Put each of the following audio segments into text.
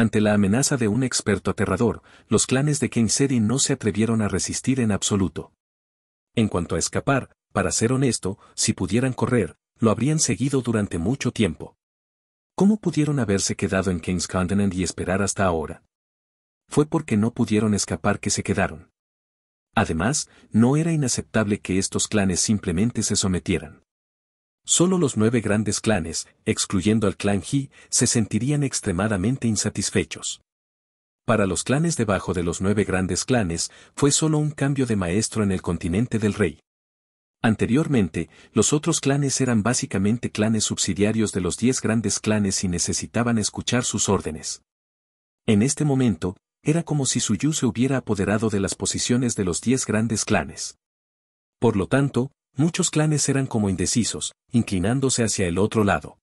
Ante la amenaza de un experto aterrador, los clanes de City no se atrevieron a resistir en absoluto. En cuanto a escapar, para ser honesto, si pudieran correr, lo habrían seguido durante mucho tiempo. ¿Cómo pudieron haberse quedado en King's Continent y esperar hasta ahora? Fue porque no pudieron escapar que se quedaron. Además, no era inaceptable que estos clanes simplemente se sometieran. Solo los nueve grandes clanes, excluyendo al clan He, se sentirían extremadamente insatisfechos. Para los clanes debajo de los nueve grandes clanes, fue solo un cambio de maestro en el continente del rey. Anteriormente, los otros clanes eran básicamente clanes subsidiarios de los diez grandes clanes y necesitaban escuchar sus órdenes. En este momento, era como si Suyu se hubiera apoderado de las posiciones de los diez grandes clanes. Por lo tanto, Muchos clanes eran como indecisos, inclinándose hacia el otro lado.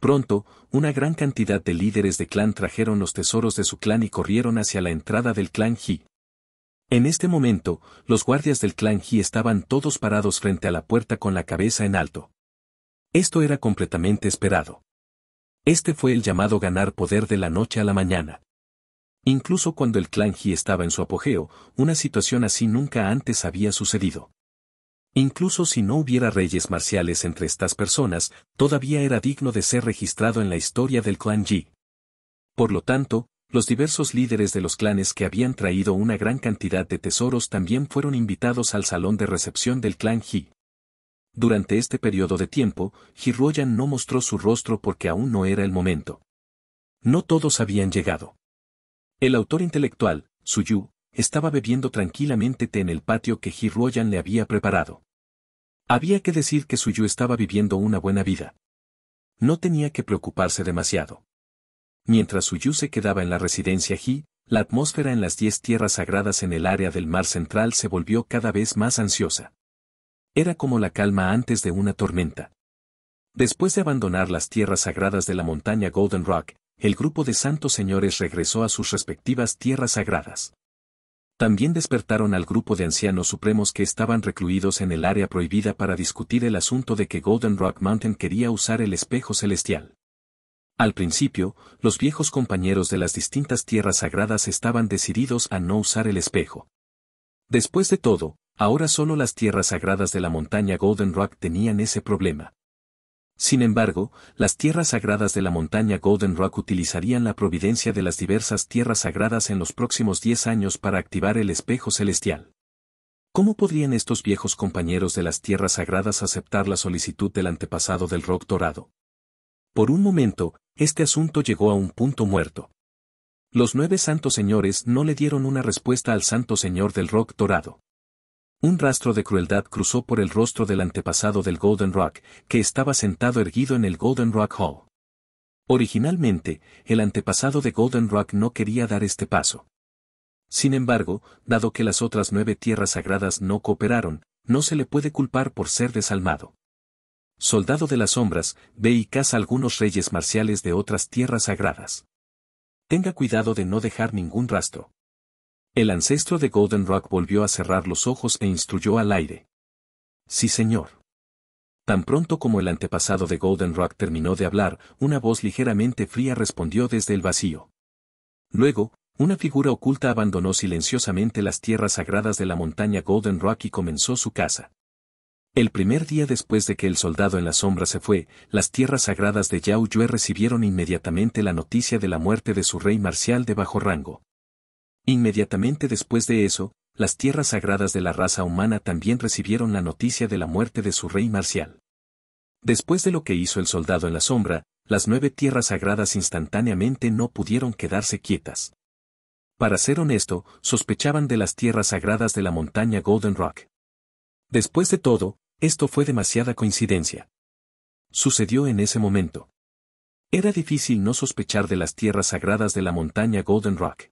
Pronto, una gran cantidad de líderes de clan trajeron los tesoros de su clan y corrieron hacia la entrada del clan Ji. En este momento, los guardias del clan Ji estaban todos parados frente a la puerta con la cabeza en alto. Esto era completamente esperado. Este fue el llamado ganar poder de la noche a la mañana. Incluso cuando el clan Ji estaba en su apogeo, una situación así nunca antes había sucedido. Incluso si no hubiera reyes marciales entre estas personas, todavía era digno de ser registrado en la historia del clan Ji. Por lo tanto, los diversos líderes de los clanes que habían traído una gran cantidad de tesoros también fueron invitados al salón de recepción del clan Ji. Durante este periodo de tiempo, Hiroyan no mostró su rostro porque aún no era el momento. No todos habían llegado. El autor intelectual, Suyu, estaba bebiendo tranquilamente té en el patio que Ruoyan le había preparado. Había que decir que Suyu estaba viviendo una buena vida. No tenía que preocuparse demasiado. Mientras Suyu se quedaba en la residencia Ji, la atmósfera en las diez tierras sagradas en el área del mar central se volvió cada vez más ansiosa. Era como la calma antes de una tormenta. Después de abandonar las tierras sagradas de la montaña Golden Rock, el grupo de santos señores regresó a sus respectivas tierras sagradas. También despertaron al grupo de ancianos supremos que estaban recluidos en el área prohibida para discutir el asunto de que Golden Rock Mountain quería usar el espejo celestial. Al principio, los viejos compañeros de las distintas tierras sagradas estaban decididos a no usar el espejo. Después de todo, ahora solo las tierras sagradas de la montaña Golden Rock tenían ese problema. Sin embargo, las tierras sagradas de la montaña Golden Rock utilizarían la providencia de las diversas tierras sagradas en los próximos diez años para activar el espejo celestial. ¿Cómo podrían estos viejos compañeros de las tierras sagradas aceptar la solicitud del antepasado del rock dorado? Por un momento, este asunto llegó a un punto muerto. Los nueve santos señores no le dieron una respuesta al santo señor del rock dorado. Un rastro de crueldad cruzó por el rostro del antepasado del Golden Rock, que estaba sentado erguido en el Golden Rock Hall. Originalmente, el antepasado de Golden Rock no quería dar este paso. Sin embargo, dado que las otras nueve tierras sagradas no cooperaron, no se le puede culpar por ser desalmado. Soldado de las sombras, ve y caza algunos reyes marciales de otras tierras sagradas. Tenga cuidado de no dejar ningún rastro. El ancestro de Golden Rock volvió a cerrar los ojos e instruyó al aire. Sí, señor. Tan pronto como el antepasado de Golden Rock terminó de hablar, una voz ligeramente fría respondió desde el vacío. Luego, una figura oculta abandonó silenciosamente las tierras sagradas de la montaña Golden Rock y comenzó su casa. El primer día después de que el soldado en la sombra se fue, las tierras sagradas de Yao recibieron inmediatamente la noticia de la muerte de su rey marcial de bajo rango. Inmediatamente después de eso, las tierras sagradas de la raza humana también recibieron la noticia de la muerte de su rey marcial. Después de lo que hizo el soldado en la sombra, las nueve tierras sagradas instantáneamente no pudieron quedarse quietas. Para ser honesto, sospechaban de las tierras sagradas de la montaña Golden Rock. Después de todo, esto fue demasiada coincidencia. Sucedió en ese momento. Era difícil no sospechar de las tierras sagradas de la montaña Golden Rock.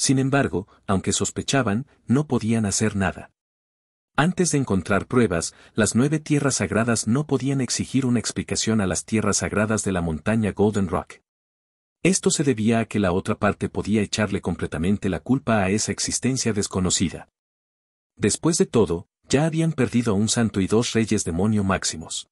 Sin embargo, aunque sospechaban, no podían hacer nada. Antes de encontrar pruebas, las nueve tierras sagradas no podían exigir una explicación a las tierras sagradas de la montaña Golden Rock. Esto se debía a que la otra parte podía echarle completamente la culpa a esa existencia desconocida. Después de todo, ya habían perdido a un santo y dos reyes demonio máximos.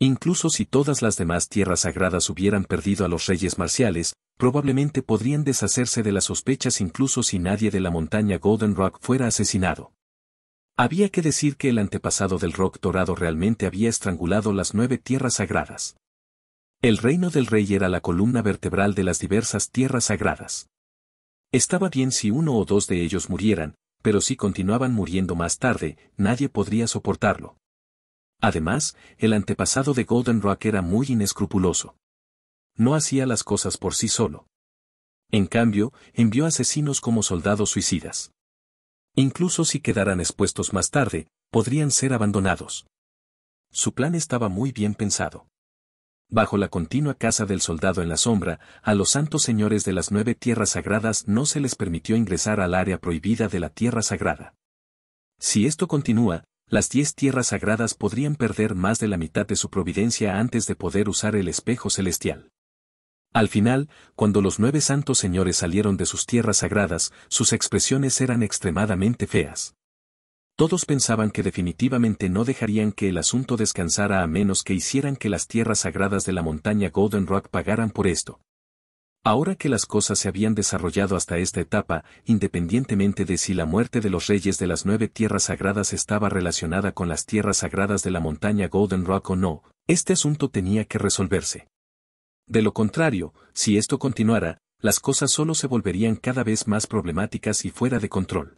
Incluso si todas las demás tierras sagradas hubieran perdido a los reyes marciales, probablemente podrían deshacerse de las sospechas incluso si nadie de la montaña Golden Rock fuera asesinado. Había que decir que el antepasado del Rock Dorado realmente había estrangulado las nueve tierras sagradas. El reino del rey era la columna vertebral de las diversas tierras sagradas. Estaba bien si uno o dos de ellos murieran, pero si continuaban muriendo más tarde, nadie podría soportarlo. Además, el antepasado de Golden Rock era muy inescrupuloso. No hacía las cosas por sí solo. En cambio, envió asesinos como soldados suicidas. Incluso si quedaran expuestos más tarde, podrían ser abandonados. Su plan estaba muy bien pensado. Bajo la continua caza del soldado en la sombra, a los santos señores de las nueve tierras sagradas no se les permitió ingresar al área prohibida de la tierra sagrada. Si esto continúa, las diez tierras sagradas podrían perder más de la mitad de su providencia antes de poder usar el espejo celestial. Al final, cuando los nueve santos señores salieron de sus tierras sagradas, sus expresiones eran extremadamente feas. Todos pensaban que definitivamente no dejarían que el asunto descansara a menos que hicieran que las tierras sagradas de la montaña Golden Rock pagaran por esto. Ahora que las cosas se habían desarrollado hasta esta etapa, independientemente de si la muerte de los reyes de las nueve tierras sagradas estaba relacionada con las tierras sagradas de la montaña Golden Rock o no, este asunto tenía que resolverse. De lo contrario, si esto continuara, las cosas solo se volverían cada vez más problemáticas y fuera de control.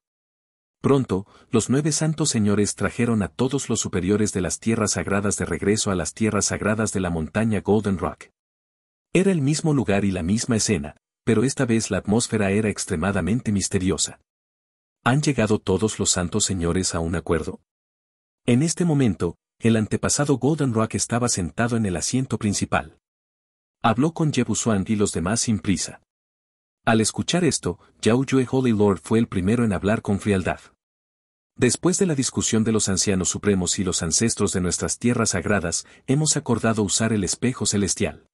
Pronto, los nueve santos señores trajeron a todos los superiores de las tierras sagradas de regreso a las tierras sagradas de la montaña Golden Rock. Era el mismo lugar y la misma escena, pero esta vez la atmósfera era extremadamente misteriosa. ¿Han llegado todos los santos señores a un acuerdo? En este momento, el antepasado Golden Rock estaba sentado en el asiento principal. Habló con Jebusuang y los demás sin prisa. Al escuchar esto, Yao Yue Holy Lord fue el primero en hablar con frialdad. Después de la discusión de los ancianos supremos y los ancestros de nuestras tierras sagradas, hemos acordado usar el espejo celestial.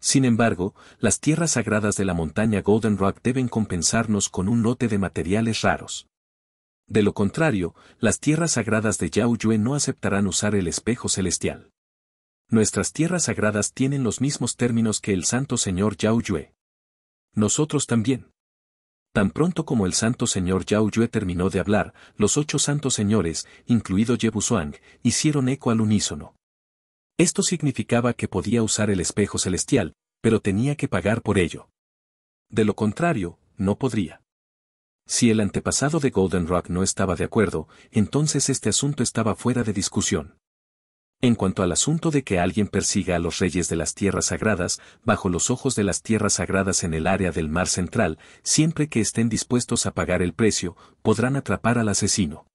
Sin embargo, las tierras sagradas de la montaña Golden Rock deben compensarnos con un lote de materiales raros. De lo contrario, las tierras sagradas de Yao Yue no aceptarán usar el espejo celestial. Nuestras tierras sagradas tienen los mismos términos que el Santo Señor Yao Yue. Nosotros también. Tan pronto como el Santo Señor Yao Yue terminó de hablar, los ocho santos señores, incluido Suang, hicieron eco al unísono. Esto significaba que podía usar el espejo celestial, pero tenía que pagar por ello. De lo contrario, no podría. Si el antepasado de Golden Rock no estaba de acuerdo, entonces este asunto estaba fuera de discusión. En cuanto al asunto de que alguien persiga a los reyes de las tierras sagradas, bajo los ojos de las tierras sagradas en el área del mar central, siempre que estén dispuestos a pagar el precio, podrán atrapar al asesino.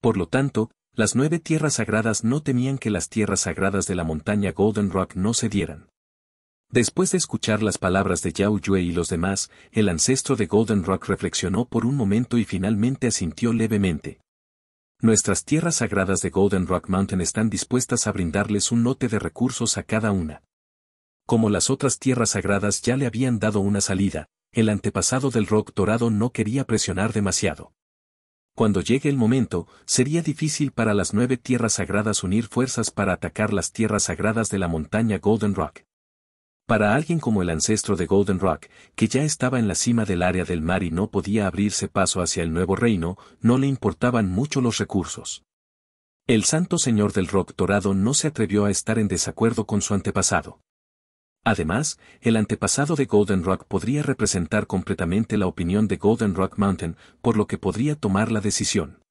Por lo tanto, las nueve tierras sagradas no temían que las tierras sagradas de la montaña Golden Rock no cedieran. Después de escuchar las palabras de Yao Yue y los demás, el ancestro de Golden Rock reflexionó por un momento y finalmente asintió levemente. Nuestras tierras sagradas de Golden Rock Mountain están dispuestas a brindarles un lote de recursos a cada una. Como las otras tierras sagradas ya le habían dado una salida, el antepasado del rock dorado no quería presionar demasiado cuando llegue el momento, sería difícil para las nueve tierras sagradas unir fuerzas para atacar las tierras sagradas de la montaña Golden Rock. Para alguien como el ancestro de Golden Rock, que ya estaba en la cima del área del mar y no podía abrirse paso hacia el nuevo reino, no le importaban mucho los recursos. El santo señor del rock dorado no se atrevió a estar en desacuerdo con su antepasado. Además, el antepasado de Golden Rock podría representar completamente la opinión de Golden Rock Mountain, por lo que podría tomar la decisión.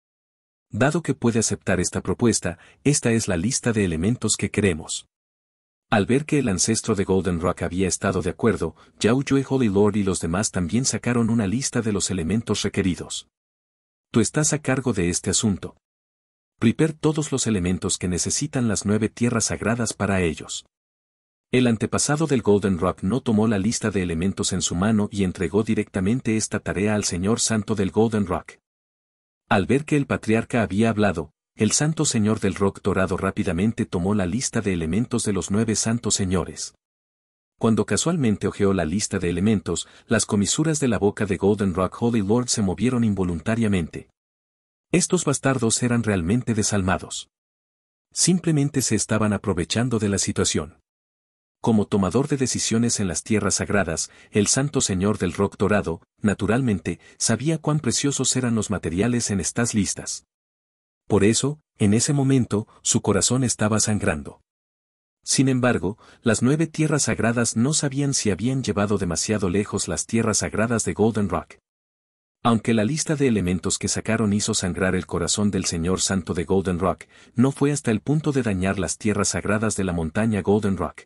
Dado que puede aceptar esta propuesta, esta es la lista de elementos que queremos. Al ver que el ancestro de Golden Rock había estado de acuerdo, Yao Yue Holy Lord y los demás también sacaron una lista de los elementos requeridos. Tú estás a cargo de este asunto. Prepare todos los elementos que necesitan las nueve tierras sagradas para ellos. El antepasado del Golden Rock no tomó la lista de elementos en su mano y entregó directamente esta tarea al Señor Santo del Golden Rock. Al ver que el patriarca había hablado, el Santo Señor del Rock Dorado rápidamente tomó la lista de elementos de los nueve santos señores. Cuando casualmente ojeó la lista de elementos, las comisuras de la boca de Golden Rock Holy Lord se movieron involuntariamente. Estos bastardos eran realmente desalmados. Simplemente se estaban aprovechando de la situación como tomador de decisiones en las tierras sagradas, el santo señor del rock dorado, naturalmente, sabía cuán preciosos eran los materiales en estas listas. Por eso, en ese momento, su corazón estaba sangrando. Sin embargo, las nueve tierras sagradas no sabían si habían llevado demasiado lejos las tierras sagradas de Golden Rock. Aunque la lista de elementos que sacaron hizo sangrar el corazón del Señor Santo de Golden Rock, no fue hasta el punto de dañar las tierras sagradas de la montaña Golden Rock.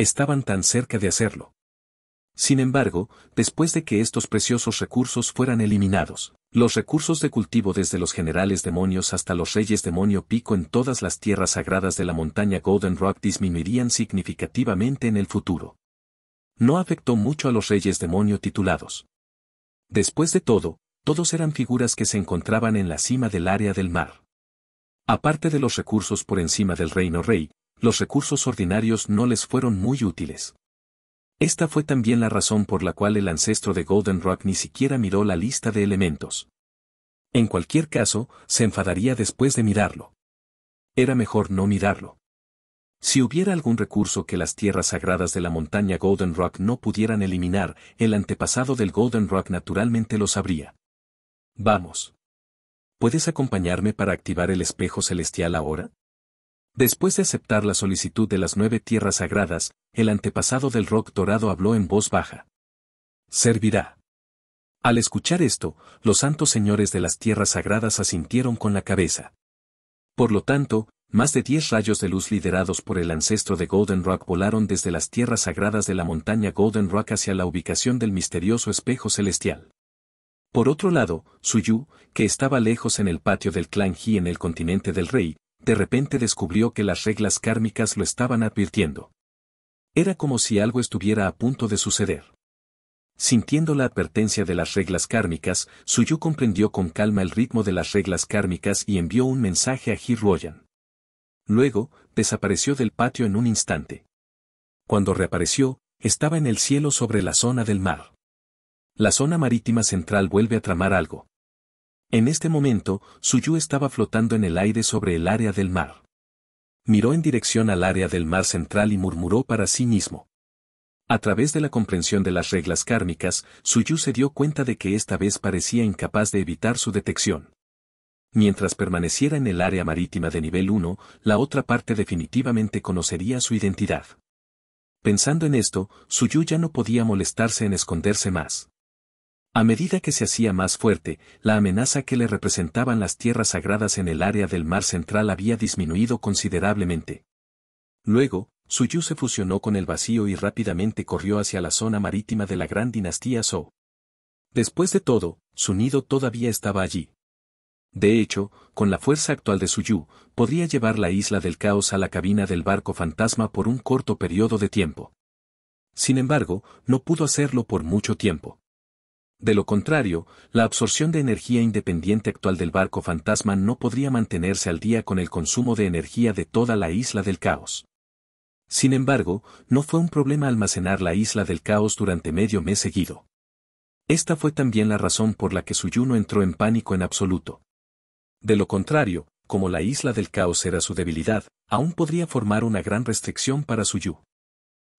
Estaban tan cerca de hacerlo. Sin embargo, después de que estos preciosos recursos fueran eliminados, los recursos de cultivo desde los generales demonios hasta los reyes demonio pico en todas las tierras sagradas de la montaña Golden Rock disminuirían significativamente en el futuro. No afectó mucho a los reyes demonio titulados. Después de todo, todos eran figuras que se encontraban en la cima del área del mar. Aparte de los recursos por encima del reino rey, los recursos ordinarios no les fueron muy útiles. Esta fue también la razón por la cual el ancestro de Golden Rock ni siquiera miró la lista de elementos. En cualquier caso, se enfadaría después de mirarlo. Era mejor no mirarlo. Si hubiera algún recurso que las tierras sagradas de la montaña Golden Rock no pudieran eliminar, el antepasado del Golden Rock naturalmente lo sabría. Vamos. ¿Puedes acompañarme para activar el espejo celestial ahora? Después de aceptar la solicitud de las nueve tierras sagradas, el antepasado del rock dorado habló en voz baja. Servirá. Al escuchar esto, los santos señores de las tierras sagradas asintieron con la cabeza. Por lo tanto, más de diez rayos de luz liderados por el ancestro de Golden Rock volaron desde las tierras sagradas de la montaña Golden Rock hacia la ubicación del misterioso espejo celestial. Por otro lado, Suyu, que estaba lejos en el patio del clan He en el continente del rey, de repente descubrió que las reglas kármicas lo estaban advirtiendo. Era como si algo estuviera a punto de suceder. Sintiendo la advertencia de las reglas kármicas, Suyu comprendió con calma el ritmo de las reglas kármicas y envió un mensaje a Hiroyan. Luego, desapareció del patio en un instante. Cuando reapareció, estaba en el cielo sobre la zona del mar. La zona marítima central vuelve a tramar algo. En este momento, Suyu estaba flotando en el aire sobre el área del mar. Miró en dirección al área del mar central y murmuró para sí mismo. A través de la comprensión de las reglas kármicas, Suyu se dio cuenta de que esta vez parecía incapaz de evitar su detección. Mientras permaneciera en el área marítima de nivel 1, la otra parte definitivamente conocería su identidad. Pensando en esto, Suyu ya no podía molestarse en esconderse más. A medida que se hacía más fuerte, la amenaza que le representaban las tierras sagradas en el área del mar central había disminuido considerablemente. Luego, Suyu se fusionó con el vacío y rápidamente corrió hacia la zona marítima de la gran dinastía Zhou. Después de todo, su nido todavía estaba allí. De hecho, con la fuerza actual de Suyu, podría llevar la isla del caos a la cabina del barco fantasma por un corto periodo de tiempo. Sin embargo, no pudo hacerlo por mucho tiempo. De lo contrario, la absorción de energía independiente actual del barco fantasma no podría mantenerse al día con el consumo de energía de toda la isla del caos. Sin embargo, no fue un problema almacenar la isla del caos durante medio mes seguido. Esta fue también la razón por la que Suyu no entró en pánico en absoluto. De lo contrario, como la isla del caos era su debilidad, aún podría formar una gran restricción para Suyu.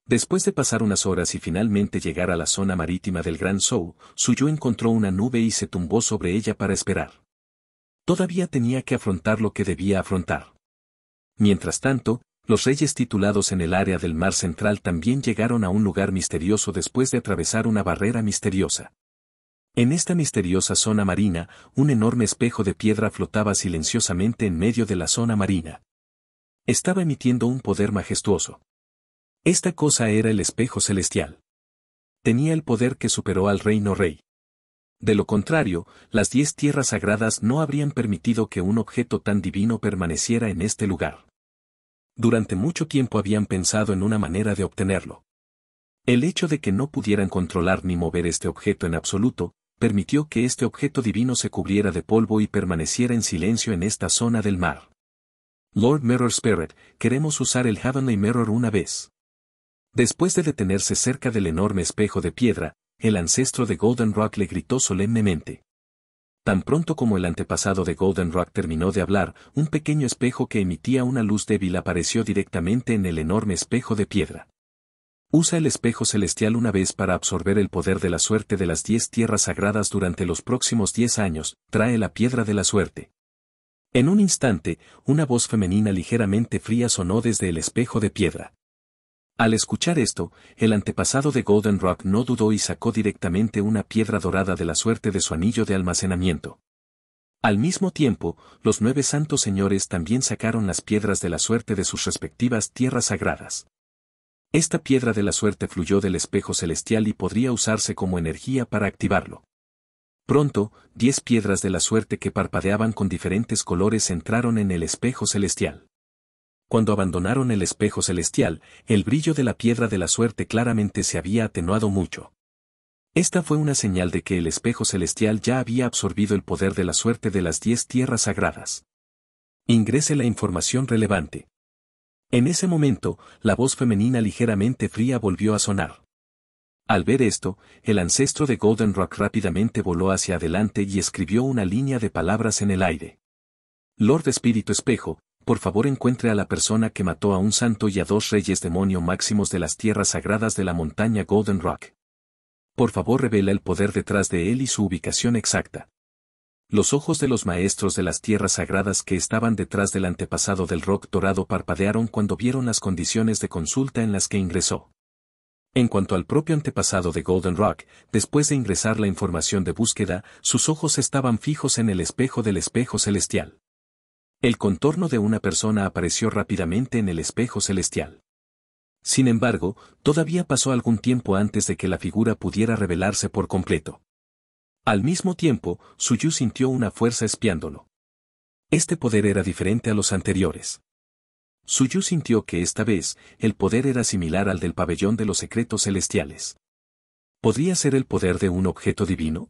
Después de pasar unas horas y finalmente llegar a la zona marítima del Gran Sou, Suyo encontró una nube y se tumbó sobre ella para esperar. Todavía tenía que afrontar lo que debía afrontar. Mientras tanto, los reyes titulados en el área del mar central también llegaron a un lugar misterioso después de atravesar una barrera misteriosa. En esta misteriosa zona marina, un enorme espejo de piedra flotaba silenciosamente en medio de la zona marina. Estaba emitiendo un poder majestuoso. Esta cosa era el espejo celestial. Tenía el poder que superó al reino rey. De lo contrario, las diez tierras sagradas no habrían permitido que un objeto tan divino permaneciera en este lugar. Durante mucho tiempo habían pensado en una manera de obtenerlo. El hecho de que no pudieran controlar ni mover este objeto en absoluto, permitió que este objeto divino se cubriera de polvo y permaneciera en silencio en esta zona del mar. Lord Mirror Spirit, queremos usar el Heavenly Mirror una vez. Después de detenerse cerca del enorme espejo de piedra, el ancestro de Golden Rock le gritó solemnemente. Tan pronto como el antepasado de Golden Rock terminó de hablar, un pequeño espejo que emitía una luz débil apareció directamente en el enorme espejo de piedra. Usa el espejo celestial una vez para absorber el poder de la suerte de las diez tierras sagradas durante los próximos diez años, trae la piedra de la suerte. En un instante, una voz femenina ligeramente fría sonó desde el espejo de piedra. Al escuchar esto, el antepasado de Golden Rock no dudó y sacó directamente una piedra dorada de la suerte de su anillo de almacenamiento. Al mismo tiempo, los nueve santos señores también sacaron las piedras de la suerte de sus respectivas tierras sagradas. Esta piedra de la suerte fluyó del espejo celestial y podría usarse como energía para activarlo. Pronto, diez piedras de la suerte que parpadeaban con diferentes colores entraron en el espejo celestial cuando abandonaron el espejo celestial, el brillo de la piedra de la suerte claramente se había atenuado mucho. Esta fue una señal de que el espejo celestial ya había absorbido el poder de la suerte de las diez tierras sagradas. Ingrese la información relevante. En ese momento, la voz femenina ligeramente fría volvió a sonar. Al ver esto, el ancestro de Golden Rock rápidamente voló hacia adelante y escribió una línea de palabras en el aire. Lord Espíritu Espejo, por favor encuentre a la persona que mató a un santo y a dos reyes demonio máximos de las tierras sagradas de la montaña Golden Rock. Por favor revela el poder detrás de él y su ubicación exacta. Los ojos de los maestros de las tierras sagradas que estaban detrás del antepasado del rock dorado parpadearon cuando vieron las condiciones de consulta en las que ingresó. En cuanto al propio antepasado de Golden Rock, después de ingresar la información de búsqueda, sus ojos estaban fijos en el espejo del espejo celestial. El contorno de una persona apareció rápidamente en el espejo celestial. Sin embargo, todavía pasó algún tiempo antes de que la figura pudiera revelarse por completo. Al mismo tiempo, Suyu sintió una fuerza espiándolo. Este poder era diferente a los anteriores. Suyu sintió que esta vez, el poder era similar al del pabellón de los secretos celestiales. ¿Podría ser el poder de un objeto divino?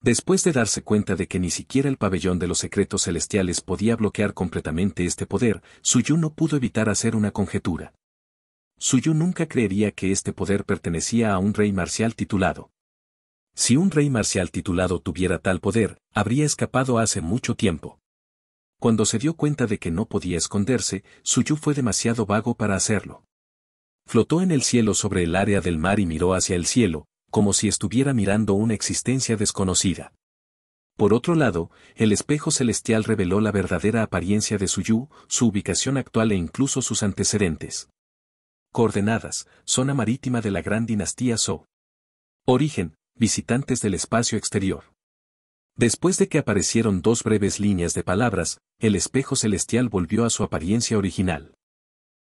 Después de darse cuenta de que ni siquiera el pabellón de los secretos celestiales podía bloquear completamente este poder, Suyu no pudo evitar hacer una conjetura. Suyu nunca creería que este poder pertenecía a un rey marcial titulado. Si un rey marcial titulado tuviera tal poder, habría escapado hace mucho tiempo. Cuando se dio cuenta de que no podía esconderse, Suyu fue demasiado vago para hacerlo. Flotó en el cielo sobre el área del mar y miró hacia el cielo, como si estuviera mirando una existencia desconocida. Por otro lado, el espejo celestial reveló la verdadera apariencia de Suyu, su ubicación actual e incluso sus antecedentes. Coordenadas, zona marítima de la gran dinastía Zhou. Origen, visitantes del espacio exterior. Después de que aparecieron dos breves líneas de palabras, el espejo celestial volvió a su apariencia original.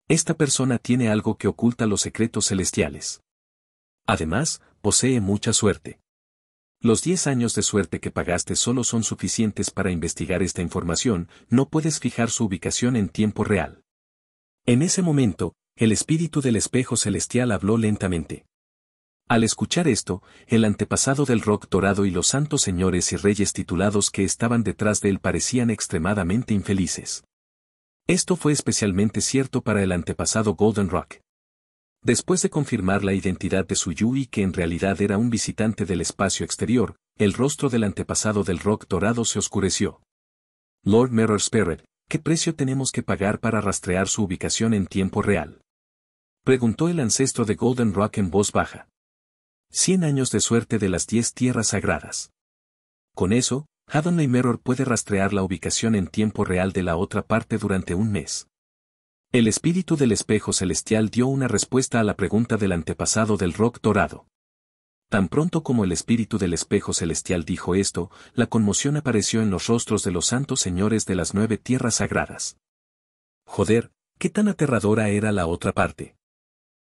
Esta persona tiene algo que oculta los secretos celestiales. Además, posee mucha suerte. Los diez años de suerte que pagaste solo son suficientes para investigar esta información, no puedes fijar su ubicación en tiempo real. En ese momento, el espíritu del espejo celestial habló lentamente. Al escuchar esto, el antepasado del rock dorado y los santos señores y reyes titulados que estaban detrás de él parecían extremadamente infelices. Esto fue especialmente cierto para el antepasado Golden Rock. Después de confirmar la identidad de su Yui que en realidad era un visitante del espacio exterior, el rostro del antepasado del rock dorado se oscureció. Lord Mirror Spirit, ¿qué precio tenemos que pagar para rastrear su ubicación en tiempo real? Preguntó el ancestro de Golden Rock en voz baja. Cien años de suerte de las diez tierras sagradas. Con eso, Hadonley Mirror puede rastrear la ubicación en tiempo real de la otra parte durante un mes. El espíritu del espejo celestial dio una respuesta a la pregunta del antepasado del rock dorado. Tan pronto como el espíritu del espejo celestial dijo esto, la conmoción apareció en los rostros de los santos señores de las nueve tierras sagradas. Joder, qué tan aterradora era la otra parte.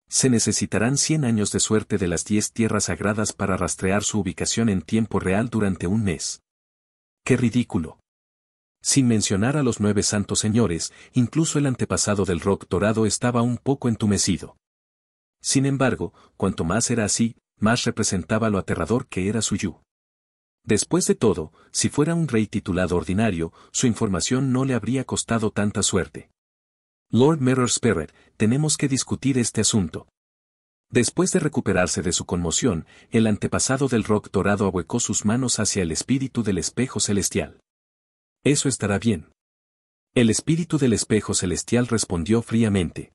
Se necesitarán cien años de suerte de las diez tierras sagradas para rastrear su ubicación en tiempo real durante un mes. ¡Qué ridículo! Sin mencionar a los nueve santos señores, incluso el antepasado del rock dorado estaba un poco entumecido. Sin embargo, cuanto más era así, más representaba lo aterrador que era su yu. Después de todo, si fuera un rey titulado ordinario, su información no le habría costado tanta suerte. Lord Mirror Spirit, tenemos que discutir este asunto. Después de recuperarse de su conmoción, el antepasado del rock dorado ahuecó sus manos hacia el espíritu del espejo celestial. Eso estará bien. El espíritu del espejo celestial respondió fríamente.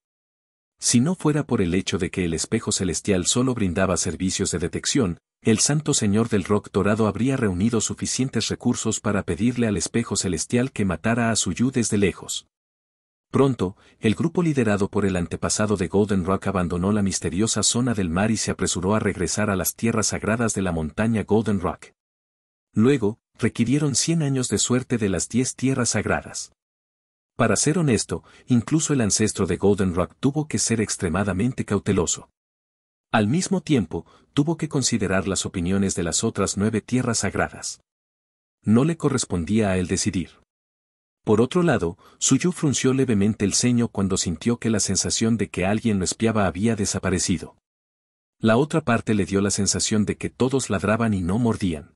Si no fuera por el hecho de que el espejo celestial solo brindaba servicios de detección, el Santo Señor del Rock Dorado habría reunido suficientes recursos para pedirle al espejo celestial que matara a Suyu desde lejos. Pronto, el grupo liderado por el antepasado de Golden Rock abandonó la misteriosa zona del mar y se apresuró a regresar a las tierras sagradas de la montaña Golden Rock. Luego, requirieron 100 años de suerte de las 10 tierras sagradas. Para ser honesto, incluso el ancestro de Golden Rock tuvo que ser extremadamente cauteloso. Al mismo tiempo, tuvo que considerar las opiniones de las otras nueve tierras sagradas. No le correspondía a él decidir. Por otro lado, Suyu frunció levemente el ceño cuando sintió que la sensación de que alguien lo espiaba había desaparecido. La otra parte le dio la sensación de que todos ladraban y no mordían.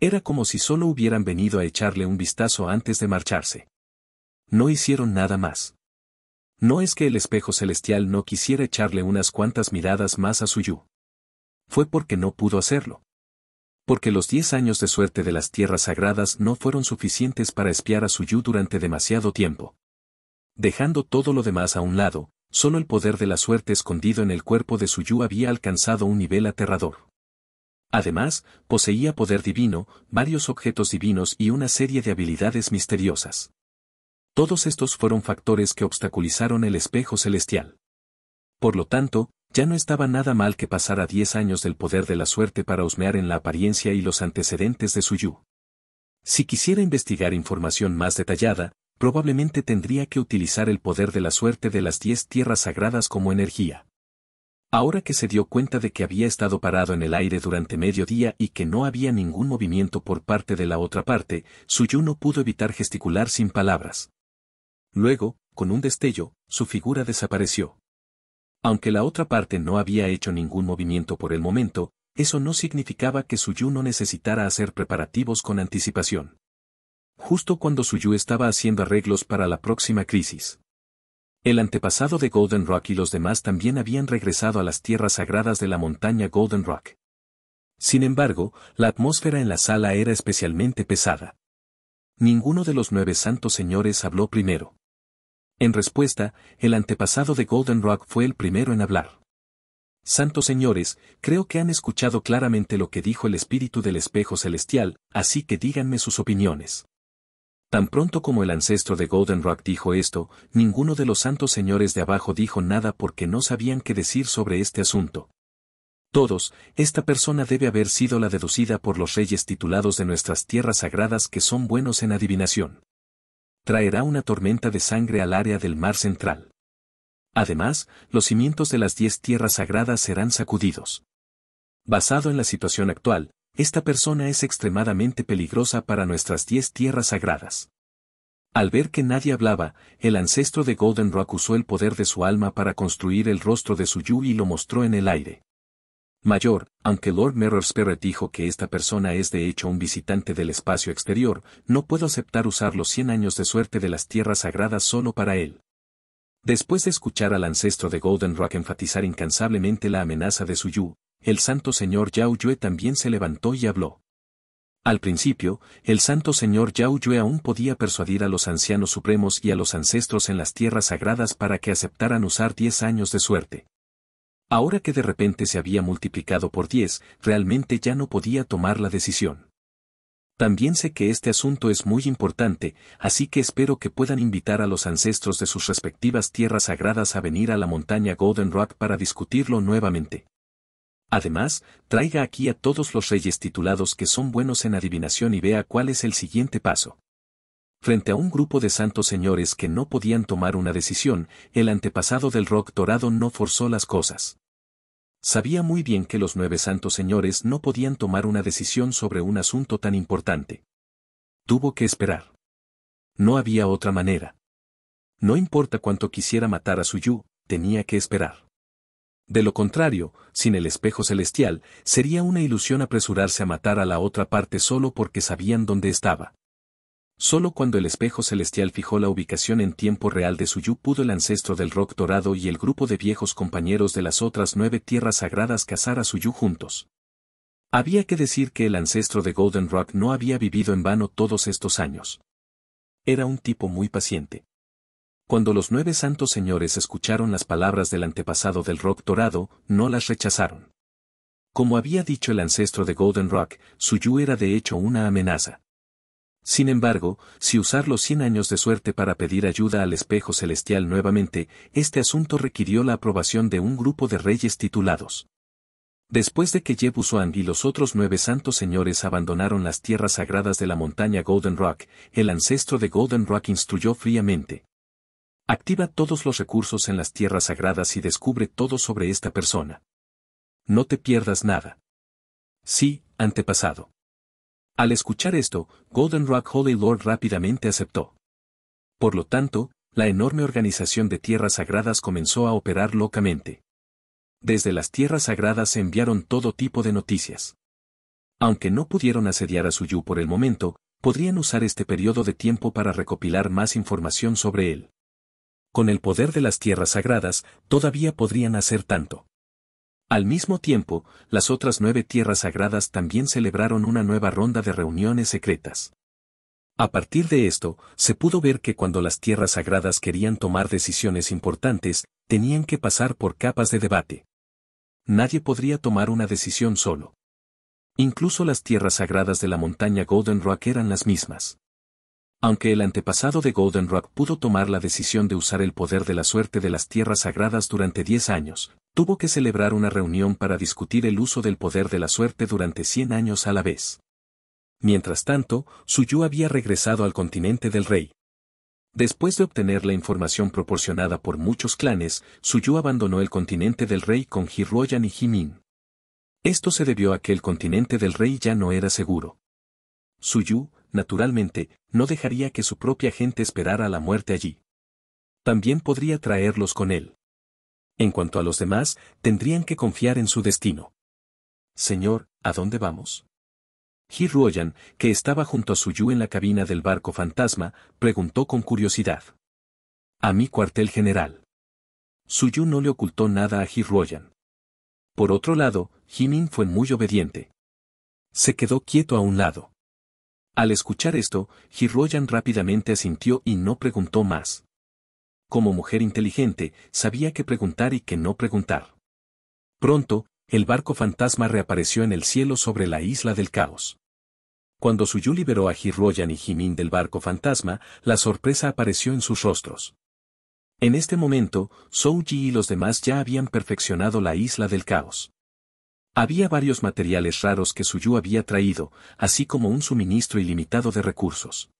Era como si solo hubieran venido a echarle un vistazo antes de marcharse. No hicieron nada más. No es que el espejo celestial no quisiera echarle unas cuantas miradas más a Suyu. Fue porque no pudo hacerlo. Porque los diez años de suerte de las tierras sagradas no fueron suficientes para espiar a Suyu durante demasiado tiempo. Dejando todo lo demás a un lado, solo el poder de la suerte escondido en el cuerpo de Suyu había alcanzado un nivel aterrador. Además, poseía poder divino, varios objetos divinos y una serie de habilidades misteriosas. Todos estos fueron factores que obstaculizaron el espejo celestial. Por lo tanto, ya no estaba nada mal que pasara diez años del poder de la suerte para husmear en la apariencia y los antecedentes de Suyu. Si quisiera investigar información más detallada, probablemente tendría que utilizar el poder de la suerte de las diez tierras sagradas como energía. Ahora que se dio cuenta de que había estado parado en el aire durante medio día y que no había ningún movimiento por parte de la otra parte, Suyu no pudo evitar gesticular sin palabras. Luego, con un destello, su figura desapareció. Aunque la otra parte no había hecho ningún movimiento por el momento, eso no significaba que Suyu no necesitara hacer preparativos con anticipación. Justo cuando Suyu estaba haciendo arreglos para la próxima crisis. El antepasado de Golden Rock y los demás también habían regresado a las tierras sagradas de la montaña Golden Rock. Sin embargo, la atmósfera en la sala era especialmente pesada. Ninguno de los nueve santos señores habló primero. En respuesta, el antepasado de Golden Rock fue el primero en hablar. Santos señores, creo que han escuchado claramente lo que dijo el espíritu del espejo celestial, así que díganme sus opiniones. Tan pronto como el ancestro de Golden Rock dijo esto, ninguno de los santos señores de abajo dijo nada porque no sabían qué decir sobre este asunto. Todos, esta persona debe haber sido la deducida por los reyes titulados de nuestras tierras sagradas que son buenos en adivinación. Traerá una tormenta de sangre al área del mar central. Además, los cimientos de las diez tierras sagradas serán sacudidos. Basado en la situación actual, esta persona es extremadamente peligrosa para nuestras diez tierras sagradas. Al ver que nadie hablaba, el ancestro de Golden Rock usó el poder de su alma para construir el rostro de su Yu y lo mostró en el aire. Mayor, aunque Lord Mirror Spirit dijo que esta persona es de hecho un visitante del espacio exterior, no puedo aceptar usar los 100 años de suerte de las tierras sagradas solo para él. Después de escuchar al ancestro de Golden Rock enfatizar incansablemente la amenaza de su yu, el Santo Señor Yao Yue también se levantó y habló. Al principio, el Santo Señor Yao Yue aún podía persuadir a los ancianos supremos y a los ancestros en las tierras sagradas para que aceptaran usar diez años de suerte. Ahora que de repente se había multiplicado por diez, realmente ya no podía tomar la decisión. También sé que este asunto es muy importante, así que espero que puedan invitar a los ancestros de sus respectivas tierras sagradas a venir a la montaña Golden Rock para discutirlo nuevamente. Además, traiga aquí a todos los reyes titulados que son buenos en adivinación y vea cuál es el siguiente paso. Frente a un grupo de santos señores que no podían tomar una decisión, el antepasado del rock dorado no forzó las cosas. Sabía muy bien que los nueve santos señores no podían tomar una decisión sobre un asunto tan importante. Tuvo que esperar. No había otra manera. No importa cuánto quisiera matar a Suyu, tenía que esperar. De lo contrario, sin el espejo celestial, sería una ilusión apresurarse a matar a la otra parte solo porque sabían dónde estaba. Solo cuando el espejo celestial fijó la ubicación en tiempo real de Suyu pudo el ancestro del rock dorado y el grupo de viejos compañeros de las otras nueve tierras sagradas cazar a Suyu juntos. Había que decir que el ancestro de Golden Rock no había vivido en vano todos estos años. Era un tipo muy paciente. Cuando los nueve santos señores escucharon las palabras del antepasado del rock dorado, no las rechazaron. Como había dicho el ancestro de Golden Rock, Suyu era de hecho una amenaza. Sin embargo, si usar los 100 años de suerte para pedir ayuda al espejo celestial nuevamente, este asunto requirió la aprobación de un grupo de reyes titulados. Después de que Jebuswang y los otros nueve santos señores abandonaron las tierras sagradas de la montaña Golden Rock, el ancestro de Golden Rock instruyó fríamente. Activa todos los recursos en las tierras sagradas y descubre todo sobre esta persona. No te pierdas nada. Sí, antepasado. Al escuchar esto, Golden Rock Holy Lord rápidamente aceptó. Por lo tanto, la enorme organización de tierras sagradas comenzó a operar locamente. Desde las tierras sagradas se enviaron todo tipo de noticias. Aunque no pudieron asediar a Suyu por el momento, podrían usar este periodo de tiempo para recopilar más información sobre él con el poder de las tierras sagradas, todavía podrían hacer tanto. Al mismo tiempo, las otras nueve tierras sagradas también celebraron una nueva ronda de reuniones secretas. A partir de esto, se pudo ver que cuando las tierras sagradas querían tomar decisiones importantes, tenían que pasar por capas de debate. Nadie podría tomar una decisión solo. Incluso las tierras sagradas de la montaña Golden Rock eran las mismas. Aunque el antepasado de Golden Rock pudo tomar la decisión de usar el poder de la suerte de las tierras sagradas durante 10 años, tuvo que celebrar una reunión para discutir el uso del poder de la suerte durante 100 años a la vez. Mientras tanto, Suyu había regresado al continente del rey. Después de obtener la información proporcionada por muchos clanes, Suyu abandonó el continente del rey con Hiroyan y Jimin. Esto se debió a que el continente del rey ya no era seguro. Suyu, naturalmente, no dejaría que su propia gente esperara la muerte allí. También podría traerlos con él. En cuanto a los demás, tendrían que confiar en su destino. Señor, ¿a dónde vamos? Ruoyan, que estaba junto a Suyu en la cabina del barco fantasma, preguntó con curiosidad. A mi cuartel general. Suyu no le ocultó nada a Ruoyan. Por otro lado, Jimin fue muy obediente. Se quedó quieto a un lado. Al escuchar esto, Hiroyan rápidamente asintió y no preguntó más. Como mujer inteligente, sabía qué preguntar y qué no preguntar. Pronto, el barco fantasma reapareció en el cielo sobre la isla del caos. Cuando Suyu liberó a Hiroyan y Jimin del barco fantasma, la sorpresa apareció en sus rostros. En este momento, Souji y los demás ya habían perfeccionado la isla del caos. Había varios materiales raros que Suyu había traído, así como un suministro ilimitado de recursos.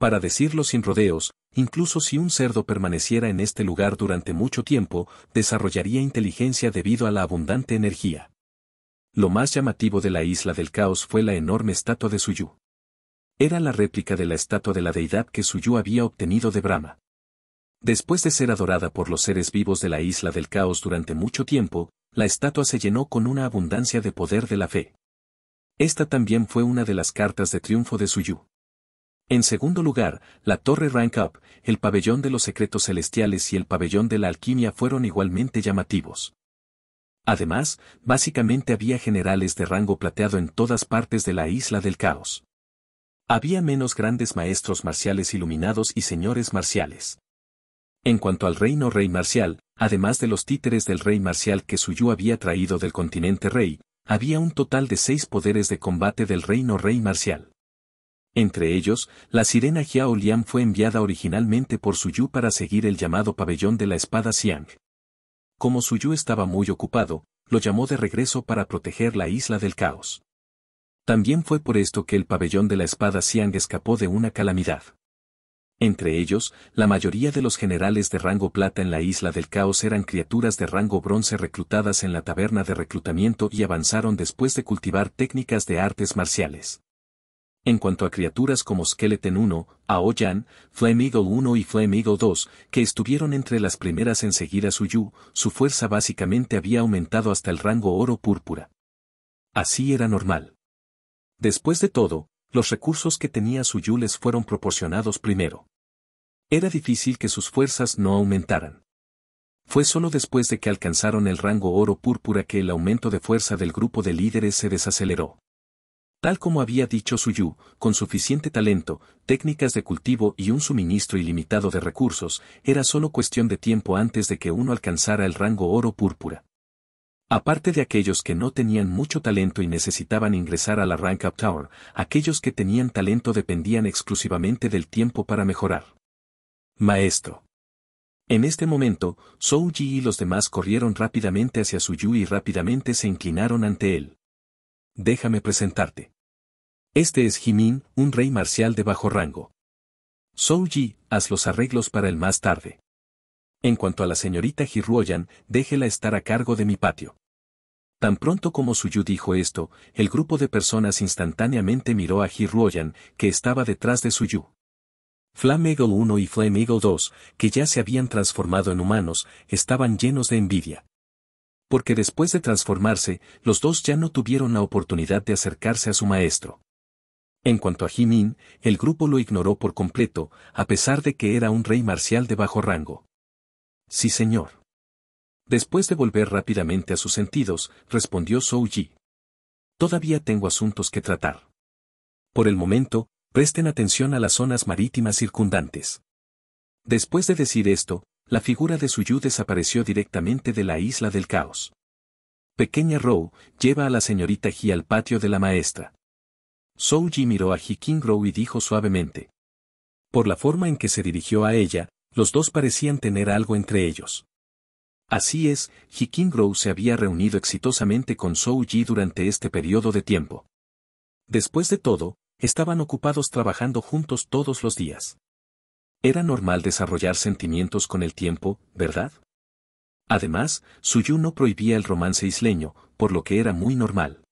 Para decirlo sin rodeos, incluso si un cerdo permaneciera en este lugar durante mucho tiempo, desarrollaría inteligencia debido a la abundante energía. Lo más llamativo de la isla del caos fue la enorme estatua de Suyu. Era la réplica de la estatua de la deidad que Suyu había obtenido de Brahma. Después de ser adorada por los seres vivos de la isla del caos durante mucho tiempo, la estatua se llenó con una abundancia de poder de la fe. Esta también fue una de las cartas de triunfo de Suyu. En segundo lugar, la Torre Rank Up, el pabellón de los secretos celestiales y el pabellón de la alquimia fueron igualmente llamativos. Además, básicamente había generales de rango plateado en todas partes de la isla del caos. Había menos grandes maestros marciales iluminados y señores marciales. En cuanto al reino rey marcial, además de los títeres del rey marcial que Suyu había traído del continente rey, había un total de seis poderes de combate del reino rey marcial. Entre ellos, la sirena Xiao Liang fue enviada originalmente por Suyu para seguir el llamado pabellón de la espada Xiang. Como Suyu estaba muy ocupado, lo llamó de regreso para proteger la isla del caos. También fue por esto que el pabellón de la espada Xiang escapó de una calamidad. Entre ellos, la mayoría de los generales de rango plata en la Isla del Caos eran criaturas de rango bronce reclutadas en la taberna de reclutamiento y avanzaron después de cultivar técnicas de artes marciales. En cuanto a criaturas como Skeleton 1, Aoyan, Flame Eagle 1 y Flame Eagle 2, que estuvieron entre las primeras en seguir a Suyu, su fuerza básicamente había aumentado hasta el rango oro púrpura. Así era normal. Después de todo, los recursos que tenía Suyu les fueron proporcionados primero. Era difícil que sus fuerzas no aumentaran. Fue solo después de que alcanzaron el rango oro púrpura que el aumento de fuerza del grupo de líderes se desaceleró. Tal como había dicho Suyu, con suficiente talento, técnicas de cultivo y un suministro ilimitado de recursos, era solo cuestión de tiempo antes de que uno alcanzara el rango oro púrpura. Aparte de aquellos que no tenían mucho talento y necesitaban ingresar a la Rank Up Tower, aquellos que tenían talento dependían exclusivamente del tiempo para mejorar. Maestro. En este momento, Ji y los demás corrieron rápidamente hacia Su Yu y rápidamente se inclinaron ante él. Déjame presentarte. Este es Jimin, un rey marcial de bajo rango. Ji, haz los arreglos para el más tarde. En cuanto a la señorita Hiruoyan, déjela estar a cargo de mi patio. Tan pronto como Suyu dijo esto, el grupo de personas instantáneamente miró a Ruoyan, que estaba detrás de Suyu. Flame Eagle 1 y Flame Eagle 2, que ya se habían transformado en humanos, estaban llenos de envidia. Porque después de transformarse, los dos ya no tuvieron la oportunidad de acercarse a su maestro. En cuanto a Jimin, el grupo lo ignoró por completo, a pesar de que era un rey marcial de bajo rango. Sí señor. Después de volver rápidamente a sus sentidos, respondió Zhou Yi. Todavía tengo asuntos que tratar. Por el momento, presten atención a las zonas marítimas circundantes. Después de decir esto, la figura de Suyu desapareció directamente de la isla del caos. Pequeña Rou lleva a la señorita Ji al patio de la maestra. Yi miró a Ji Rou y dijo suavemente. Por la forma en que se dirigió a ella, los dos parecían tener algo entre ellos. Así es, Grow se había reunido exitosamente con Zhou Yi durante este periodo de tiempo. Después de todo, estaban ocupados trabajando juntos todos los días. Era normal desarrollar sentimientos con el tiempo, ¿verdad? Además, yu no prohibía el romance isleño, por lo que era muy normal.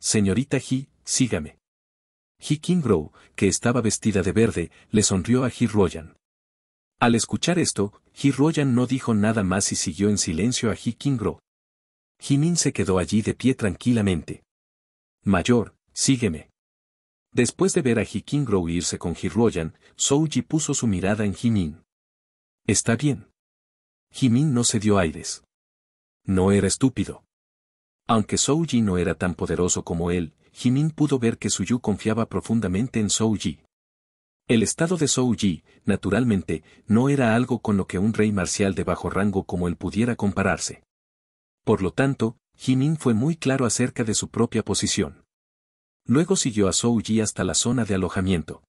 Señorita Ji, sígame. Ji Kingrow, que estaba vestida de verde, le sonrió a Ji Royan. Al escuchar esto, Hiroyan no dijo nada más y siguió en silencio a Hikingro. Jimin se quedó allí de pie tranquilamente. Mayor, sígueme. Después de ver a Hikingro irse con Hiroyan, Souji puso su mirada en Jimin. Está bien. Jimin no se dio aires. No era estúpido. Aunque Souji no era tan poderoso como él, Jimin pudo ver que Suyu confiaba profundamente en Souji. El estado de Yi, naturalmente, no era algo con lo que un rey marcial de bajo rango como él pudiera compararse. Por lo tanto, Jimin fue muy claro acerca de su propia posición. Luego siguió a Yi hasta la zona de alojamiento.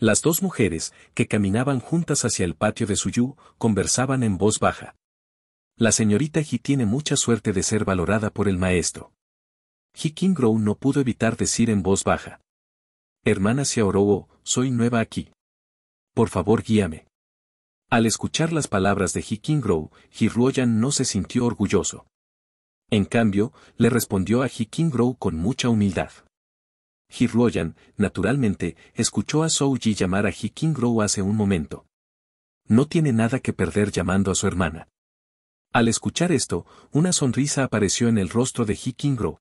Las dos mujeres, que caminaban juntas hacia el patio de Suyu, conversaban en voz baja. La señorita Ji tiene mucha suerte de ser valorada por el maestro. Ji Grow no pudo evitar decir en voz baja. Hermana Xiaorobo, soy nueva aquí. Por favor guíame. Al escuchar las palabras de Ji Hiruoyan no se sintió orgulloso. En cambio, le respondió a Grow con mucha humildad. Hiruoyan, naturalmente, escuchó a Souji llamar a Grow hace un momento. No tiene nada que perder llamando a su hermana. Al escuchar esto, una sonrisa apareció en el rostro de Hikingrow.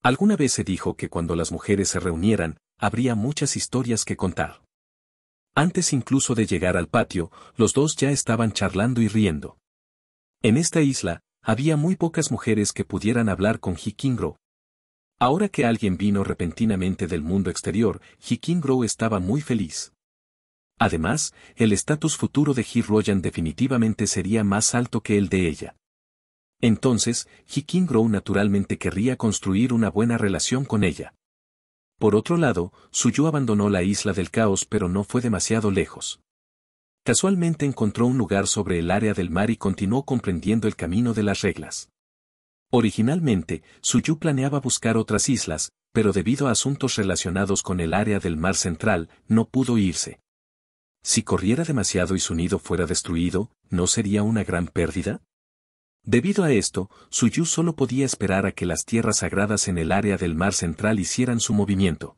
Alguna vez se dijo que cuando las mujeres se reunieran, habría muchas historias que contar. Antes incluso de llegar al patio, los dos ya estaban charlando y riendo. En esta isla, había muy pocas mujeres que pudieran hablar con Grow. Ahora que alguien vino repentinamente del mundo exterior, Grow estaba muy feliz. Además, el estatus futuro de Royan definitivamente sería más alto que el de ella. Entonces, Grow naturalmente querría construir una buena relación con ella. Por otro lado, Suyu abandonó la isla del caos pero no fue demasiado lejos. Casualmente encontró un lugar sobre el área del mar y continuó comprendiendo el camino de las reglas. Originalmente, Suyu planeaba buscar otras islas, pero debido a asuntos relacionados con el área del mar central, no pudo irse. Si corriera demasiado y su nido fuera destruido, ¿no sería una gran pérdida? Debido a esto, Suyu solo podía esperar a que las tierras sagradas en el área del mar central hicieran su movimiento.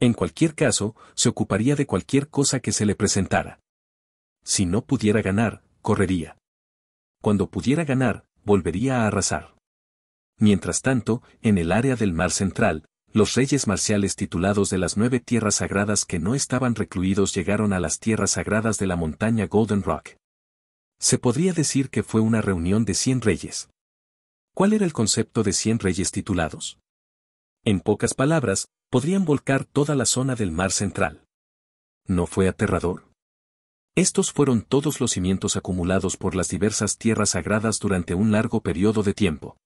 En cualquier caso, se ocuparía de cualquier cosa que se le presentara. Si no pudiera ganar, correría. Cuando pudiera ganar, volvería a arrasar. Mientras tanto, en el área del mar central, los reyes marciales titulados de las nueve tierras sagradas que no estaban recluidos llegaron a las tierras sagradas de la montaña Golden Rock. Se podría decir que fue una reunión de cien reyes. ¿Cuál era el concepto de cien reyes titulados? En pocas palabras, podrían volcar toda la zona del mar central. ¿No fue aterrador? Estos fueron todos los cimientos acumulados por las diversas tierras sagradas durante un largo periodo de tiempo.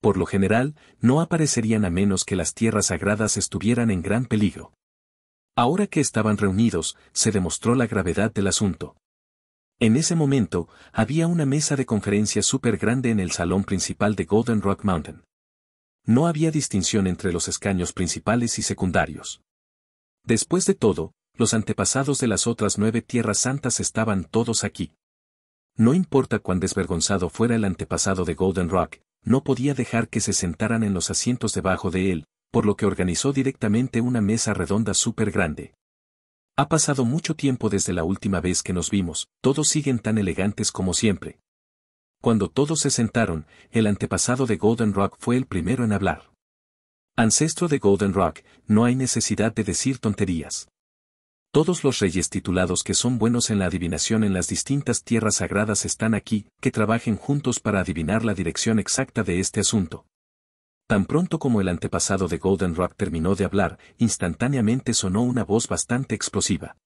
Por lo general, no aparecerían a menos que las tierras sagradas estuvieran en gran peligro. Ahora que estaban reunidos, se demostró la gravedad del asunto. En ese momento, había una mesa de conferencia súper grande en el salón principal de Golden Rock Mountain. No había distinción entre los escaños principales y secundarios. Después de todo, los antepasados de las otras nueve tierras santas estaban todos aquí. No importa cuán desvergonzado fuera el antepasado de Golden Rock, no podía dejar que se sentaran en los asientos debajo de él, por lo que organizó directamente una mesa redonda súper grande. Ha pasado mucho tiempo desde la última vez que nos vimos, todos siguen tan elegantes como siempre. Cuando todos se sentaron, el antepasado de Golden Rock fue el primero en hablar. Ancestro de Golden Rock, no hay necesidad de decir tonterías. Todos los reyes titulados que son buenos en la adivinación en las distintas tierras sagradas están aquí, que trabajen juntos para adivinar la dirección exacta de este asunto. Tan pronto como el antepasado de Golden Rock terminó de hablar, instantáneamente sonó una voz bastante explosiva.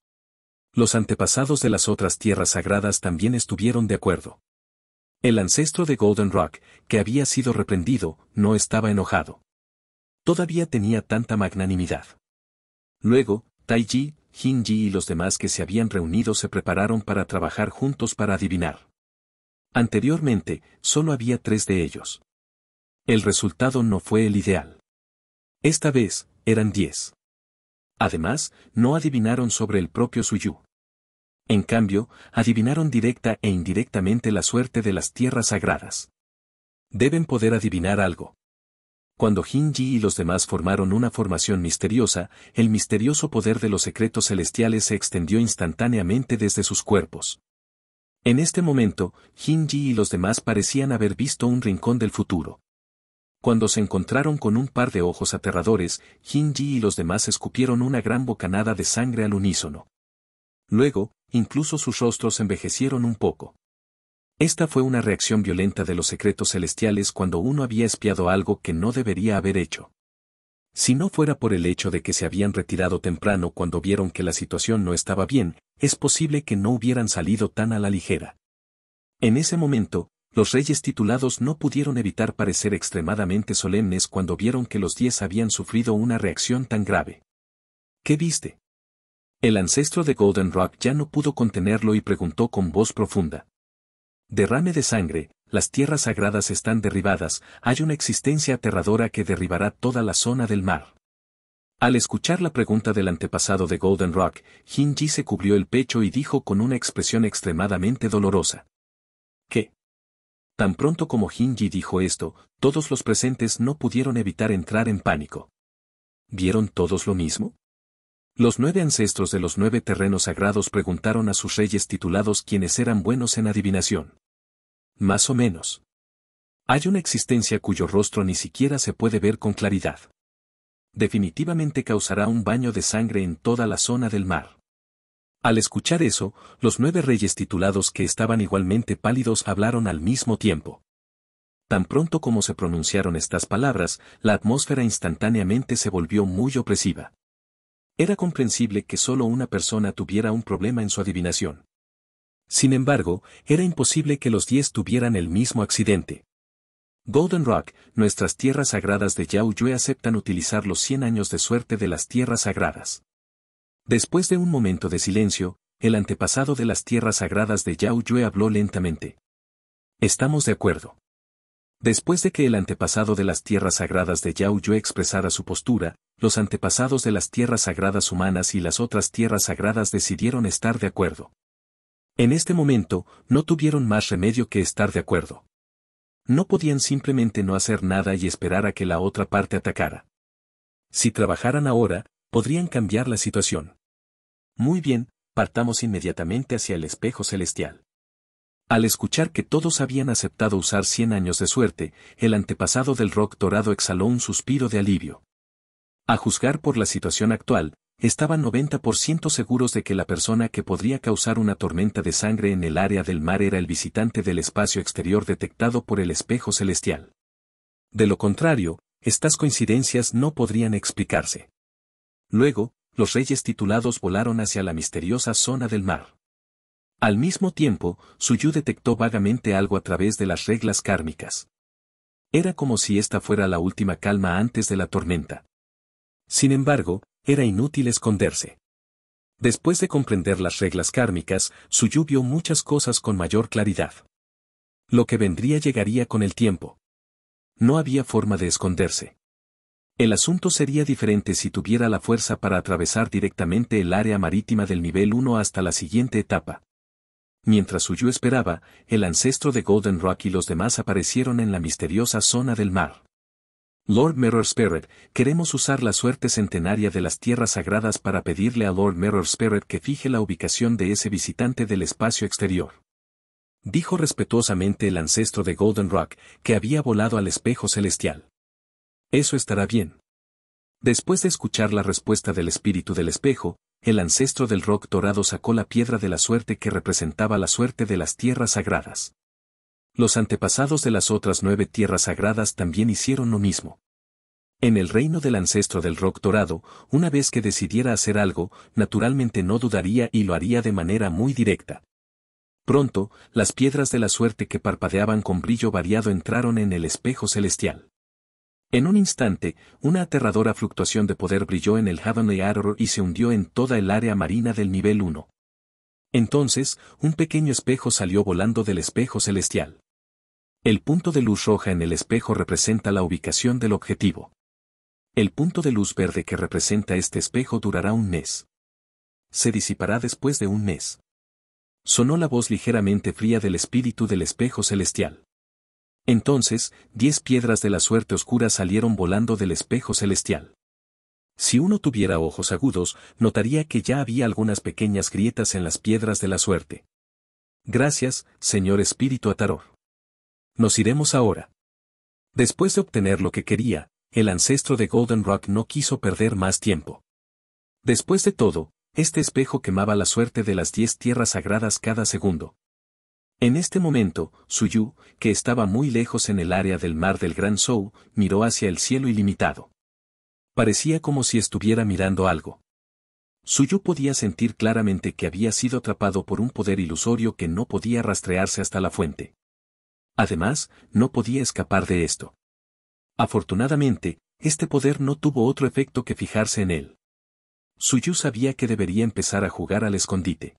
Los antepasados de las otras tierras sagradas también estuvieron de acuerdo. El ancestro de Golden Rock, que había sido reprendido, no estaba enojado. Todavía tenía tanta magnanimidad. Luego, Taiji, ji y los demás que se habían reunido se prepararon para trabajar juntos para adivinar. Anteriormente, solo había tres de ellos. El resultado no fue el ideal. Esta vez, eran 10. Además, no adivinaron sobre el propio Suyu. En cambio, adivinaron directa e indirectamente la suerte de las tierras sagradas. Deben poder adivinar algo. Cuando Hinji y los demás formaron una formación misteriosa, el misterioso poder de los secretos celestiales se extendió instantáneamente desde sus cuerpos. En este momento, Hinji y los demás parecían haber visto un rincón del futuro. Cuando se encontraron con un par de ojos aterradores, Ji y los demás escupieron una gran bocanada de sangre al unísono. Luego, incluso sus rostros envejecieron un poco. Esta fue una reacción violenta de los secretos celestiales cuando uno había espiado algo que no debería haber hecho. Si no fuera por el hecho de que se habían retirado temprano cuando vieron que la situación no estaba bien, es posible que no hubieran salido tan a la ligera. En ese momento, los reyes titulados no pudieron evitar parecer extremadamente solemnes cuando vieron que los diez habían sufrido una reacción tan grave. ¿Qué viste? El ancestro de Golden Rock ya no pudo contenerlo y preguntó con voz profunda. Derrame de sangre, las tierras sagradas están derribadas, hay una existencia aterradora que derribará toda la zona del mar. Al escuchar la pregunta del antepasado de Golden Rock, Hinji se cubrió el pecho y dijo con una expresión extremadamente dolorosa. ¿Qué? Tan pronto como Hinji dijo esto, todos los presentes no pudieron evitar entrar en pánico. ¿Vieron todos lo mismo? Los nueve ancestros de los nueve terrenos sagrados preguntaron a sus reyes titulados quienes eran buenos en adivinación. Más o menos. Hay una existencia cuyo rostro ni siquiera se puede ver con claridad. Definitivamente causará un baño de sangre en toda la zona del mar. Al escuchar eso, los nueve reyes titulados que estaban igualmente pálidos hablaron al mismo tiempo. Tan pronto como se pronunciaron estas palabras, la atmósfera instantáneamente se volvió muy opresiva. Era comprensible que solo una persona tuviera un problema en su adivinación. Sin embargo, era imposible que los diez tuvieran el mismo accidente. Golden Rock, nuestras tierras sagradas de Yao Yue aceptan utilizar los 100 años de suerte de las tierras sagradas. Después de un momento de silencio, el antepasado de las tierras sagradas de Yao Yue habló lentamente. Estamos de acuerdo. Después de que el antepasado de las tierras sagradas de Yao Yue expresara su postura, los antepasados de las tierras sagradas humanas y las otras tierras sagradas decidieron estar de acuerdo. En este momento, no tuvieron más remedio que estar de acuerdo. No podían simplemente no hacer nada y esperar a que la otra parte atacara. Si trabajaran ahora, podrían cambiar la situación. Muy bien, partamos inmediatamente hacia el espejo celestial. Al escuchar que todos habían aceptado usar 100 años de suerte, el antepasado del rock dorado exhaló un suspiro de alivio. A juzgar por la situación actual, estaban 90% seguros de que la persona que podría causar una tormenta de sangre en el área del mar era el visitante del espacio exterior detectado por el espejo celestial. De lo contrario, estas coincidencias no podrían explicarse. Luego, los reyes titulados volaron hacia la misteriosa zona del mar. Al mismo tiempo, Suyu detectó vagamente algo a través de las reglas kármicas. Era como si esta fuera la última calma antes de la tormenta. Sin embargo, era inútil esconderse. Después de comprender las reglas kármicas, Suyu vio muchas cosas con mayor claridad. Lo que vendría llegaría con el tiempo. No había forma de esconderse. El asunto sería diferente si tuviera la fuerza para atravesar directamente el área marítima del nivel 1 hasta la siguiente etapa. Mientras suyo esperaba, el ancestro de Golden Rock y los demás aparecieron en la misteriosa zona del mar. Lord Mirror Spirit, queremos usar la suerte centenaria de las tierras sagradas para pedirle a Lord Mirror Spirit que fije la ubicación de ese visitante del espacio exterior. Dijo respetuosamente el ancestro de Golden Rock, que había volado al espejo celestial. Eso estará bien. Después de escuchar la respuesta del espíritu del espejo, el ancestro del rock dorado sacó la piedra de la suerte que representaba la suerte de las tierras sagradas. Los antepasados de las otras nueve tierras sagradas también hicieron lo mismo. En el reino del ancestro del rock dorado, una vez que decidiera hacer algo, naturalmente no dudaría y lo haría de manera muy directa. Pronto, las piedras de la suerte que parpadeaban con brillo variado entraron en el espejo celestial. En un instante, una aterradora fluctuación de poder brilló en el Heavenly Arrow y se hundió en toda el área marina del nivel 1. Entonces, un pequeño espejo salió volando del espejo celestial. El punto de luz roja en el espejo representa la ubicación del objetivo. El punto de luz verde que representa este espejo durará un mes. Se disipará después de un mes. Sonó la voz ligeramente fría del espíritu del espejo celestial. Entonces, diez piedras de la suerte oscura salieron volando del espejo celestial. Si uno tuviera ojos agudos, notaría que ya había algunas pequeñas grietas en las piedras de la suerte. Gracias, señor espíritu Ataror. Nos iremos ahora. Después de obtener lo que quería, el ancestro de Golden Rock no quiso perder más tiempo. Después de todo, este espejo quemaba la suerte de las diez tierras sagradas cada segundo. En este momento, Suyu, que estaba muy lejos en el área del mar del Gran Sou, miró hacia el cielo ilimitado. Parecía como si estuviera mirando algo. Suyu podía sentir claramente que había sido atrapado por un poder ilusorio que no podía rastrearse hasta la fuente. Además, no podía escapar de esto. Afortunadamente, este poder no tuvo otro efecto que fijarse en él. Suyu sabía que debería empezar a jugar al escondite.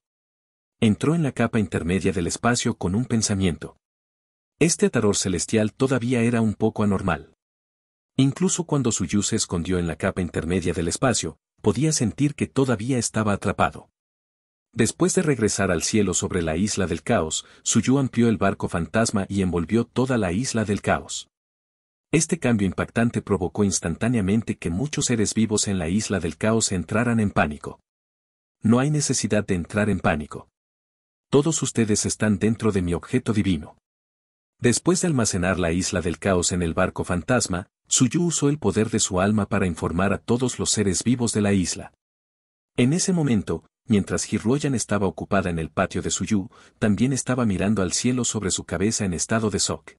Entró en la capa intermedia del espacio con un pensamiento. Este ataror celestial todavía era un poco anormal. Incluso cuando Suyu se escondió en la capa intermedia del espacio, podía sentir que todavía estaba atrapado. Después de regresar al cielo sobre la isla del caos, Suyu amplió el barco fantasma y envolvió toda la isla del caos. Este cambio impactante provocó instantáneamente que muchos seres vivos en la isla del caos entraran en pánico. No hay necesidad de entrar en pánico todos ustedes están dentro de mi objeto divino. Después de almacenar la isla del caos en el barco fantasma, Suyu usó el poder de su alma para informar a todos los seres vivos de la isla. En ese momento, mientras Hiruoyan estaba ocupada en el patio de Suyu, también estaba mirando al cielo sobre su cabeza en estado de shock.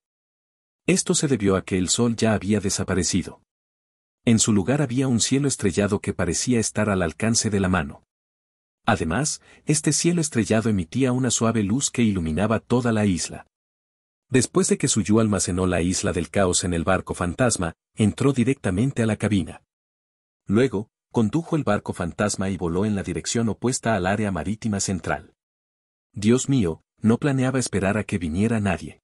Esto se debió a que el sol ya había desaparecido. En su lugar había un cielo estrellado que parecía estar al alcance de la mano. Además, este cielo estrellado emitía una suave luz que iluminaba toda la isla. Después de que Suyu almacenó la isla del caos en el barco fantasma, entró directamente a la cabina. Luego, condujo el barco fantasma y voló en la dirección opuesta al área marítima central. Dios mío, no planeaba esperar a que viniera nadie.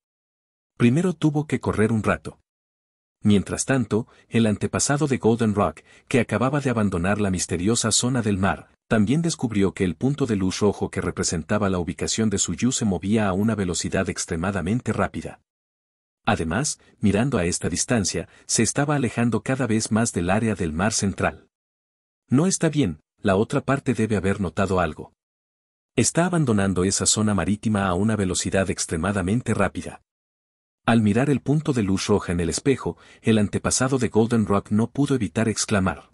Primero tuvo que correr un rato. Mientras tanto, el antepasado de Golden Rock, que acababa de abandonar la misteriosa zona del mar, también descubrió que el punto de luz rojo que representaba la ubicación de Suyu se movía a una velocidad extremadamente rápida. Además, mirando a esta distancia, se estaba alejando cada vez más del área del mar central. No está bien, la otra parte debe haber notado algo. Está abandonando esa zona marítima a una velocidad extremadamente rápida. Al mirar el punto de luz roja en el espejo, el antepasado de Golden Rock no pudo evitar exclamar.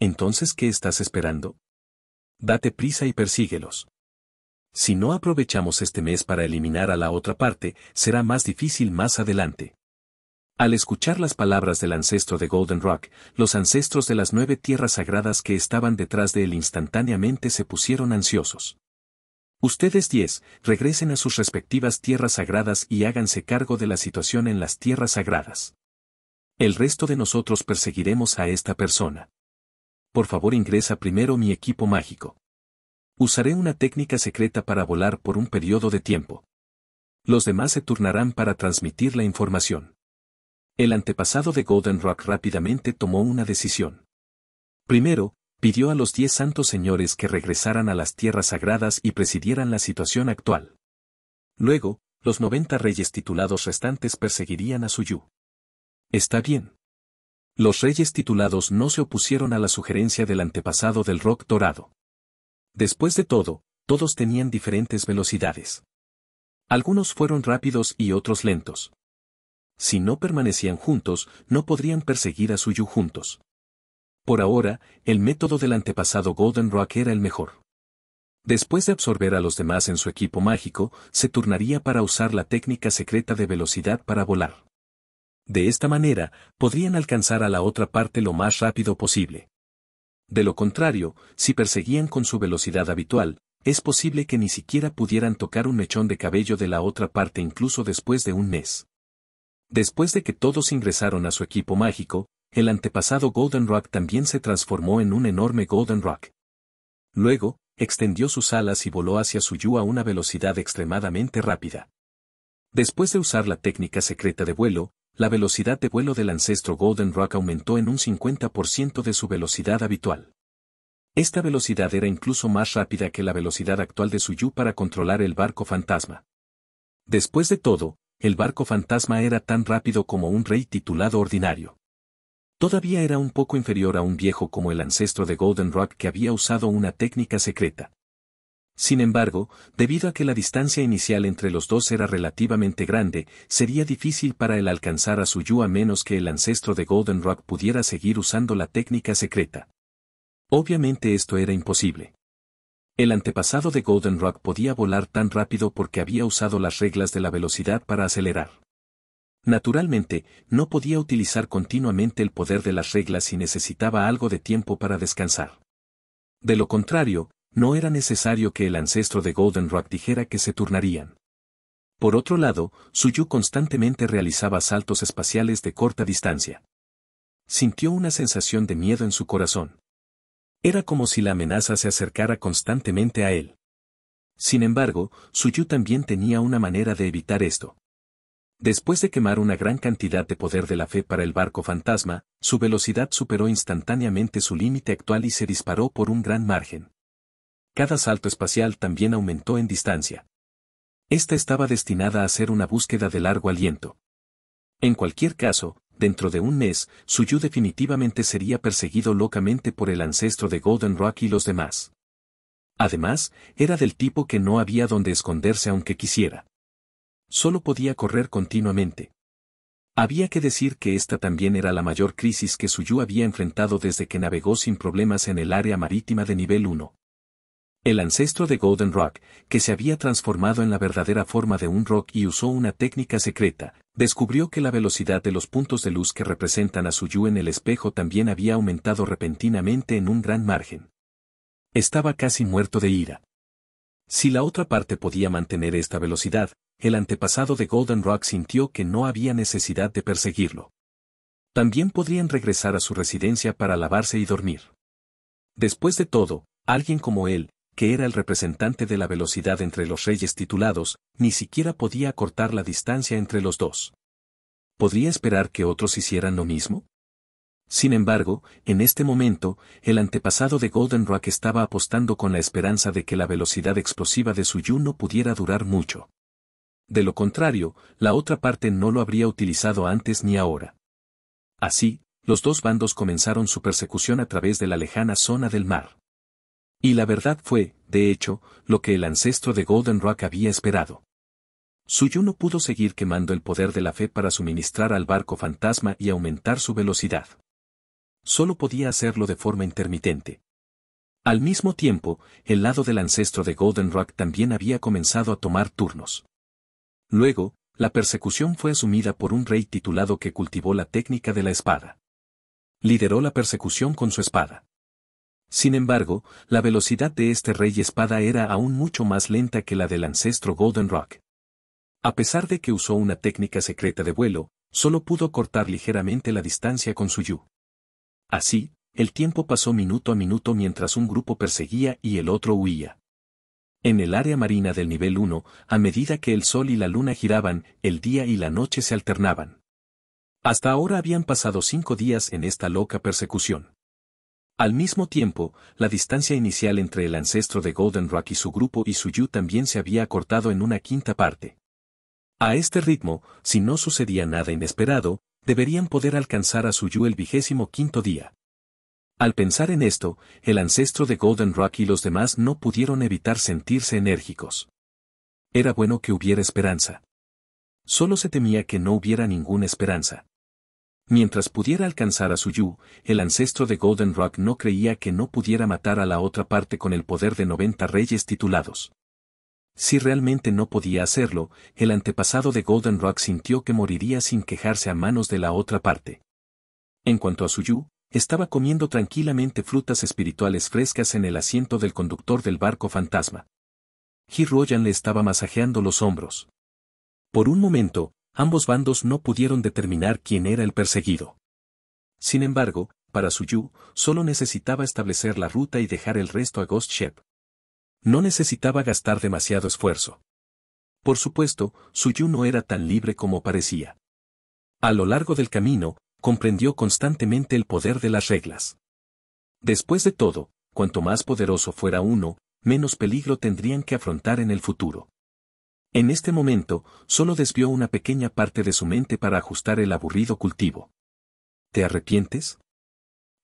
Entonces, ¿qué estás esperando? date prisa y persíguelos. Si no aprovechamos este mes para eliminar a la otra parte, será más difícil más adelante. Al escuchar las palabras del ancestro de Golden Rock, los ancestros de las nueve tierras sagradas que estaban detrás de él instantáneamente se pusieron ansiosos. Ustedes diez, regresen a sus respectivas tierras sagradas y háganse cargo de la situación en las tierras sagradas. El resto de nosotros perseguiremos a esta persona por favor ingresa primero mi equipo mágico. Usaré una técnica secreta para volar por un periodo de tiempo. Los demás se turnarán para transmitir la información. El antepasado de Golden Rock rápidamente tomó una decisión. Primero, pidió a los diez santos señores que regresaran a las tierras sagradas y presidieran la situación actual. Luego, los noventa reyes titulados restantes perseguirían a Suyu. Está bien. Los reyes titulados no se opusieron a la sugerencia del antepasado del rock dorado. Después de todo, todos tenían diferentes velocidades. Algunos fueron rápidos y otros lentos. Si no permanecían juntos, no podrían perseguir a Suyu juntos. Por ahora, el método del antepasado Golden Rock era el mejor. Después de absorber a los demás en su equipo mágico, se turnaría para usar la técnica secreta de velocidad para volar. De esta manera, podrían alcanzar a la otra parte lo más rápido posible. De lo contrario, si perseguían con su velocidad habitual, es posible que ni siquiera pudieran tocar un mechón de cabello de la otra parte incluso después de un mes. Después de que todos ingresaron a su equipo mágico, el antepasado Golden Rock también se transformó en un enorme Golden Rock. Luego, extendió sus alas y voló hacia su yu a una velocidad extremadamente rápida. Después de usar la técnica secreta de vuelo, la velocidad de vuelo del ancestro Golden Rock aumentó en un 50% de su velocidad habitual. Esta velocidad era incluso más rápida que la velocidad actual de Suyu para controlar el barco fantasma. Después de todo, el barco fantasma era tan rápido como un rey titulado ordinario. Todavía era un poco inferior a un viejo como el ancestro de Golden Rock que había usado una técnica secreta. Sin embargo, debido a que la distancia inicial entre los dos era relativamente grande, sería difícil para él alcanzar a su Yu a menos que el ancestro de Golden Rock pudiera seguir usando la técnica secreta. Obviamente esto era imposible. El antepasado de Golden Rock podía volar tan rápido porque había usado las reglas de la velocidad para acelerar. Naturalmente, no podía utilizar continuamente el poder de las reglas y necesitaba algo de tiempo para descansar. De lo contrario, no era necesario que el ancestro de Golden Rock dijera que se turnarían. Por otro lado, Suyu constantemente realizaba saltos espaciales de corta distancia. Sintió una sensación de miedo en su corazón. Era como si la amenaza se acercara constantemente a él. Sin embargo, Suyu también tenía una manera de evitar esto. Después de quemar una gran cantidad de poder de la fe para el barco fantasma, su velocidad superó instantáneamente su límite actual y se disparó por un gran margen cada salto espacial también aumentó en distancia. Esta estaba destinada a ser una búsqueda de largo aliento. En cualquier caso, dentro de un mes, Suyu definitivamente sería perseguido locamente por el ancestro de Golden Rock y los demás. Además, era del tipo que no había donde esconderse aunque quisiera. Solo podía correr continuamente. Había que decir que esta también era la mayor crisis que Suyu había enfrentado desde que navegó sin problemas en el área marítima de nivel 1 el ancestro de Golden Rock, que se había transformado en la verdadera forma de un rock y usó una técnica secreta, descubrió que la velocidad de los puntos de luz que representan a su yu en el espejo también había aumentado repentinamente en un gran margen. Estaba casi muerto de ira. Si la otra parte podía mantener esta velocidad, el antepasado de Golden Rock sintió que no había necesidad de perseguirlo. También podrían regresar a su residencia para lavarse y dormir. Después de todo, alguien como él, que era el representante de la velocidad entre los reyes titulados, ni siquiera podía acortar la distancia entre los dos. ¿Podría esperar que otros hicieran lo mismo? Sin embargo, en este momento, el antepasado de Golden Rock estaba apostando con la esperanza de que la velocidad explosiva de su yuno pudiera durar mucho. De lo contrario, la otra parte no lo habría utilizado antes ni ahora. Así, los dos bandos comenzaron su persecución a través de la lejana zona del mar. Y la verdad fue, de hecho, lo que el ancestro de Golden Rock había esperado. Suyo no pudo seguir quemando el poder de la fe para suministrar al barco fantasma y aumentar su velocidad. Solo podía hacerlo de forma intermitente. Al mismo tiempo, el lado del ancestro de Golden Rock también había comenzado a tomar turnos. Luego, la persecución fue asumida por un rey titulado que cultivó la técnica de la espada. Lideró la persecución con su espada. Sin embargo, la velocidad de este rey espada era aún mucho más lenta que la del ancestro Golden Rock. A pesar de que usó una técnica secreta de vuelo, solo pudo cortar ligeramente la distancia con su Yu. Así, el tiempo pasó minuto a minuto mientras un grupo perseguía y el otro huía. En el área marina del nivel 1, a medida que el sol y la luna giraban, el día y la noche se alternaban. Hasta ahora habían pasado cinco días en esta loca persecución. Al mismo tiempo, la distancia inicial entre el ancestro de Golden Rock y su grupo y Suyu también se había acortado en una quinta parte. A este ritmo, si no sucedía nada inesperado, deberían poder alcanzar a Suyu el vigésimo quinto día. Al pensar en esto, el ancestro de Golden Rock y los demás no pudieron evitar sentirse enérgicos. Era bueno que hubiera esperanza. Solo se temía que no hubiera ninguna esperanza. Mientras pudiera alcanzar a Suyu, el ancestro de Golden Rock no creía que no pudiera matar a la otra parte con el poder de 90 reyes titulados. Si realmente no podía hacerlo, el antepasado de Golden Rock sintió que moriría sin quejarse a manos de la otra parte. En cuanto a Suyu, estaba comiendo tranquilamente frutas espirituales frescas en el asiento del conductor del barco fantasma. Hiroyan le estaba masajeando los hombros. Por un momento, ambos bandos no pudieron determinar quién era el perseguido. Sin embargo, para Suyu, solo necesitaba establecer la ruta y dejar el resto a Ghost Shep. No necesitaba gastar demasiado esfuerzo. Por supuesto, Suyu no era tan libre como parecía. A lo largo del camino, comprendió constantemente el poder de las reglas. Después de todo, cuanto más poderoso fuera uno, menos peligro tendrían que afrontar en el futuro. En este momento, solo desvió una pequeña parte de su mente para ajustar el aburrido cultivo. ¿Te arrepientes?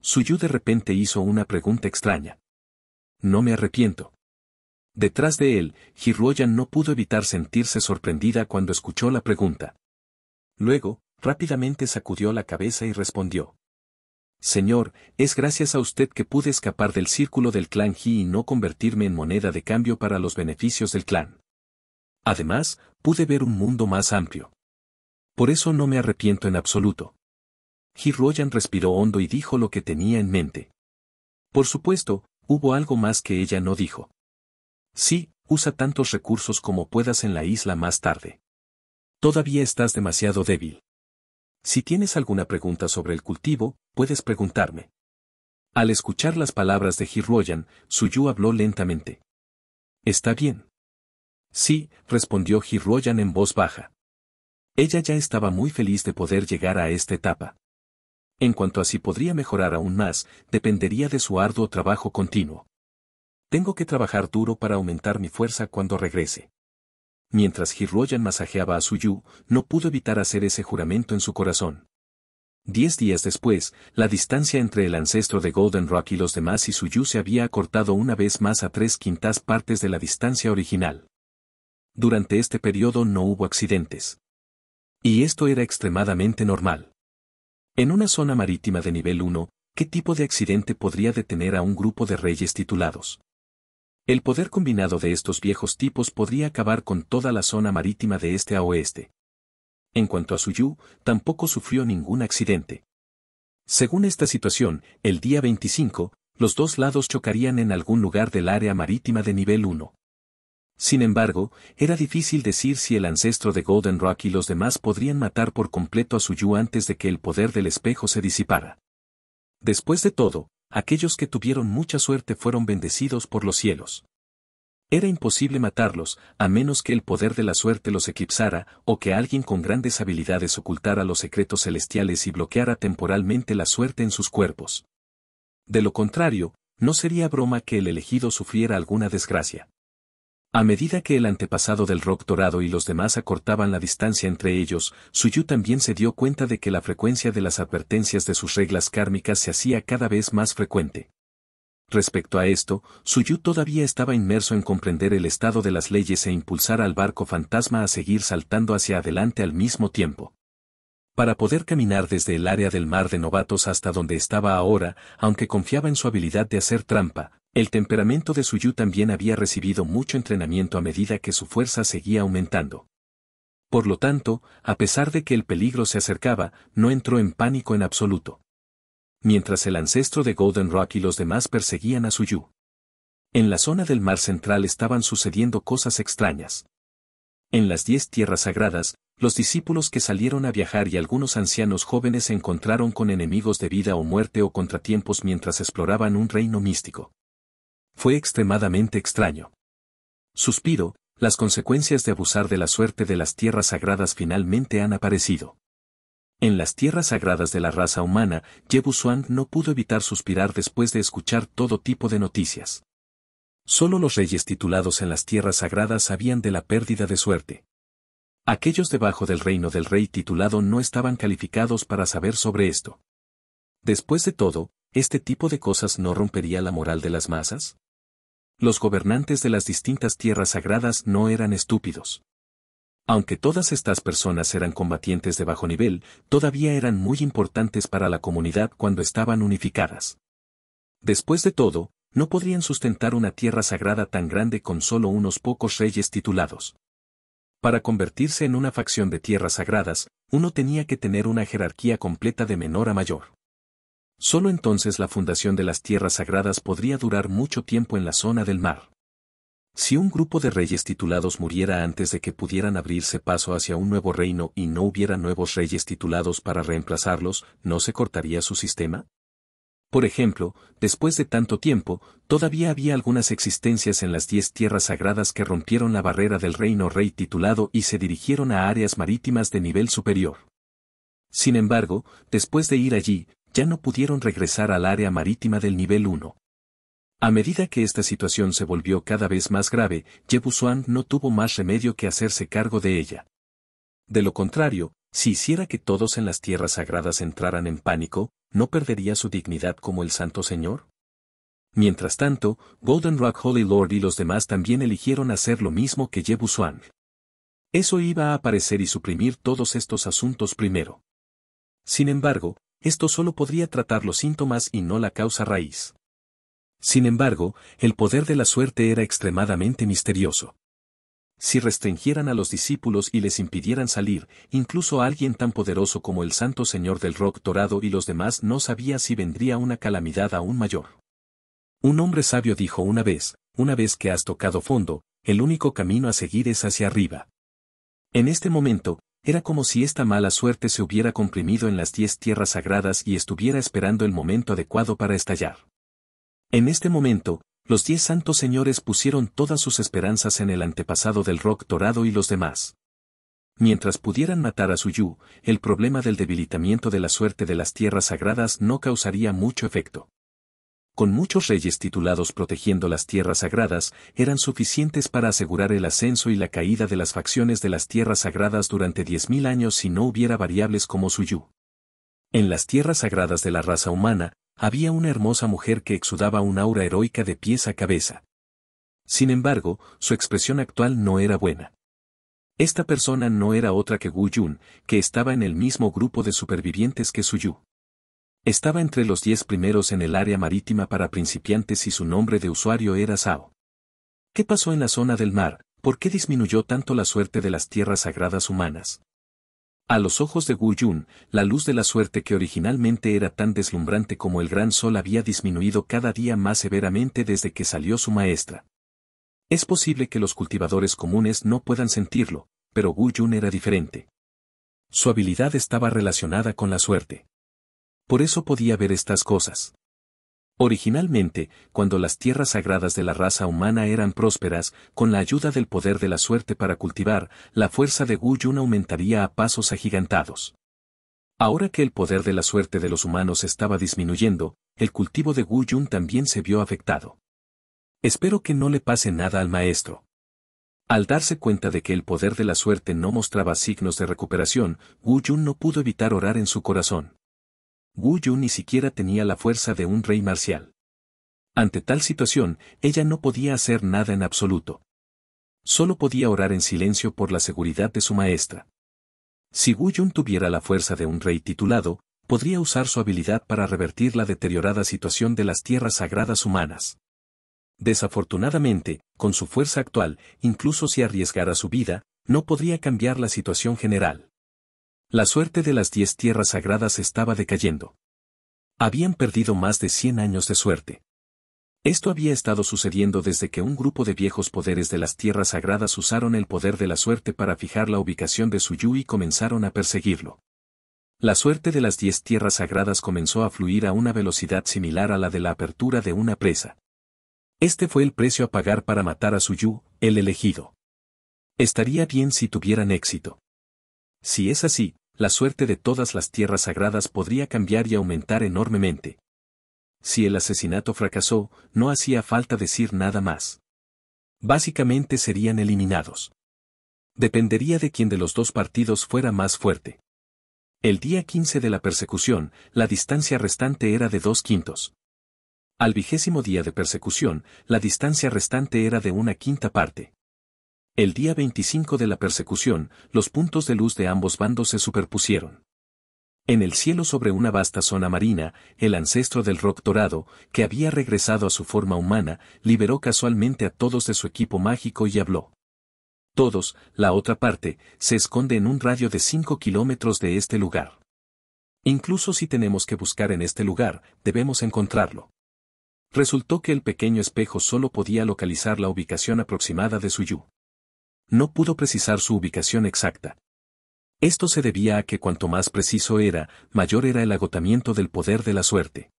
Suyu de repente hizo una pregunta extraña. No me arrepiento. Detrás de él, Hiroyan no pudo evitar sentirse sorprendida cuando escuchó la pregunta. Luego, rápidamente sacudió la cabeza y respondió. Señor, es gracias a usted que pude escapar del círculo del clan Ji y no convertirme en moneda de cambio para los beneficios del clan. Además, pude ver un mundo más amplio. Por eso no me arrepiento en absoluto. Hiroyan respiró hondo y dijo lo que tenía en mente. Por supuesto, hubo algo más que ella no dijo. Sí, usa tantos recursos como puedas en la isla más tarde. Todavía estás demasiado débil. Si tienes alguna pregunta sobre el cultivo, puedes preguntarme. Al escuchar las palabras de Hiroyan, Suyu habló lentamente. Está bien. Sí, respondió Hiroyan en voz baja. Ella ya estaba muy feliz de poder llegar a esta etapa. En cuanto a si podría mejorar aún más, dependería de su arduo trabajo continuo. Tengo que trabajar duro para aumentar mi fuerza cuando regrese. Mientras Hiroyan masajeaba a Suyu, no pudo evitar hacer ese juramento en su corazón. Diez días después, la distancia entre el ancestro de Golden Rock y los demás y Suyu se había acortado una vez más a tres quintas partes de la distancia original durante este periodo no hubo accidentes. Y esto era extremadamente normal. En una zona marítima de nivel 1, ¿qué tipo de accidente podría detener a un grupo de reyes titulados? El poder combinado de estos viejos tipos podría acabar con toda la zona marítima de este a oeste. En cuanto a Suyu, tampoco sufrió ningún accidente. Según esta situación, el día 25, los dos lados chocarían en algún lugar del área marítima de nivel 1. Sin embargo, era difícil decir si el ancestro de Golden Rock y los demás podrían matar por completo a Suyu antes de que el poder del espejo se disipara. Después de todo, aquellos que tuvieron mucha suerte fueron bendecidos por los cielos. Era imposible matarlos, a menos que el poder de la suerte los eclipsara o que alguien con grandes habilidades ocultara los secretos celestiales y bloqueara temporalmente la suerte en sus cuerpos. De lo contrario, no sería broma que el elegido sufriera alguna desgracia. A medida que el antepasado del rock dorado y los demás acortaban la distancia entre ellos, Suyu también se dio cuenta de que la frecuencia de las advertencias de sus reglas kármicas se hacía cada vez más frecuente. Respecto a esto, Suyu todavía estaba inmerso en comprender el estado de las leyes e impulsar al barco fantasma a seguir saltando hacia adelante al mismo tiempo. Para poder caminar desde el área del mar de novatos hasta donde estaba ahora, aunque confiaba en su habilidad de hacer trampa, el temperamento de Suyu también había recibido mucho entrenamiento a medida que su fuerza seguía aumentando. Por lo tanto, a pesar de que el peligro se acercaba, no entró en pánico en absoluto. Mientras el ancestro de Golden Rock y los demás perseguían a Suyu. En la zona del mar central estaban sucediendo cosas extrañas. En las diez tierras sagradas, los discípulos que salieron a viajar y algunos ancianos jóvenes se encontraron con enemigos de vida o muerte o contratiempos mientras exploraban un reino místico. Fue extremadamente extraño. Suspiro, las consecuencias de abusar de la suerte de las tierras sagradas finalmente han aparecido. En las tierras sagradas de la raza humana, Yebusuan no pudo evitar suspirar después de escuchar todo tipo de noticias. Solo los reyes titulados en las tierras sagradas sabían de la pérdida de suerte. Aquellos debajo del reino del rey titulado no estaban calificados para saber sobre esto. Después de todo, ¿este tipo de cosas no rompería la moral de las masas? los gobernantes de las distintas tierras sagradas no eran estúpidos. Aunque todas estas personas eran combatientes de bajo nivel, todavía eran muy importantes para la comunidad cuando estaban unificadas. Después de todo, no podrían sustentar una tierra sagrada tan grande con solo unos pocos reyes titulados. Para convertirse en una facción de tierras sagradas, uno tenía que tener una jerarquía completa de menor a mayor. Solo entonces la fundación de las tierras sagradas podría durar mucho tiempo en la zona del mar. Si un grupo de reyes titulados muriera antes de que pudieran abrirse paso hacia un nuevo reino y no hubiera nuevos reyes titulados para reemplazarlos, ¿no se cortaría su sistema? Por ejemplo, después de tanto tiempo, todavía había algunas existencias en las diez tierras sagradas que rompieron la barrera del reino rey titulado y se dirigieron a áreas marítimas de nivel superior. Sin embargo, después de ir allí, ya no pudieron regresar al área marítima del nivel 1. A medida que esta situación se volvió cada vez más grave, Yebusuan no tuvo más remedio que hacerse cargo de ella. De lo contrario, si hiciera que todos en las tierras sagradas entraran en pánico, ¿no perdería su dignidad como el Santo Señor? Mientras tanto, Golden Rock Holy Lord y los demás también eligieron hacer lo mismo que Yebusuan. Eso iba a aparecer y suprimir todos estos asuntos primero. Sin embargo, esto solo podría tratar los síntomas y no la causa raíz. Sin embargo, el poder de la suerte era extremadamente misterioso. Si restringieran a los discípulos y les impidieran salir, incluso alguien tan poderoso como el Santo Señor del Rock Dorado y los demás no sabía si vendría una calamidad aún mayor. Un hombre sabio dijo una vez, una vez que has tocado fondo, el único camino a seguir es hacia arriba. En este momento, era como si esta mala suerte se hubiera comprimido en las diez tierras sagradas y estuviera esperando el momento adecuado para estallar. En este momento, los diez santos señores pusieron todas sus esperanzas en el antepasado del rock dorado y los demás. Mientras pudieran matar a Suyu, el problema del debilitamiento de la suerte de las tierras sagradas no causaría mucho efecto con muchos reyes titulados protegiendo las tierras sagradas, eran suficientes para asegurar el ascenso y la caída de las facciones de las tierras sagradas durante 10.000 años si no hubiera variables como Suyu. En las tierras sagradas de la raza humana, había una hermosa mujer que exudaba un aura heroica de pies a cabeza. Sin embargo, su expresión actual no era buena. Esta persona no era otra que Wu Yun, que estaba en el mismo grupo de supervivientes que Suyu. Estaba entre los diez primeros en el área marítima para principiantes y su nombre de usuario era Sao. ¿Qué pasó en la zona del mar? ¿Por qué disminuyó tanto la suerte de las tierras sagradas humanas? A los ojos de Gu Yun, la luz de la suerte que originalmente era tan deslumbrante como el gran sol había disminuido cada día más severamente desde que salió su maestra. Es posible que los cultivadores comunes no puedan sentirlo, pero Gu Yun era diferente. Su habilidad estaba relacionada con la suerte. Por eso podía ver estas cosas. Originalmente, cuando las tierras sagradas de la raza humana eran prósperas, con la ayuda del poder de la suerte para cultivar, la fuerza de Gu Yun aumentaría a pasos agigantados. Ahora que el poder de la suerte de los humanos estaba disminuyendo, el cultivo de Gu Yun también se vio afectado. Espero que no le pase nada al maestro. Al darse cuenta de que el poder de la suerte no mostraba signos de recuperación, Wu no pudo evitar orar en su corazón. Wu Yun ni siquiera tenía la fuerza de un rey marcial. Ante tal situación, ella no podía hacer nada en absoluto. Solo podía orar en silencio por la seguridad de su maestra. Si Wu Yun tuviera la fuerza de un rey titulado, podría usar su habilidad para revertir la deteriorada situación de las tierras sagradas humanas. Desafortunadamente, con su fuerza actual, incluso si arriesgara su vida, no podría cambiar la situación general. La suerte de las diez tierras sagradas estaba decayendo. Habían perdido más de 100 años de suerte. Esto había estado sucediendo desde que un grupo de viejos poderes de las tierras sagradas usaron el poder de la suerte para fijar la ubicación de Suyu y comenzaron a perseguirlo. La suerte de las diez tierras sagradas comenzó a fluir a una velocidad similar a la de la apertura de una presa. Este fue el precio a pagar para matar a Suyu, el elegido. Estaría bien si tuvieran éxito. Si es así, la suerte de todas las tierras sagradas podría cambiar y aumentar enormemente. Si el asesinato fracasó, no hacía falta decir nada más. Básicamente serían eliminados. Dependería de quién de los dos partidos fuera más fuerte. El día 15 de la persecución, la distancia restante era de dos quintos. Al vigésimo día de persecución, la distancia restante era de una quinta parte. El día 25 de la persecución, los puntos de luz de ambos bandos se superpusieron. En el cielo sobre una vasta zona marina, el ancestro del rock dorado, que había regresado a su forma humana, liberó casualmente a todos de su equipo mágico y habló. Todos, la otra parte, se esconde en un radio de 5 kilómetros de este lugar. Incluso si tenemos que buscar en este lugar, debemos encontrarlo. Resultó que el pequeño espejo solo podía localizar la ubicación aproximada de Suyu no pudo precisar su ubicación exacta. Esto se debía a que cuanto más preciso era, mayor era el agotamiento del poder de la suerte.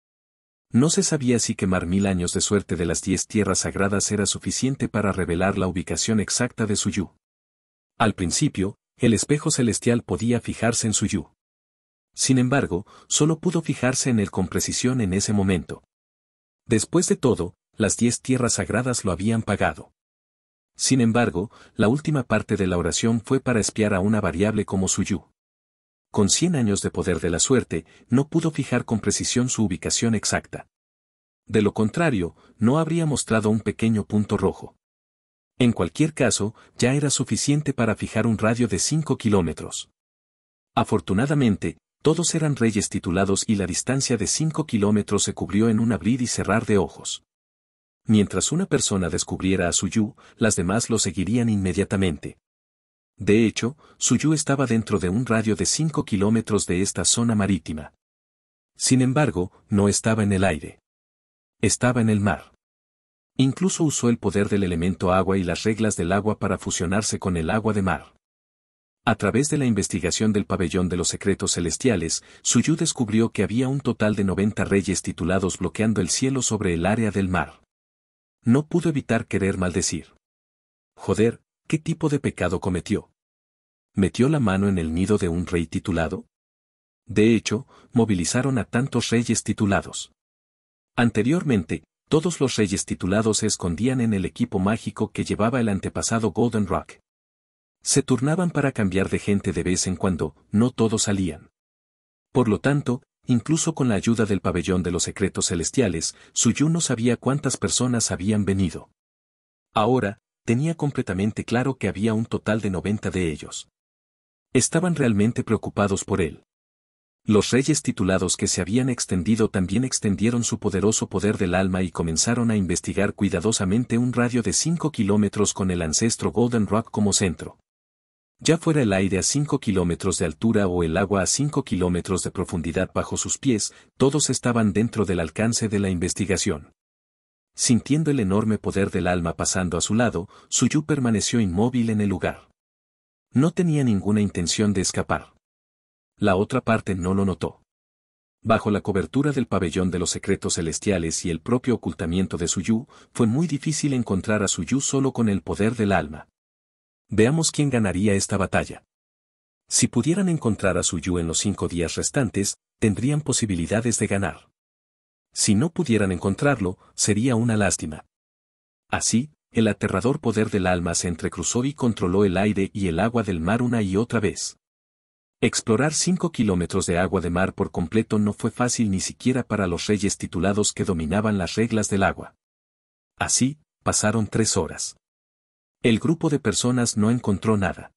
No se sabía si quemar mil años de suerte de las diez tierras sagradas era suficiente para revelar la ubicación exacta de Suyu. Al principio, el espejo celestial podía fijarse en Suyu. Sin embargo, solo pudo fijarse en él con precisión en ese momento. Después de todo, las diez tierras sagradas lo habían pagado. Sin embargo, la última parte de la oración fue para espiar a una variable como Suyu. Con 100 años de poder de la suerte, no pudo fijar con precisión su ubicación exacta. De lo contrario, no habría mostrado un pequeño punto rojo. En cualquier caso, ya era suficiente para fijar un radio de 5 kilómetros. Afortunadamente, todos eran reyes titulados y la distancia de 5 kilómetros se cubrió en un abrir y cerrar de ojos. Mientras una persona descubriera a Suyu, las demás lo seguirían inmediatamente. De hecho, Suyu estaba dentro de un radio de 5 kilómetros de esta zona marítima. Sin embargo, no estaba en el aire. Estaba en el mar. Incluso usó el poder del elemento agua y las reglas del agua para fusionarse con el agua de mar. A través de la investigación del pabellón de los secretos celestiales, Suyu descubrió que había un total de 90 reyes titulados bloqueando el cielo sobre el área del mar no pudo evitar querer maldecir. Joder, ¿qué tipo de pecado cometió? ¿Metió la mano en el nido de un rey titulado? De hecho, movilizaron a tantos reyes titulados. Anteriormente, todos los reyes titulados se escondían en el equipo mágico que llevaba el antepasado Golden Rock. Se turnaban para cambiar de gente de vez en cuando, no todos salían. Por lo tanto, Incluso con la ayuda del pabellón de los secretos celestiales, Suyu no sabía cuántas personas habían venido. Ahora, tenía completamente claro que había un total de 90 de ellos. Estaban realmente preocupados por él. Los reyes titulados que se habían extendido también extendieron su poderoso poder del alma y comenzaron a investigar cuidadosamente un radio de 5 kilómetros con el ancestro Golden Rock como centro ya fuera el aire a cinco kilómetros de altura o el agua a cinco kilómetros de profundidad bajo sus pies, todos estaban dentro del alcance de la investigación. Sintiendo el enorme poder del alma pasando a su lado, Suyu permaneció inmóvil en el lugar. No tenía ninguna intención de escapar. La otra parte no lo notó. Bajo la cobertura del pabellón de los secretos celestiales y el propio ocultamiento de Suyu, fue muy difícil encontrar a Suyu solo con el poder del alma. Veamos quién ganaría esta batalla. Si pudieran encontrar a Suyu en los cinco días restantes, tendrían posibilidades de ganar. Si no pudieran encontrarlo, sería una lástima. Así, el aterrador poder del alma se entrecruzó y controló el aire y el agua del mar una y otra vez. Explorar cinco kilómetros de agua de mar por completo no fue fácil ni siquiera para los reyes titulados que dominaban las reglas del agua. Así, pasaron tres horas. El grupo de personas no encontró nada.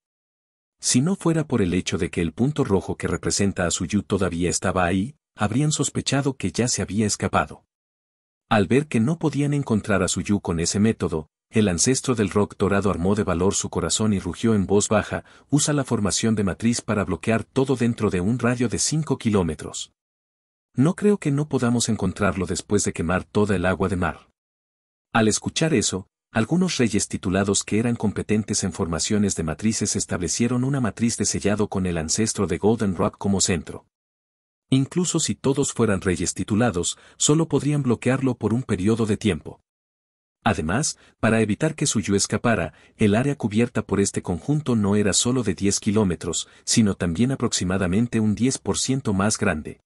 Si no fuera por el hecho de que el punto rojo que representa a Suyu todavía estaba ahí, habrían sospechado que ya se había escapado. Al ver que no podían encontrar a Suyu con ese método, el ancestro del rock dorado armó de valor su corazón y rugió en voz baja, usa la formación de matriz para bloquear todo dentro de un radio de 5 kilómetros. No creo que no podamos encontrarlo después de quemar toda el agua de mar. Al escuchar eso, algunos reyes titulados que eran competentes en formaciones de matrices establecieron una matriz de sellado con el ancestro de Golden Rock como centro. Incluso si todos fueran reyes titulados, solo podrían bloquearlo por un periodo de tiempo. Además, para evitar que Suyu escapara, el área cubierta por este conjunto no era solo de 10 kilómetros, sino también aproximadamente un 10% más grande.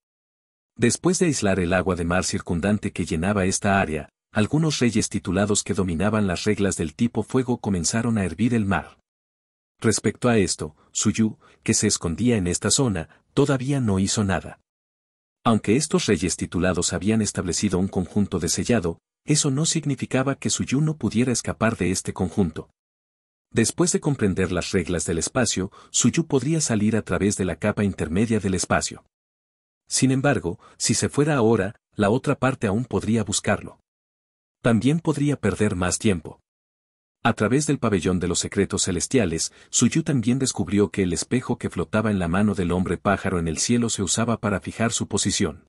Después de aislar el agua de mar circundante que llenaba esta área, algunos reyes titulados que dominaban las reglas del tipo fuego comenzaron a hervir el mar. Respecto a esto, Suyu, que se escondía en esta zona, todavía no hizo nada. Aunque estos reyes titulados habían establecido un conjunto de sellado, eso no significaba que Suyu no pudiera escapar de este conjunto. Después de comprender las reglas del espacio, Suyu podría salir a través de la capa intermedia del espacio. Sin embargo, si se fuera ahora, la otra parte aún podría buscarlo también podría perder más tiempo. A través del pabellón de los secretos celestiales, Suyu también descubrió que el espejo que flotaba en la mano del hombre pájaro en el cielo se usaba para fijar su posición.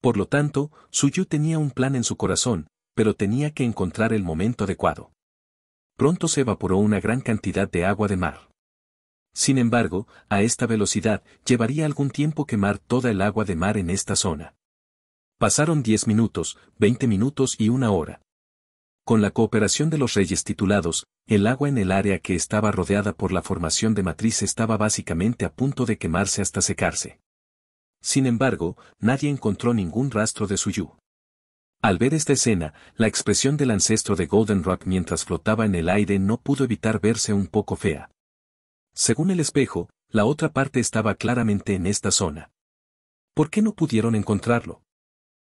Por lo tanto, Suyu tenía un plan en su corazón, pero tenía que encontrar el momento adecuado. Pronto se evaporó una gran cantidad de agua de mar. Sin embargo, a esta velocidad, llevaría algún tiempo quemar toda el agua de mar en esta zona. Pasaron diez minutos, veinte minutos y una hora. Con la cooperación de los reyes titulados, el agua en el área que estaba rodeada por la formación de matriz estaba básicamente a punto de quemarse hasta secarse. Sin embargo, nadie encontró ningún rastro de Suyu. Al ver esta escena, la expresión del ancestro de Golden Rock mientras flotaba en el aire no pudo evitar verse un poco fea. Según el espejo, la otra parte estaba claramente en esta zona. ¿Por qué no pudieron encontrarlo?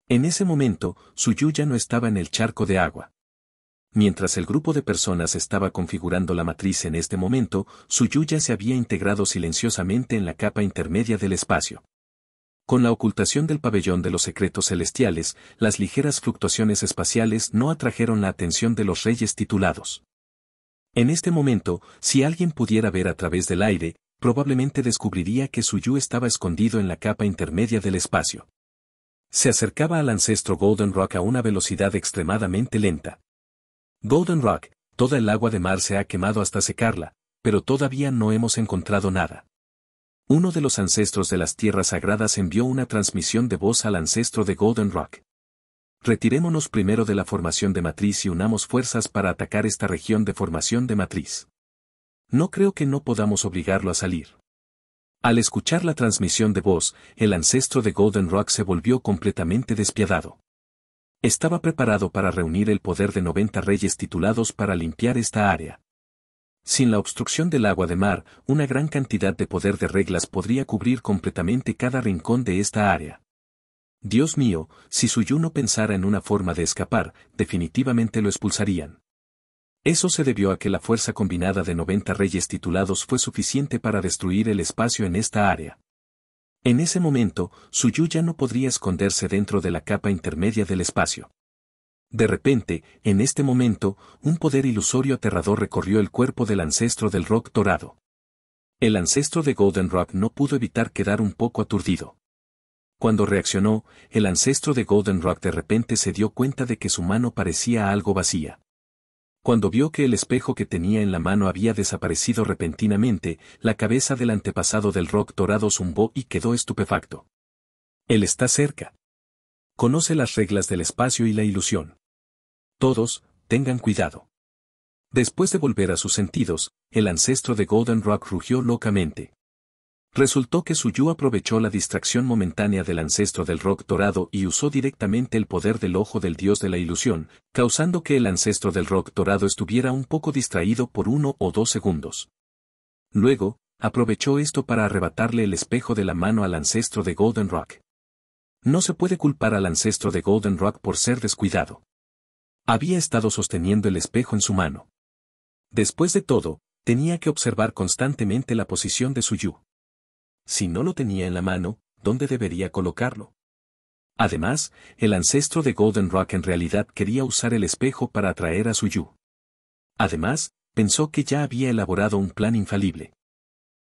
En ese momento, Suyu ya no estaba en el charco de agua. Mientras el grupo de personas estaba configurando la matriz en este momento, Suyu ya se había integrado silenciosamente en la capa intermedia del espacio. Con la ocultación del pabellón de los secretos celestiales, las ligeras fluctuaciones espaciales no atrajeron la atención de los reyes titulados. En este momento, si alguien pudiera ver a través del aire, probablemente descubriría que Suyu estaba escondido en la capa intermedia del espacio. Se acercaba al ancestro Golden Rock a una velocidad extremadamente lenta. Golden Rock, toda el agua de mar se ha quemado hasta secarla, pero todavía no hemos encontrado nada. Uno de los ancestros de las tierras sagradas envió una transmisión de voz al ancestro de Golden Rock. Retirémonos primero de la formación de matriz y unamos fuerzas para atacar esta región de formación de matriz. No creo que no podamos obligarlo a salir. Al escuchar la transmisión de voz, el ancestro de Golden Rock se volvió completamente despiadado. Estaba preparado para reunir el poder de 90 reyes titulados para limpiar esta área. Sin la obstrucción del agua de mar, una gran cantidad de poder de reglas podría cubrir completamente cada rincón de esta área. Dios mío, si Suyuno pensara en una forma de escapar, definitivamente lo expulsarían. Eso se debió a que la fuerza combinada de 90 reyes titulados fue suficiente para destruir el espacio en esta área. En ese momento, Suyu ya no podría esconderse dentro de la capa intermedia del espacio. De repente, en este momento, un poder ilusorio aterrador recorrió el cuerpo del ancestro del rock dorado. El ancestro de Golden Rock no pudo evitar quedar un poco aturdido. Cuando reaccionó, el ancestro de Golden Rock de repente se dio cuenta de que su mano parecía algo vacía. Cuando vio que el espejo que tenía en la mano había desaparecido repentinamente, la cabeza del antepasado del rock dorado zumbó y quedó estupefacto. Él está cerca. Conoce las reglas del espacio y la ilusión. Todos, tengan cuidado. Después de volver a sus sentidos, el ancestro de Golden Rock rugió locamente. Resultó que Suyu aprovechó la distracción momentánea del ancestro del rock dorado y usó directamente el poder del ojo del dios de la ilusión, causando que el ancestro del rock dorado estuviera un poco distraído por uno o dos segundos. Luego, aprovechó esto para arrebatarle el espejo de la mano al ancestro de Golden Rock. No se puede culpar al ancestro de Golden Rock por ser descuidado. Había estado sosteniendo el espejo en su mano. Después de todo, tenía que observar constantemente la posición de Suyu si no lo tenía en la mano, ¿dónde debería colocarlo? Además, el ancestro de Golden Rock en realidad quería usar el espejo para atraer a su Yu. Además, pensó que ya había elaborado un plan infalible.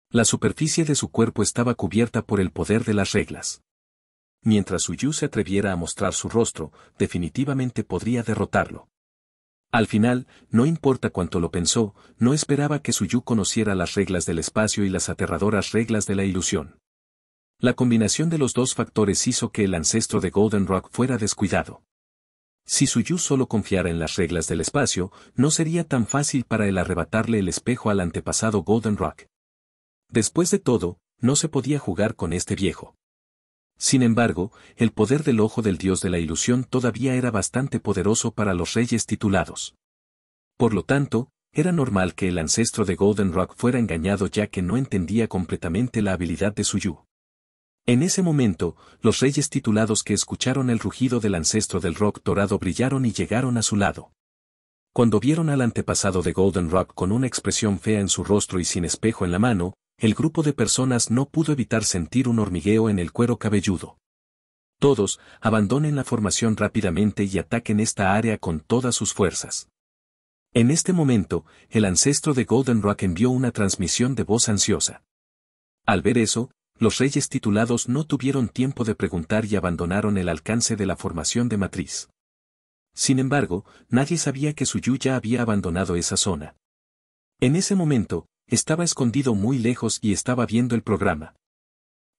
La superficie de su cuerpo estaba cubierta por el poder de las reglas. Mientras Suyu se atreviera a mostrar su rostro, definitivamente podría derrotarlo. Al final, no importa cuánto lo pensó, no esperaba que Suyu conociera las reglas del espacio y las aterradoras reglas de la ilusión. La combinación de los dos factores hizo que el ancestro de Golden Rock fuera descuidado. Si Suyu solo confiara en las reglas del espacio, no sería tan fácil para él arrebatarle el espejo al antepasado Golden Rock. Después de todo, no se podía jugar con este viejo. Sin embargo, el poder del ojo del dios de la ilusión todavía era bastante poderoso para los reyes titulados. Por lo tanto, era normal que el ancestro de Golden Rock fuera engañado ya que no entendía completamente la habilidad de Suyu. En ese momento, los reyes titulados que escucharon el rugido del ancestro del rock dorado brillaron y llegaron a su lado. Cuando vieron al antepasado de Golden Rock con una expresión fea en su rostro y sin espejo en la mano, el grupo de personas no pudo evitar sentir un hormigueo en el cuero cabelludo. Todos, abandonen la formación rápidamente y ataquen esta área con todas sus fuerzas. En este momento, el ancestro de Golden Rock envió una transmisión de voz ansiosa. Al ver eso, los reyes titulados no tuvieron tiempo de preguntar y abandonaron el alcance de la formación de matriz. Sin embargo, nadie sabía que Suyu ya había abandonado esa zona. En ese momento, estaba escondido muy lejos y estaba viendo el programa.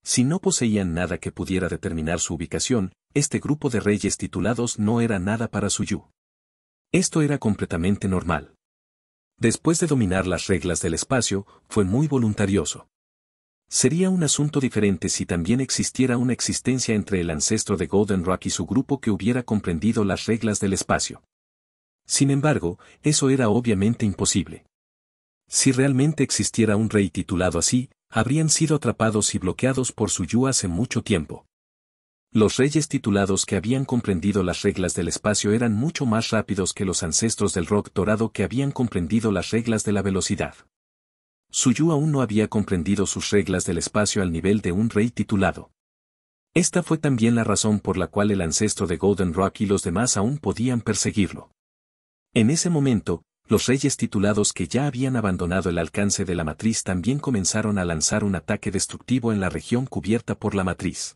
Si no poseían nada que pudiera determinar su ubicación, este grupo de reyes titulados no era nada para Suyu. Esto era completamente normal. Después de dominar las reglas del espacio, fue muy voluntarioso. Sería un asunto diferente si también existiera una existencia entre el ancestro de Golden Rock y su grupo que hubiera comprendido las reglas del espacio. Sin embargo, eso era obviamente imposible. Si realmente existiera un rey titulado así, habrían sido atrapados y bloqueados por su yu hace mucho tiempo. Los reyes titulados que habían comprendido las reglas del espacio eran mucho más rápidos que los ancestros del rock dorado que habían comprendido las reglas de la velocidad. Suyu aún no había comprendido sus reglas del espacio al nivel de un rey titulado. Esta fue también la razón por la cual el ancestro de Golden Rock y los demás aún podían perseguirlo. En ese momento, los reyes titulados que ya habían abandonado el alcance de la matriz también comenzaron a lanzar un ataque destructivo en la región cubierta por la matriz.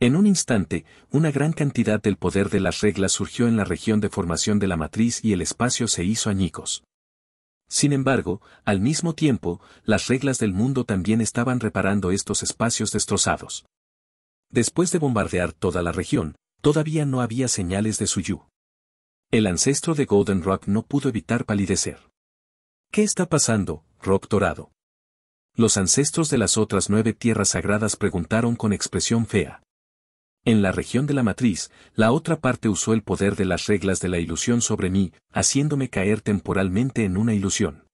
En un instante, una gran cantidad del poder de las reglas surgió en la región de formación de la matriz y el espacio se hizo añicos. Sin embargo, al mismo tiempo, las reglas del mundo también estaban reparando estos espacios destrozados. Después de bombardear toda la región, todavía no había señales de Suyu. El ancestro de Golden Rock no pudo evitar palidecer. ¿Qué está pasando, Rock Dorado? Los ancestros de las otras nueve tierras sagradas preguntaron con expresión fea. En la región de la matriz, la otra parte usó el poder de las reglas de la ilusión sobre mí, haciéndome caer temporalmente en una ilusión.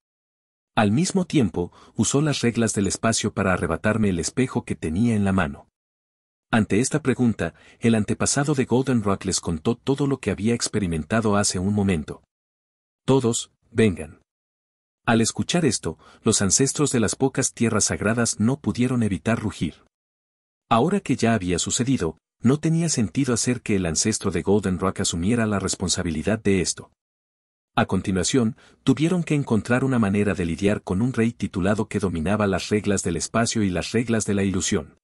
Al mismo tiempo, usó las reglas del espacio para arrebatarme el espejo que tenía en la mano. Ante esta pregunta, el antepasado de Golden Rock les contó todo lo que había experimentado hace un momento. Todos, vengan. Al escuchar esto, los ancestros de las pocas tierras sagradas no pudieron evitar rugir. Ahora que ya había sucedido, no tenía sentido hacer que el ancestro de Golden Rock asumiera la responsabilidad de esto. A continuación, tuvieron que encontrar una manera de lidiar con un rey titulado que dominaba las reglas del espacio y las reglas de la ilusión.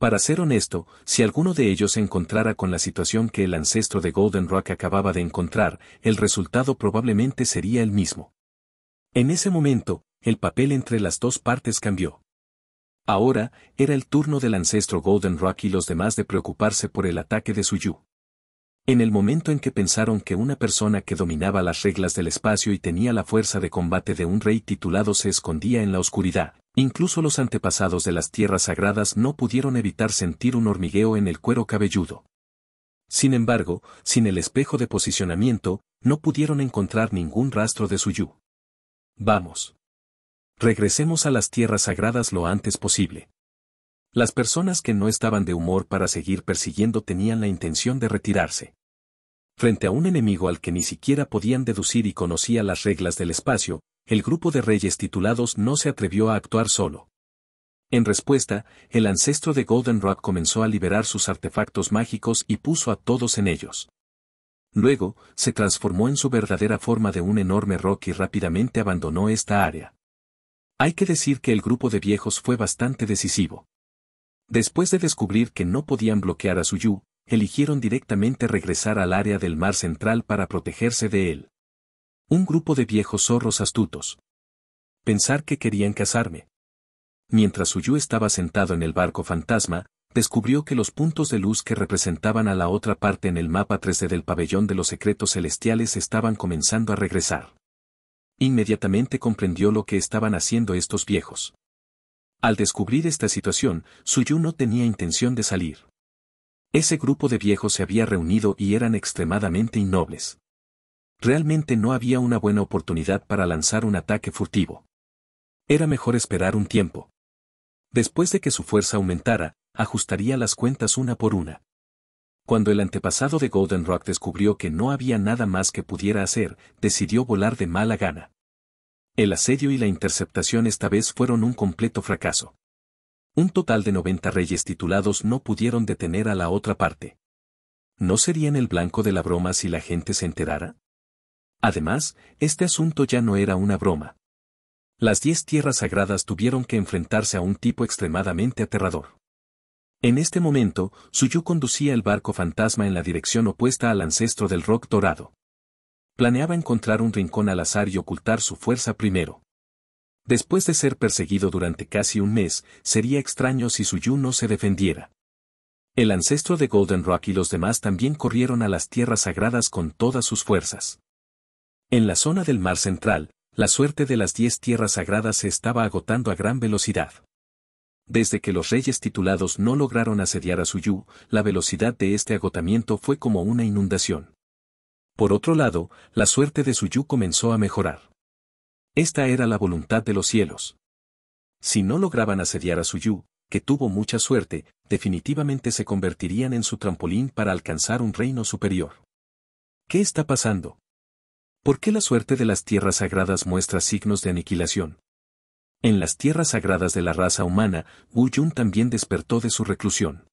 Para ser honesto, si alguno de ellos se encontrara con la situación que el ancestro de Golden Rock acababa de encontrar, el resultado probablemente sería el mismo. En ese momento, el papel entre las dos partes cambió. Ahora, era el turno del ancestro Golden Rock y los demás de preocuparse por el ataque de Suyu. En el momento en que pensaron que una persona que dominaba las reglas del espacio y tenía la fuerza de combate de un rey titulado se escondía en la oscuridad, incluso los antepasados de las tierras sagradas no pudieron evitar sentir un hormigueo en el cuero cabelludo. Sin embargo, sin el espejo de posicionamiento, no pudieron encontrar ningún rastro de Suyu. Vamos. Regresemos a las tierras sagradas lo antes posible. Las personas que no estaban de humor para seguir persiguiendo tenían la intención de retirarse. Frente a un enemigo al que ni siquiera podían deducir y conocía las reglas del espacio, el grupo de reyes titulados no se atrevió a actuar solo. En respuesta, el ancestro de Golden Rock comenzó a liberar sus artefactos mágicos y puso a todos en ellos. Luego, se transformó en su verdadera forma de un enorme rock y rápidamente abandonó esta área. Hay que decir que el grupo de viejos fue bastante decisivo. Después de descubrir que no podían bloquear a Suyu, eligieron directamente regresar al área del mar central para protegerse de él. Un grupo de viejos zorros astutos. Pensar que querían casarme. Mientras Suyu estaba sentado en el barco fantasma, descubrió que los puntos de luz que representaban a la otra parte en el mapa 13 del pabellón de los secretos celestiales estaban comenzando a regresar. Inmediatamente comprendió lo que estaban haciendo estos viejos. Al descubrir esta situación, Suyu no tenía intención de salir. Ese grupo de viejos se había reunido y eran extremadamente innobles. Realmente no había una buena oportunidad para lanzar un ataque furtivo. Era mejor esperar un tiempo. Después de que su fuerza aumentara, ajustaría las cuentas una por una. Cuando el antepasado de Golden Rock descubrió que no había nada más que pudiera hacer, decidió volar de mala gana. El asedio y la interceptación esta vez fueron un completo fracaso. Un total de 90 reyes titulados no pudieron detener a la otra parte. ¿No en el blanco de la broma si la gente se enterara? Además, este asunto ya no era una broma. Las diez tierras sagradas tuvieron que enfrentarse a un tipo extremadamente aterrador. En este momento, Suyu conducía el barco fantasma en la dirección opuesta al ancestro del rock dorado planeaba encontrar un rincón al azar y ocultar su fuerza primero. Después de ser perseguido durante casi un mes, sería extraño si Suyu no se defendiera. El ancestro de Golden Rock y los demás también corrieron a las tierras sagradas con todas sus fuerzas. En la zona del mar central, la suerte de las diez tierras sagradas se estaba agotando a gran velocidad. Desde que los reyes titulados no lograron asediar a Suyu, la velocidad de este agotamiento fue como una inundación. Por otro lado, la suerte de Suyu comenzó a mejorar. Esta era la voluntad de los cielos. Si no lograban asediar a Suyu, que tuvo mucha suerte, definitivamente se convertirían en su trampolín para alcanzar un reino superior. ¿Qué está pasando? ¿Por qué la suerte de las tierras sagradas muestra signos de aniquilación? En las tierras sagradas de la raza humana, Wu también despertó de su reclusión.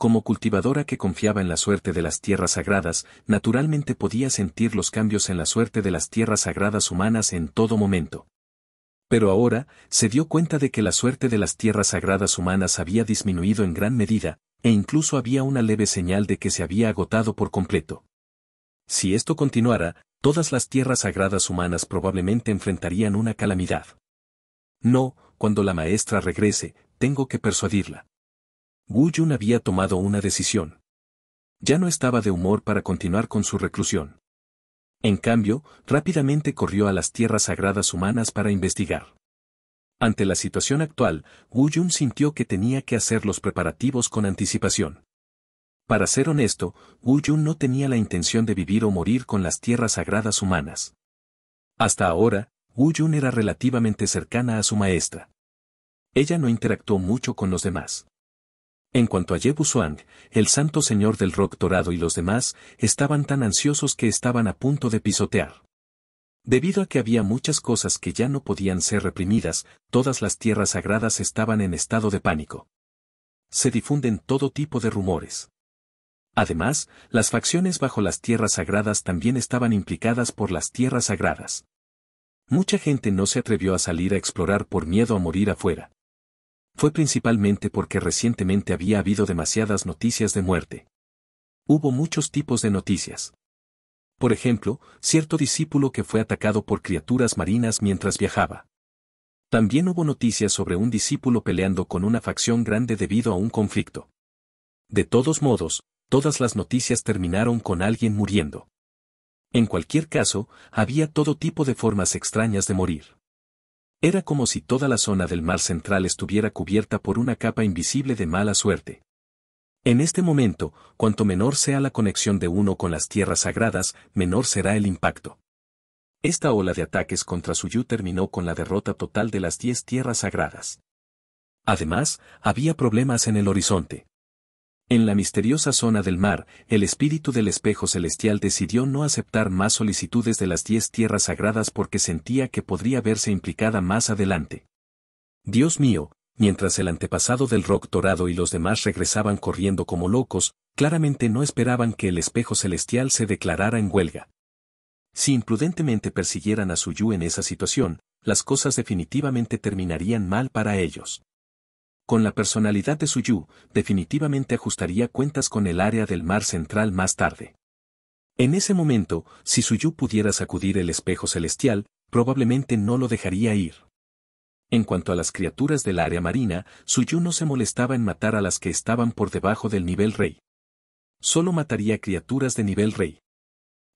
Como cultivadora que confiaba en la suerte de las tierras sagradas, naturalmente podía sentir los cambios en la suerte de las tierras sagradas humanas en todo momento. Pero ahora, se dio cuenta de que la suerte de las tierras sagradas humanas había disminuido en gran medida, e incluso había una leve señal de que se había agotado por completo. Si esto continuara, todas las tierras sagradas humanas probablemente enfrentarían una calamidad. No, cuando la maestra regrese, tengo que persuadirla. Wu Yun había tomado una decisión. Ya no estaba de humor para continuar con su reclusión. En cambio, rápidamente corrió a las tierras sagradas humanas para investigar. Ante la situación actual, Wu Yun sintió que tenía que hacer los preparativos con anticipación. Para ser honesto, Wu Yun no tenía la intención de vivir o morir con las tierras sagradas humanas. Hasta ahora, Wu Yun era relativamente cercana a su maestra. Ella no interactuó mucho con los demás. En cuanto a Suang, el santo señor del rock dorado y los demás, estaban tan ansiosos que estaban a punto de pisotear. Debido a que había muchas cosas que ya no podían ser reprimidas, todas las tierras sagradas estaban en estado de pánico. Se difunden todo tipo de rumores. Además, las facciones bajo las tierras sagradas también estaban implicadas por las tierras sagradas. Mucha gente no se atrevió a salir a explorar por miedo a morir afuera fue principalmente porque recientemente había habido demasiadas noticias de muerte. Hubo muchos tipos de noticias. Por ejemplo, cierto discípulo que fue atacado por criaturas marinas mientras viajaba. También hubo noticias sobre un discípulo peleando con una facción grande debido a un conflicto. De todos modos, todas las noticias terminaron con alguien muriendo. En cualquier caso, había todo tipo de formas extrañas de morir. Era como si toda la zona del mar central estuviera cubierta por una capa invisible de mala suerte. En este momento, cuanto menor sea la conexión de uno con las tierras sagradas, menor será el impacto. Esta ola de ataques contra Suyu terminó con la derrota total de las diez tierras sagradas. Además, había problemas en el horizonte. En la misteriosa zona del mar, el espíritu del espejo celestial decidió no aceptar más solicitudes de las diez tierras sagradas porque sentía que podría verse implicada más adelante. Dios mío, mientras el antepasado del rock dorado y los demás regresaban corriendo como locos, claramente no esperaban que el espejo celestial se declarara en huelga. Si imprudentemente persiguieran a Suyu en esa situación, las cosas definitivamente terminarían mal para ellos con la personalidad de Suyu, definitivamente ajustaría cuentas con el área del mar central más tarde. En ese momento, si Suyu pudiera sacudir el espejo celestial, probablemente no lo dejaría ir. En cuanto a las criaturas del área marina, Suyu no se molestaba en matar a las que estaban por debajo del nivel rey. Solo mataría criaturas de nivel rey.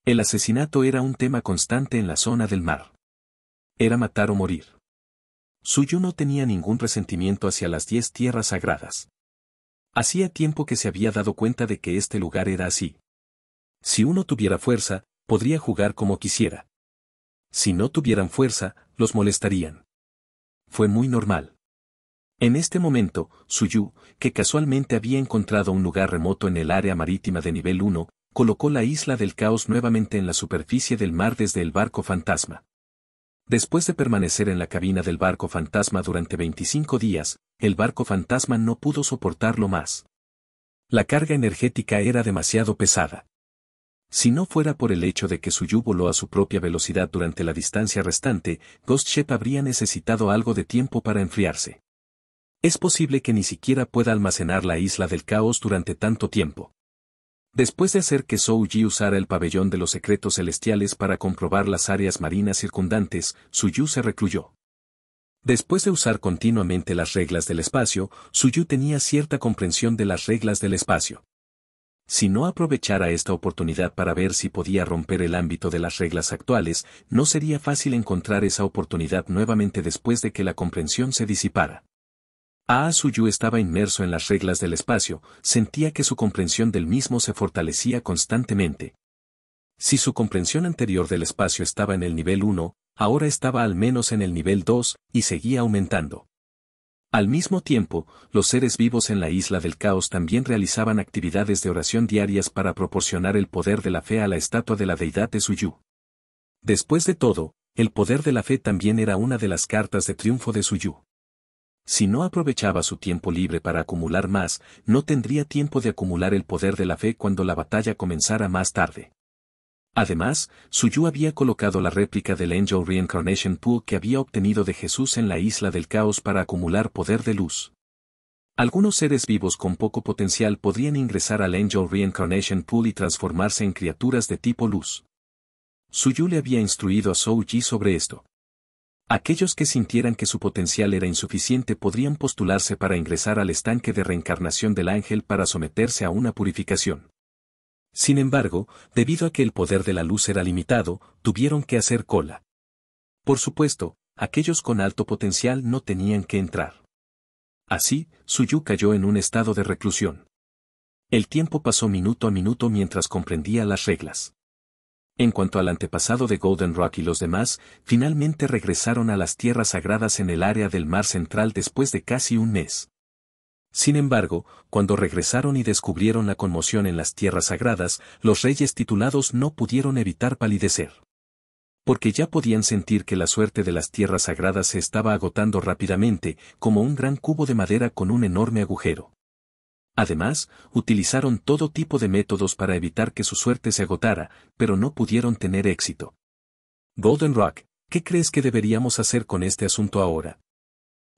El asesinato era un tema constante en la zona del mar. Era matar o morir. Suyu no tenía ningún resentimiento hacia las diez tierras sagradas. Hacía tiempo que se había dado cuenta de que este lugar era así. Si uno tuviera fuerza, podría jugar como quisiera. Si no tuvieran fuerza, los molestarían. Fue muy normal. En este momento, Suyu, que casualmente había encontrado un lugar remoto en el área marítima de nivel 1, colocó la isla del caos nuevamente en la superficie del mar desde el barco fantasma. Después de permanecer en la cabina del barco fantasma durante 25 días, el barco fantasma no pudo soportarlo más. La carga energética era demasiado pesada. Si no fuera por el hecho de que su yu voló a su propia velocidad durante la distancia restante, Ghost Ship habría necesitado algo de tiempo para enfriarse. Es posible que ni siquiera pueda almacenar la isla del caos durante tanto tiempo. Después de hacer que Yi usara el pabellón de los secretos celestiales para comprobar las áreas marinas circundantes, Yu se recluyó. Después de usar continuamente las reglas del espacio, Yu tenía cierta comprensión de las reglas del espacio. Si no aprovechara esta oportunidad para ver si podía romper el ámbito de las reglas actuales, no sería fácil encontrar esa oportunidad nuevamente después de que la comprensión se disipara. Suyu estaba inmerso en las reglas del espacio, sentía que su comprensión del mismo se fortalecía constantemente. Si su comprensión anterior del espacio estaba en el nivel 1, ahora estaba al menos en el nivel 2, y seguía aumentando. Al mismo tiempo, los seres vivos en la isla del caos también realizaban actividades de oración diarias para proporcionar el poder de la fe a la estatua de la deidad de Suyu. Después de todo, el poder de la fe también era una de las cartas de triunfo de Suyu. Si no aprovechaba su tiempo libre para acumular más, no tendría tiempo de acumular el poder de la fe cuando la batalla comenzara más tarde. Además, Suyu había colocado la réplica del Angel Reincarnation Pool que había obtenido de Jesús en la isla del caos para acumular poder de luz. Algunos seres vivos con poco potencial podrían ingresar al Angel Reincarnation Pool y transformarse en criaturas de tipo luz. Suyu le había instruido a Ji sobre esto. Aquellos que sintieran que su potencial era insuficiente podrían postularse para ingresar al estanque de reencarnación del ángel para someterse a una purificación. Sin embargo, debido a que el poder de la luz era limitado, tuvieron que hacer cola. Por supuesto, aquellos con alto potencial no tenían que entrar. Así, Suyu cayó en un estado de reclusión. El tiempo pasó minuto a minuto mientras comprendía las reglas. En cuanto al antepasado de Golden Rock y los demás, finalmente regresaron a las tierras sagradas en el área del Mar Central después de casi un mes. Sin embargo, cuando regresaron y descubrieron la conmoción en las tierras sagradas, los reyes titulados no pudieron evitar palidecer. Porque ya podían sentir que la suerte de las tierras sagradas se estaba agotando rápidamente, como un gran cubo de madera con un enorme agujero. Además, utilizaron todo tipo de métodos para evitar que su suerte se agotara, pero no pudieron tener éxito. Golden Rock, ¿qué crees que deberíamos hacer con este asunto ahora?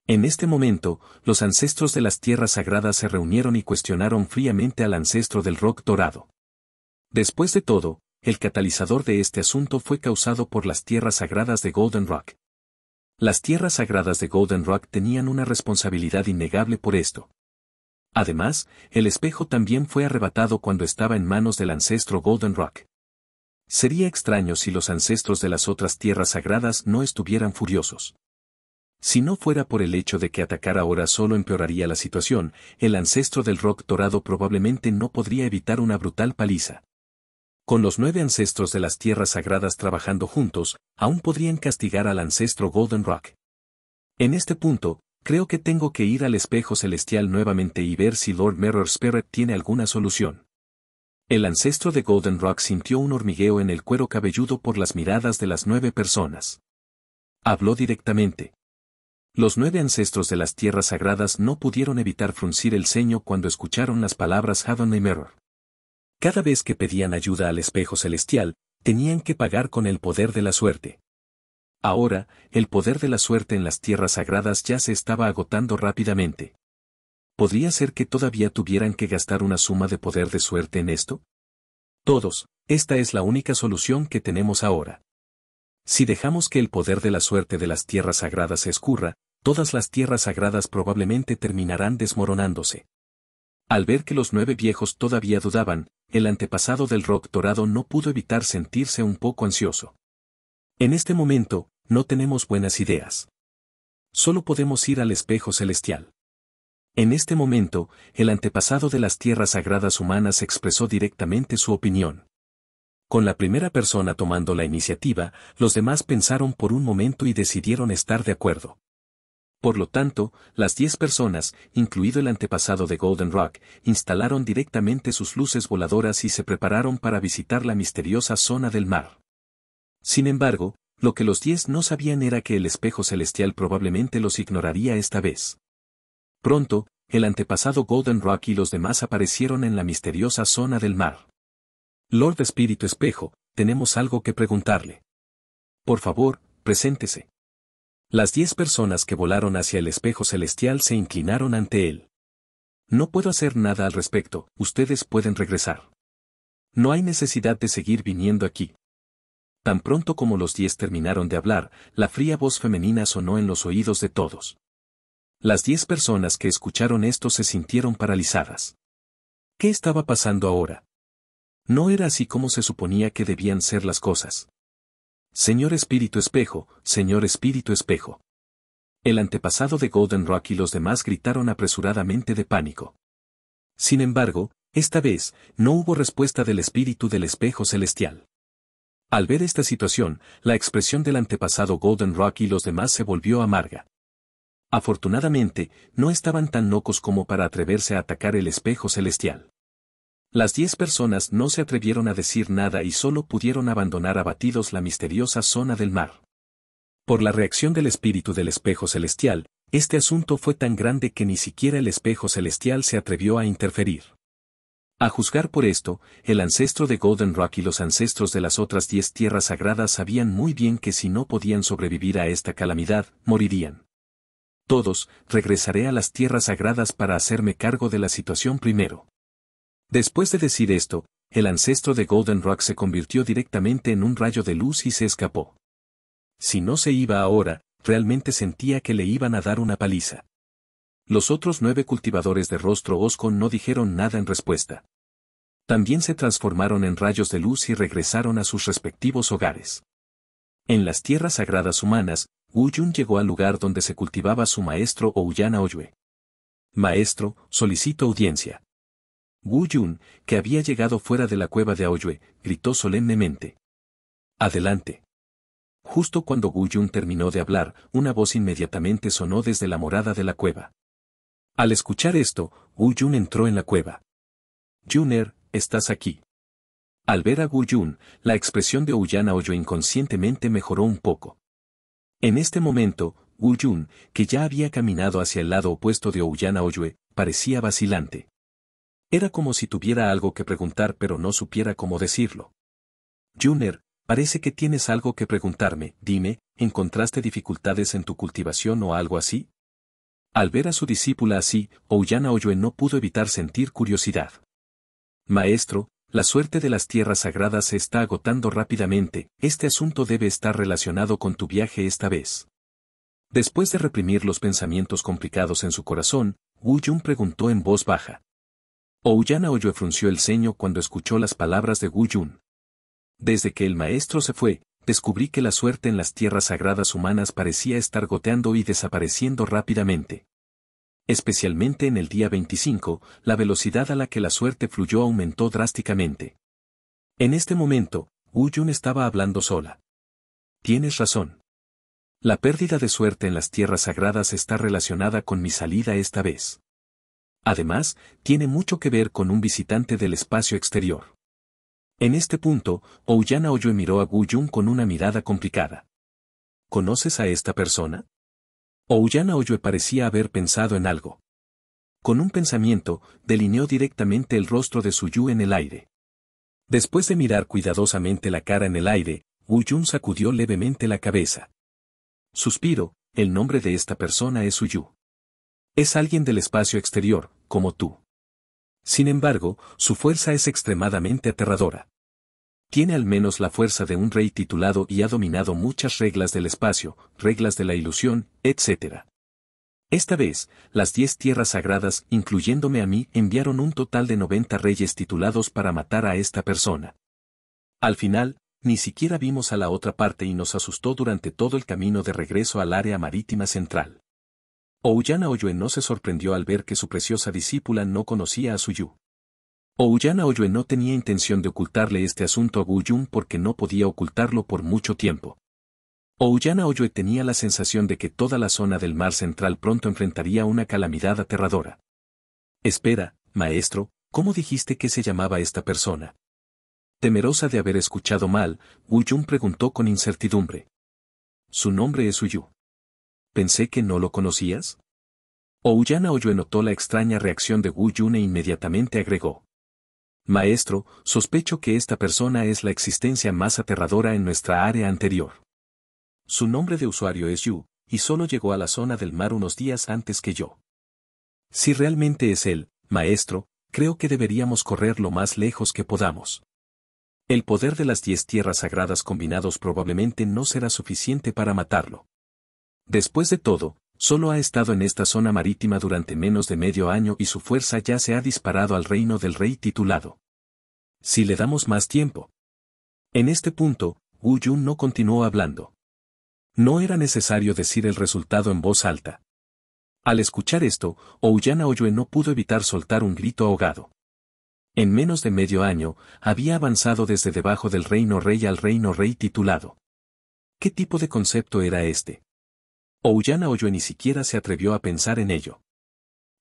En este momento, los ancestros de las tierras sagradas se reunieron y cuestionaron fríamente al ancestro del rock dorado. Después de todo, el catalizador de este asunto fue causado por las tierras sagradas de Golden Rock. Las tierras sagradas de Golden Rock tenían una responsabilidad innegable por esto. Además, el espejo también fue arrebatado cuando estaba en manos del ancestro Golden Rock. Sería extraño si los ancestros de las otras tierras sagradas no estuvieran furiosos. Si no fuera por el hecho de que atacar ahora solo empeoraría la situación, el ancestro del rock dorado probablemente no podría evitar una brutal paliza. Con los nueve ancestros de las tierras sagradas trabajando juntos, aún podrían castigar al ancestro Golden Rock. En este punto, Creo que tengo que ir al espejo celestial nuevamente y ver si Lord Mirror Spirit tiene alguna solución. El ancestro de Golden Rock sintió un hormigueo en el cuero cabelludo por las miradas de las nueve personas. Habló directamente. Los nueve ancestros de las tierras sagradas no pudieron evitar fruncir el ceño cuando escucharon las palabras y Mirror. Cada vez que pedían ayuda al espejo celestial, tenían que pagar con el poder de la suerte. Ahora, el poder de la suerte en las tierras sagradas ya se estaba agotando rápidamente. ¿Podría ser que todavía tuvieran que gastar una suma de poder de suerte en esto? Todos, esta es la única solución que tenemos ahora. Si dejamos que el poder de la suerte de las tierras sagradas se escurra, todas las tierras sagradas probablemente terminarán desmoronándose. Al ver que los nueve viejos todavía dudaban, el antepasado del rock dorado no pudo evitar sentirse un poco ansioso. En este momento, no tenemos buenas ideas. Solo podemos ir al espejo celestial. En este momento, el antepasado de las tierras sagradas humanas expresó directamente su opinión. Con la primera persona tomando la iniciativa, los demás pensaron por un momento y decidieron estar de acuerdo. Por lo tanto, las diez personas, incluido el antepasado de Golden Rock, instalaron directamente sus luces voladoras y se prepararon para visitar la misteriosa zona del mar. Sin embargo, lo que los diez no sabían era que el espejo celestial probablemente los ignoraría esta vez. Pronto, el antepasado Golden Rock y los demás aparecieron en la misteriosa zona del mar. Lord Espíritu Espejo, tenemos algo que preguntarle. Por favor, preséntese. Las diez personas que volaron hacia el espejo celestial se inclinaron ante él. No puedo hacer nada al respecto, ustedes pueden regresar. No hay necesidad de seguir viniendo aquí. Tan pronto como los diez terminaron de hablar, la fría voz femenina sonó en los oídos de todos. Las diez personas que escucharon esto se sintieron paralizadas. ¿Qué estaba pasando ahora? No era así como se suponía que debían ser las cosas. Señor Espíritu Espejo, Señor Espíritu Espejo. El antepasado de Golden Rock y los demás gritaron apresuradamente de pánico. Sin embargo, esta vez, no hubo respuesta del espíritu del espejo celestial. Al ver esta situación, la expresión del antepasado Golden Rock y los demás se volvió amarga. Afortunadamente, no estaban tan locos como para atreverse a atacar el espejo celestial. Las diez personas no se atrevieron a decir nada y solo pudieron abandonar abatidos la misteriosa zona del mar. Por la reacción del espíritu del espejo celestial, este asunto fue tan grande que ni siquiera el espejo celestial se atrevió a interferir. A juzgar por esto, el ancestro de Golden Rock y los ancestros de las otras diez tierras sagradas sabían muy bien que si no podían sobrevivir a esta calamidad, morirían. Todos, regresaré a las tierras sagradas para hacerme cargo de la situación primero. Después de decir esto, el ancestro de Golden Rock se convirtió directamente en un rayo de luz y se escapó. Si no se iba ahora, realmente sentía que le iban a dar una paliza. Los otros nueve cultivadores de rostro osco no dijeron nada en respuesta. También se transformaron en rayos de luz y regresaron a sus respectivos hogares. En las tierras sagradas humanas, Wu Yun llegó al lugar donde se cultivaba su maestro Ouyana Oyue. Maestro, solicito audiencia. Wu Yun, que había llegado fuera de la cueva de Aoyue, gritó solemnemente. Adelante. Justo cuando Wu Yun terminó de hablar, una voz inmediatamente sonó desde la morada de la cueva. Al escuchar esto, Wu Yun entró en la cueva. Juner, estás aquí. Al ver a Wu Yun, la expresión de Ouyana Oyo inconscientemente mejoró un poco. En este momento, Wu Yun, que ya había caminado hacia el lado opuesto de Ouyana Oyue, parecía vacilante. Era como si tuviera algo que preguntar pero no supiera cómo decirlo. Juner, parece que tienes algo que preguntarme, dime, ¿encontraste dificultades en tu cultivación o algo así? Al ver a su discípula así, Ouyana Oyue no pudo evitar sentir curiosidad. Maestro, la suerte de las tierras sagradas se está agotando rápidamente, este asunto debe estar relacionado con tu viaje esta vez. Después de reprimir los pensamientos complicados en su corazón, Wu preguntó en voz baja. Ouyana Oyue frunció el ceño cuando escuchó las palabras de Wu Desde que el maestro se fue, descubrí que la suerte en las tierras sagradas humanas parecía estar goteando y desapareciendo rápidamente especialmente en el día 25, la velocidad a la que la suerte fluyó aumentó drásticamente. En este momento, Wu estaba hablando sola. Tienes razón. La pérdida de suerte en las tierras sagradas está relacionada con mi salida esta vez. Además, tiene mucho que ver con un visitante del espacio exterior. En este punto, Ouyana Oyo miró a Wu con una mirada complicada. ¿Conoces a esta persona? Ouyana Oyue parecía haber pensado en algo. Con un pensamiento, delineó directamente el rostro de Suyu en el aire. Después de mirar cuidadosamente la cara en el aire, Wuyun sacudió levemente la cabeza. Suspiro, el nombre de esta persona es Suyu. Es alguien del espacio exterior, como tú. Sin embargo, su fuerza es extremadamente aterradora. Tiene al menos la fuerza de un rey titulado y ha dominado muchas reglas del espacio, reglas de la ilusión, etc. Esta vez, las diez tierras sagradas, incluyéndome a mí, enviaron un total de 90 reyes titulados para matar a esta persona. Al final, ni siquiera vimos a la otra parte y nos asustó durante todo el camino de regreso al área marítima central. Ouyana Oyuen no se sorprendió al ver que su preciosa discípula no conocía a Suyu. Ouyana Oyue no tenía intención de ocultarle este asunto a Guyun porque no podía ocultarlo por mucho tiempo. Ouyana Oyue tenía la sensación de que toda la zona del mar central pronto enfrentaría una calamidad aterradora. Espera, maestro, ¿cómo dijiste que se llamaba esta persona? Temerosa de haber escuchado mal, Guyun preguntó con incertidumbre. Su nombre es Uyu. Pensé que no lo conocías. Ouyana Oyue notó la extraña reacción de Guyun e inmediatamente agregó. Maestro, sospecho que esta persona es la existencia más aterradora en nuestra área anterior. Su nombre de usuario es Yu, y solo llegó a la zona del mar unos días antes que yo. Si realmente es él, maestro, creo que deberíamos correr lo más lejos que podamos. El poder de las diez tierras sagradas combinados probablemente no será suficiente para matarlo. Después de todo, Solo ha estado en esta zona marítima durante menos de medio año y su fuerza ya se ha disparado al reino del rey titulado. Si le damos más tiempo. En este punto, Wu Yun no continuó hablando. No era necesario decir el resultado en voz alta. Al escuchar esto, Ouyana Oyue no pudo evitar soltar un grito ahogado. En menos de medio año, había avanzado desde debajo del reino rey al reino rey titulado. ¿Qué tipo de concepto era este? Ouyana Oyo ni siquiera se atrevió a pensar en ello.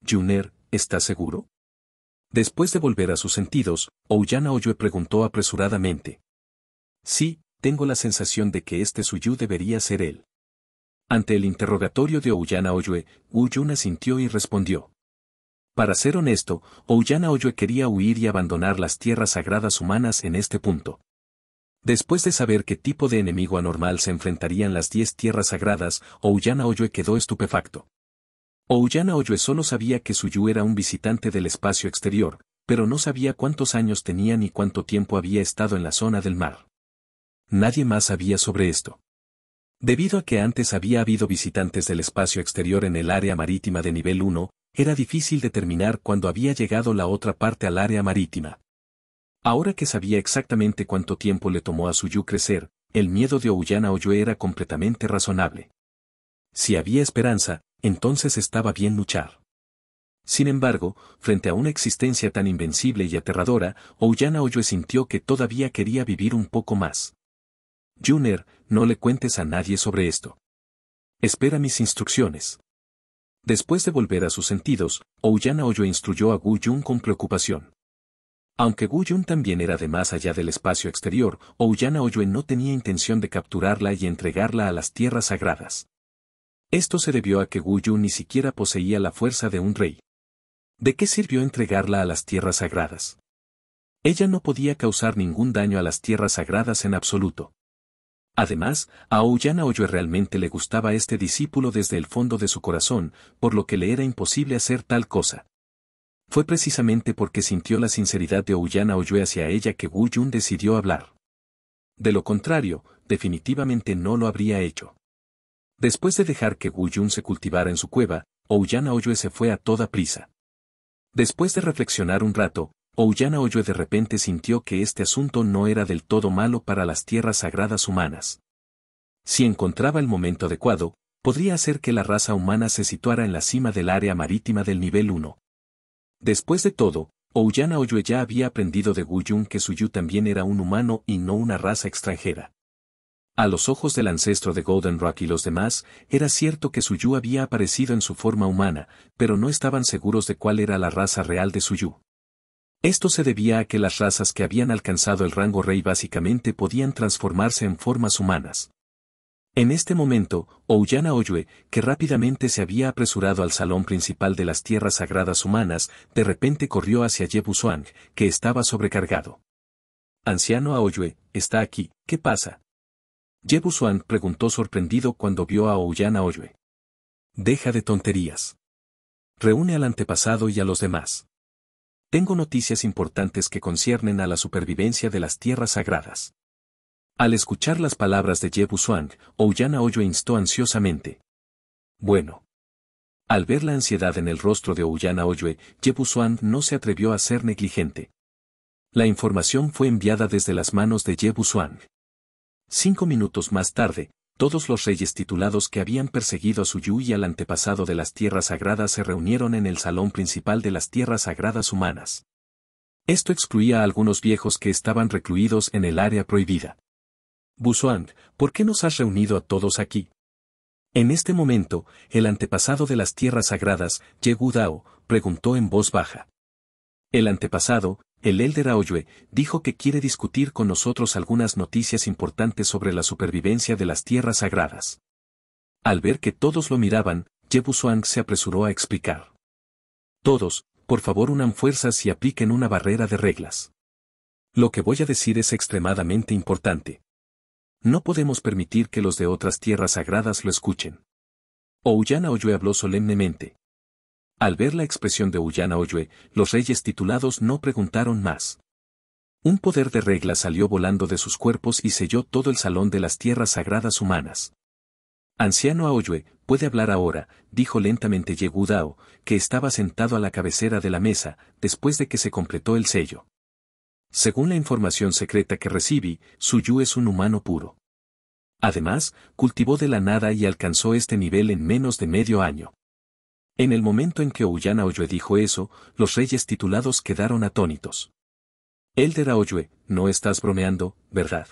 Juner, ¿estás seguro? Después de volver a sus sentidos, Ouyana Oyo preguntó apresuradamente. Sí, tengo la sensación de que este Suyu debería ser él. Ante el interrogatorio de Ouyana Oyue, Uyuna sintió y respondió. Para ser honesto, Ouyana Oyue quería huir y abandonar las tierras sagradas humanas en este punto. Después de saber qué tipo de enemigo anormal se enfrentarían las diez tierras sagradas, Ouyana Oyue quedó estupefacto. Ouyana Oyue solo sabía que Suyu era un visitante del espacio exterior, pero no sabía cuántos años tenía ni cuánto tiempo había estado en la zona del mar. Nadie más sabía sobre esto. Debido a que antes había habido visitantes del espacio exterior en el área marítima de nivel 1, era difícil determinar cuándo había llegado la otra parte al área marítima. Ahora que sabía exactamente cuánto tiempo le tomó a Suyu crecer, el miedo de Ouyana Oyo era completamente razonable. Si había esperanza, entonces estaba bien luchar. Sin embargo, frente a una existencia tan invencible y aterradora, Ouyana Oyo sintió que todavía quería vivir un poco más. Juner, no le cuentes a nadie sobre esto. Espera mis instrucciones. Después de volver a sus sentidos, Ouyana Oyo instruyó a Gu Jun con preocupación. Aunque Guyun también era de más allá del espacio exterior, Ouyana Oyue no tenía intención de capturarla y entregarla a las tierras sagradas. Esto se debió a que Guyun ni siquiera poseía la fuerza de un rey. ¿De qué sirvió entregarla a las tierras sagradas? Ella no podía causar ningún daño a las tierras sagradas en absoluto. Además, a Ouyana Oyue realmente le gustaba este discípulo desde el fondo de su corazón, por lo que le era imposible hacer tal cosa. Fue precisamente porque sintió la sinceridad de Ouyana Oyue hacia ella que Wu Yun decidió hablar. De lo contrario, definitivamente no lo habría hecho. Después de dejar que Wu Yun se cultivara en su cueva, Ouyana Oyue se fue a toda prisa. Después de reflexionar un rato, Ouyana Oyue de repente sintió que este asunto no era del todo malo para las tierras sagradas humanas. Si encontraba el momento adecuado, podría hacer que la raza humana se situara en la cima del área marítima del nivel 1. Después de todo, Ouyana Oyue ya había aprendido de Guyun que Suyu también era un humano y no una raza extranjera. A los ojos del ancestro de Golden Rock y los demás, era cierto que Suyu había aparecido en su forma humana, pero no estaban seguros de cuál era la raza real de Suyu. Esto se debía a que las razas que habían alcanzado el rango rey básicamente podían transformarse en formas humanas. En este momento, Ouyana Oyue, que rápidamente se había apresurado al salón principal de las tierras sagradas humanas, de repente corrió hacia Yebusuang, que estaba sobrecargado. Anciano Aoyue, está aquí, ¿qué pasa? Yebusuang preguntó sorprendido cuando vio a Ouyana Oyue. Deja de tonterías. Reúne al antepasado y a los demás. Tengo noticias importantes que conciernen a la supervivencia de las tierras sagradas. Al escuchar las palabras de Suang, Ouyana Oyo instó ansiosamente. Bueno. Al ver la ansiedad en el rostro de Ouyana Oyue, Suang no se atrevió a ser negligente. La información fue enviada desde las manos de Suang. Cinco minutos más tarde, todos los reyes titulados que habían perseguido a Suyu y al antepasado de las tierras sagradas se reunieron en el salón principal de las tierras sagradas humanas. Esto excluía a algunos viejos que estaban recluidos en el área prohibida. Busuang, ¿por qué nos has reunido a todos aquí? En este momento, el antepasado de las tierras sagradas, Dao, preguntó en voz baja. El antepasado, el Elder Aoyue, dijo que quiere discutir con nosotros algunas noticias importantes sobre la supervivencia de las tierras sagradas. Al ver que todos lo miraban, Busuang se apresuró a explicar. Todos, por favor unan fuerzas y apliquen una barrera de reglas. Lo que voy a decir es extremadamente importante. No podemos permitir que los de otras tierras sagradas lo escuchen. Ouyana Oyue habló solemnemente. Al ver la expresión de Ouyana Oyue, los reyes titulados no preguntaron más. Un poder de regla salió volando de sus cuerpos y selló todo el salón de las tierras sagradas humanas. Anciano Aoyue, puede hablar ahora, dijo lentamente Yegudao, que estaba sentado a la cabecera de la mesa, después de que se completó el sello. Según la información secreta que recibí, Suyu es un humano puro. Además, cultivó de la nada y alcanzó este nivel en menos de medio año. En el momento en que Uyana Oyue dijo eso, los reyes titulados quedaron atónitos. Eldera Oyue, no estás bromeando, ¿verdad?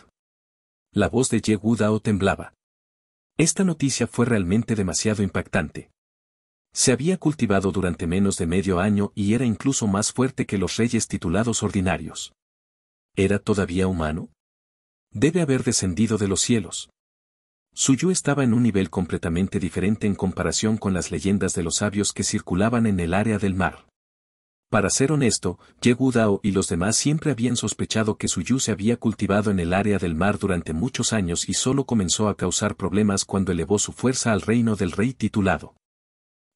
La voz de Ye Wudao temblaba. Esta noticia fue realmente demasiado impactante. Se había cultivado durante menos de medio año y era incluso más fuerte que los reyes titulados ordinarios. ¿Era todavía humano? Debe haber descendido de los cielos. Su estaba en un nivel completamente diferente en comparación con las leyendas de los sabios que circulaban en el área del mar. Para ser honesto, Yegu Dao y los demás siempre habían sospechado que su se había cultivado en el área del mar durante muchos años y solo comenzó a causar problemas cuando elevó su fuerza al reino del rey titulado.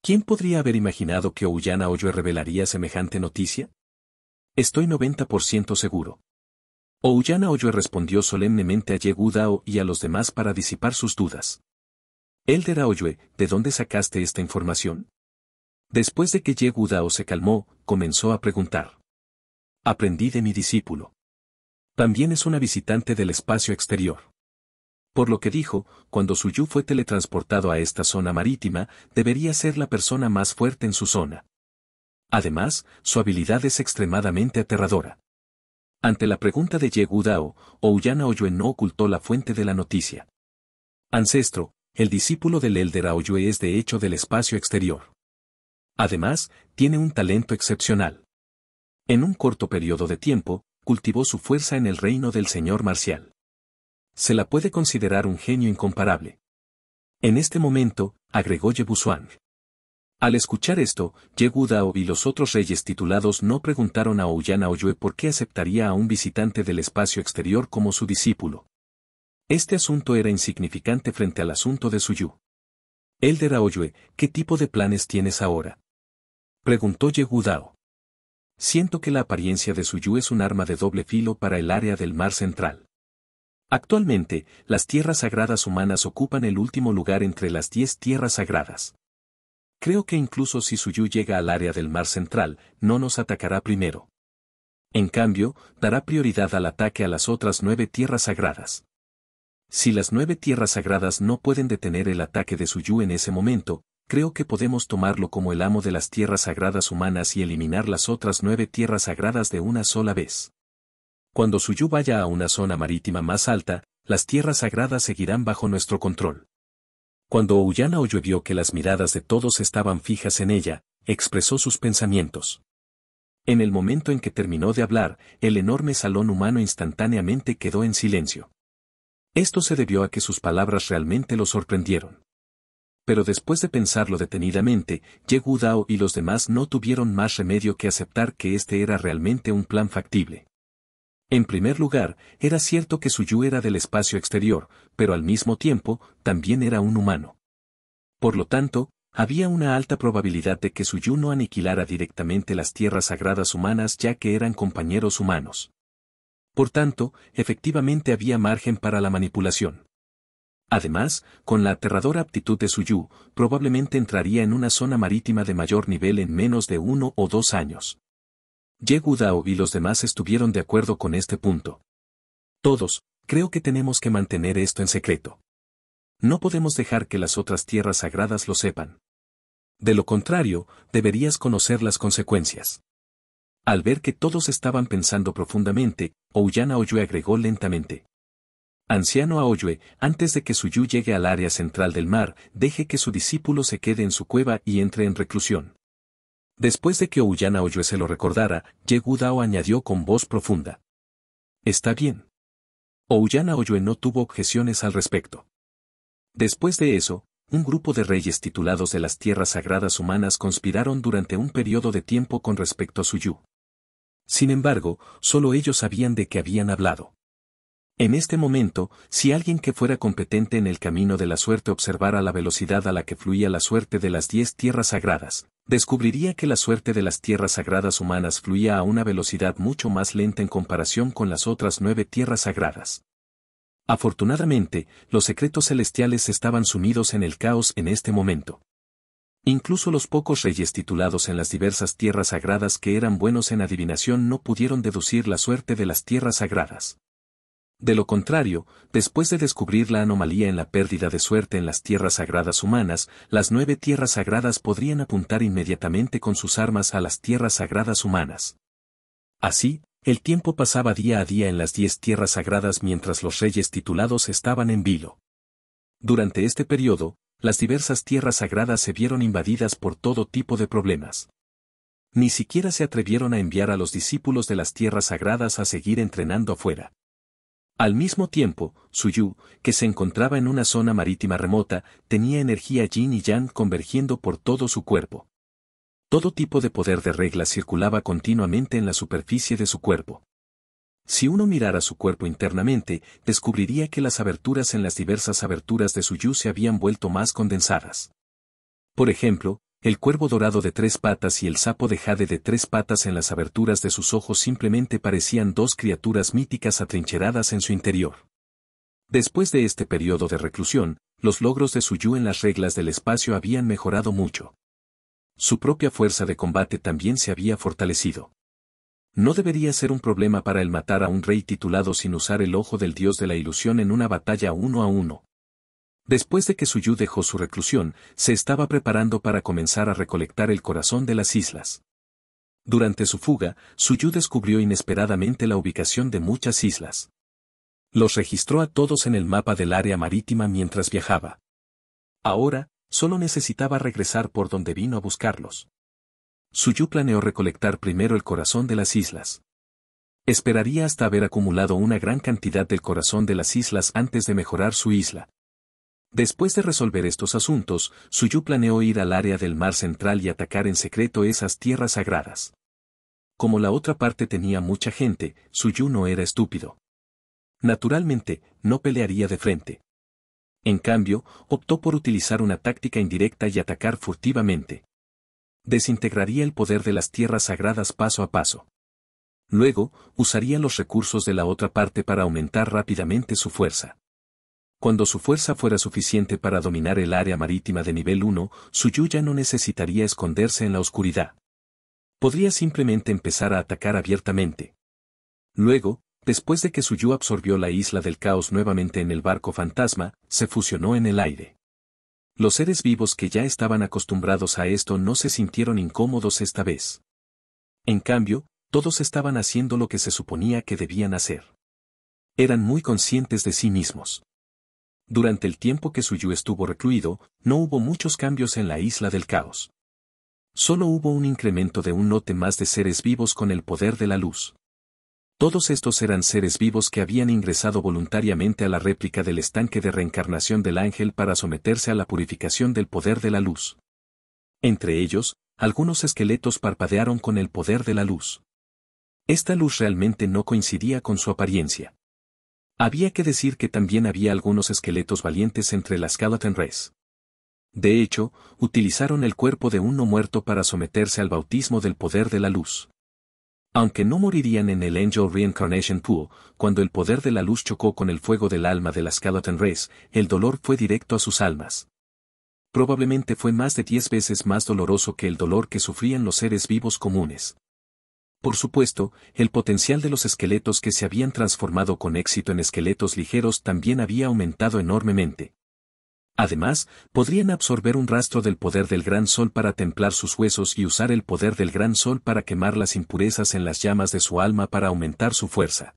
¿Quién podría haber imaginado que Ouyana Oyo revelaría semejante noticia? Estoy 90% seguro. Ouyana Oyue respondió solemnemente a Yegudao y a los demás para disipar sus dudas. Elder Oyue, ¿de dónde sacaste esta información? Después de que Yegudao se calmó, comenzó a preguntar. Aprendí de mi discípulo. También es una visitante del espacio exterior. Por lo que dijo, cuando Suyu fue teletransportado a esta zona marítima, debería ser la persona más fuerte en su zona. Además, su habilidad es extremadamente aterradora. Ante la pregunta de Dao, Ouyana Oyue no ocultó la fuente de la noticia. Ancestro, el discípulo del Elder Aoyue es de hecho del espacio exterior. Además, tiene un talento excepcional. En un corto periodo de tiempo, cultivó su fuerza en el reino del señor marcial. Se la puede considerar un genio incomparable. En este momento, agregó Yebusuan. Al escuchar esto, Yehudao y los otros reyes titulados no preguntaron a Ouyana Oyue por qué aceptaría a un visitante del espacio exterior como su discípulo. Este asunto era insignificante frente al asunto de Suyu. Elder Aoyue, ¿qué tipo de planes tienes ahora? Preguntó Yehudao. Siento que la apariencia de Suyu es un arma de doble filo para el área del mar central. Actualmente, las tierras sagradas humanas ocupan el último lugar entre las diez tierras sagradas. Creo que incluso si Suyu llega al área del mar central, no nos atacará primero. En cambio, dará prioridad al ataque a las otras nueve tierras sagradas. Si las nueve tierras sagradas no pueden detener el ataque de Suyu en ese momento, creo que podemos tomarlo como el amo de las tierras sagradas humanas y eliminar las otras nueve tierras sagradas de una sola vez. Cuando Suyu vaya a una zona marítima más alta, las tierras sagradas seguirán bajo nuestro control. Cuando Ouyana oyó que las miradas de todos estaban fijas en ella, expresó sus pensamientos. En el momento en que terminó de hablar, el enorme salón humano instantáneamente quedó en silencio. Esto se debió a que sus palabras realmente lo sorprendieron. Pero después de pensarlo detenidamente, Gu Dao y los demás no tuvieron más remedio que aceptar que este era realmente un plan factible. En primer lugar, era cierto que Suyu era del espacio exterior, pero al mismo tiempo, también era un humano. Por lo tanto, había una alta probabilidad de que Yu no aniquilara directamente las tierras sagradas humanas ya que eran compañeros humanos. Por tanto, efectivamente había margen para la manipulación. Además, con la aterradora aptitud de Su Yu, probablemente entraría en una zona marítima de mayor nivel en menos de uno o dos años. Gudao y los demás estuvieron de acuerdo con este punto. Todos, creo que tenemos que mantener esto en secreto. No podemos dejar que las otras tierras sagradas lo sepan. De lo contrario, deberías conocer las consecuencias. Al ver que todos estaban pensando profundamente, Ouyana Aoyue agregó lentamente. Anciano Aoyue, antes de que Suyu llegue al área central del mar, deje que su discípulo se quede en su cueva y entre en reclusión. Después de que Uyana Oyue se lo recordara, Yegudao añadió con voz profunda. Está bien. Ouyana Oyue no tuvo objeciones al respecto. Después de eso, un grupo de reyes titulados de las tierras sagradas humanas conspiraron durante un periodo de tiempo con respecto a Suyu. Sin embargo, solo ellos sabían de qué habían hablado. En este momento, si alguien que fuera competente en el camino de la suerte observara la velocidad a la que fluía la suerte de las diez tierras sagradas, descubriría que la suerte de las tierras sagradas humanas fluía a una velocidad mucho más lenta en comparación con las otras nueve tierras sagradas. Afortunadamente, los secretos celestiales estaban sumidos en el caos en este momento. Incluso los pocos reyes titulados en las diversas tierras sagradas que eran buenos en adivinación no pudieron deducir la suerte de las tierras sagradas. De lo contrario, después de descubrir la anomalía en la pérdida de suerte en las tierras sagradas humanas, las nueve tierras sagradas podrían apuntar inmediatamente con sus armas a las tierras sagradas humanas. Así, el tiempo pasaba día a día en las diez tierras sagradas mientras los reyes titulados estaban en vilo. Durante este periodo, las diversas tierras sagradas se vieron invadidas por todo tipo de problemas. Ni siquiera se atrevieron a enviar a los discípulos de las tierras sagradas a seguir entrenando afuera. Al mismo tiempo, Suyu, que se encontraba en una zona marítima remota, tenía energía yin y yang convergiendo por todo su cuerpo. Todo tipo de poder de regla circulaba continuamente en la superficie de su cuerpo. Si uno mirara su cuerpo internamente, descubriría que las aberturas en las diversas aberturas de Suyu se habían vuelto más condensadas. Por ejemplo, el cuervo dorado de tres patas y el sapo de jade de tres patas en las aberturas de sus ojos simplemente parecían dos criaturas míticas atrincheradas en su interior. Después de este periodo de reclusión, los logros de Suyu en las reglas del espacio habían mejorado mucho. Su propia fuerza de combate también se había fortalecido. No debería ser un problema para él matar a un rey titulado sin usar el ojo del dios de la ilusión en una batalla uno a uno, Después de que Suyu dejó su reclusión, se estaba preparando para comenzar a recolectar el corazón de las islas. Durante su fuga, Suyu descubrió inesperadamente la ubicación de muchas islas. Los registró a todos en el mapa del área marítima mientras viajaba. Ahora, solo necesitaba regresar por donde vino a buscarlos. Suyu planeó recolectar primero el corazón de las islas. Esperaría hasta haber acumulado una gran cantidad del corazón de las islas antes de mejorar su isla, Después de resolver estos asuntos, Suyu planeó ir al área del mar central y atacar en secreto esas tierras sagradas. Como la otra parte tenía mucha gente, Suyu no era estúpido. Naturalmente, no pelearía de frente. En cambio, optó por utilizar una táctica indirecta y atacar furtivamente. Desintegraría el poder de las tierras sagradas paso a paso. Luego, usaría los recursos de la otra parte para aumentar rápidamente su fuerza. Cuando su fuerza fuera suficiente para dominar el área marítima de nivel 1, Suyu ya no necesitaría esconderse en la oscuridad. Podría simplemente empezar a atacar abiertamente. Luego, después de que Suyu absorbió la isla del caos nuevamente en el barco fantasma, se fusionó en el aire. Los seres vivos que ya estaban acostumbrados a esto no se sintieron incómodos esta vez. En cambio, todos estaban haciendo lo que se suponía que debían hacer. Eran muy conscientes de sí mismos. Durante el tiempo que Suyu estuvo recluido, no hubo muchos cambios en la isla del caos. Solo hubo un incremento de un note más de seres vivos con el poder de la luz. Todos estos eran seres vivos que habían ingresado voluntariamente a la réplica del estanque de reencarnación del ángel para someterse a la purificación del poder de la luz. Entre ellos, algunos esqueletos parpadearon con el poder de la luz. Esta luz realmente no coincidía con su apariencia. Había que decir que también había algunos esqueletos valientes entre las skeleton race. De hecho, utilizaron el cuerpo de uno muerto para someterse al bautismo del poder de la luz. Aunque no morirían en el Angel Reincarnation Pool, cuando el poder de la luz chocó con el fuego del alma de la Skeleton Race, el dolor fue directo a sus almas. Probablemente fue más de diez veces más doloroso que el dolor que sufrían los seres vivos comunes. Por supuesto, el potencial de los esqueletos que se habían transformado con éxito en esqueletos ligeros también había aumentado enormemente. Además, podrían absorber un rastro del poder del gran sol para templar sus huesos y usar el poder del gran sol para quemar las impurezas en las llamas de su alma para aumentar su fuerza.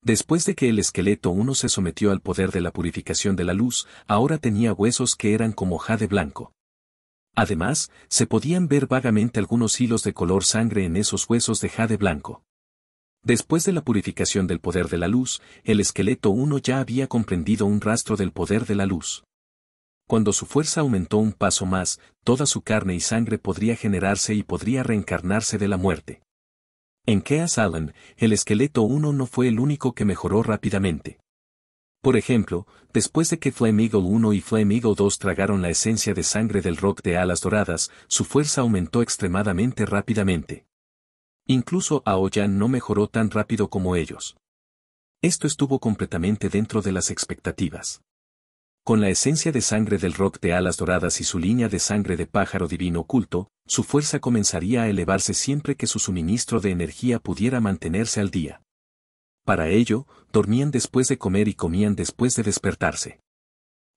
Después de que el esqueleto 1 se sometió al poder de la purificación de la luz, ahora tenía huesos que eran como jade blanco. Además, se podían ver vagamente algunos hilos de color sangre en esos huesos de jade blanco. Después de la purificación del poder de la luz, el esqueleto 1 ya había comprendido un rastro del poder de la luz. Cuando su fuerza aumentó un paso más, toda su carne y sangre podría generarse y podría reencarnarse de la muerte. En Keas Allen, el esqueleto 1 no fue el único que mejoró rápidamente. Por ejemplo, después de que Flame Eagle 1 y Flame Eagle 2 tragaron la esencia de sangre del rock de alas doradas, su fuerza aumentó extremadamente rápidamente. Incluso Aoyan no mejoró tan rápido como ellos. Esto estuvo completamente dentro de las expectativas. Con la esencia de sangre del rock de alas doradas y su línea de sangre de pájaro divino oculto, su fuerza comenzaría a elevarse siempre que su suministro de energía pudiera mantenerse al día. Para ello, dormían después de comer y comían después de despertarse.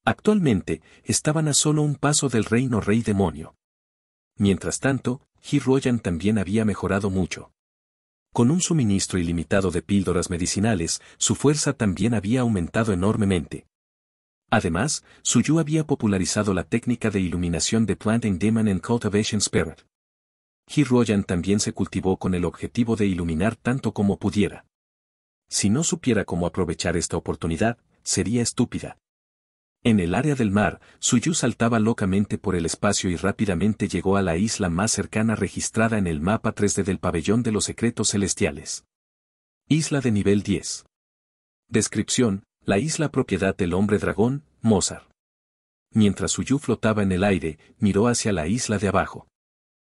Actualmente, estaban a solo un paso del reino rey demonio. Mientras tanto, He-Royan también había mejorado mucho. Con un suministro ilimitado de píldoras medicinales, su fuerza también había aumentado enormemente. Además, Suyu había popularizado la técnica de iluminación de Planting Demon and Cultivation Spirit. He-Royan también se cultivó con el objetivo de iluminar tanto como pudiera. Si no supiera cómo aprovechar esta oportunidad, sería estúpida. En el área del mar, Suyu saltaba locamente por el espacio y rápidamente llegó a la isla más cercana registrada en el mapa 3D del pabellón de los secretos celestiales. Isla de nivel 10. Descripción, la isla propiedad del hombre dragón, Mozart. Mientras Suyu flotaba en el aire, miró hacia la isla de abajo.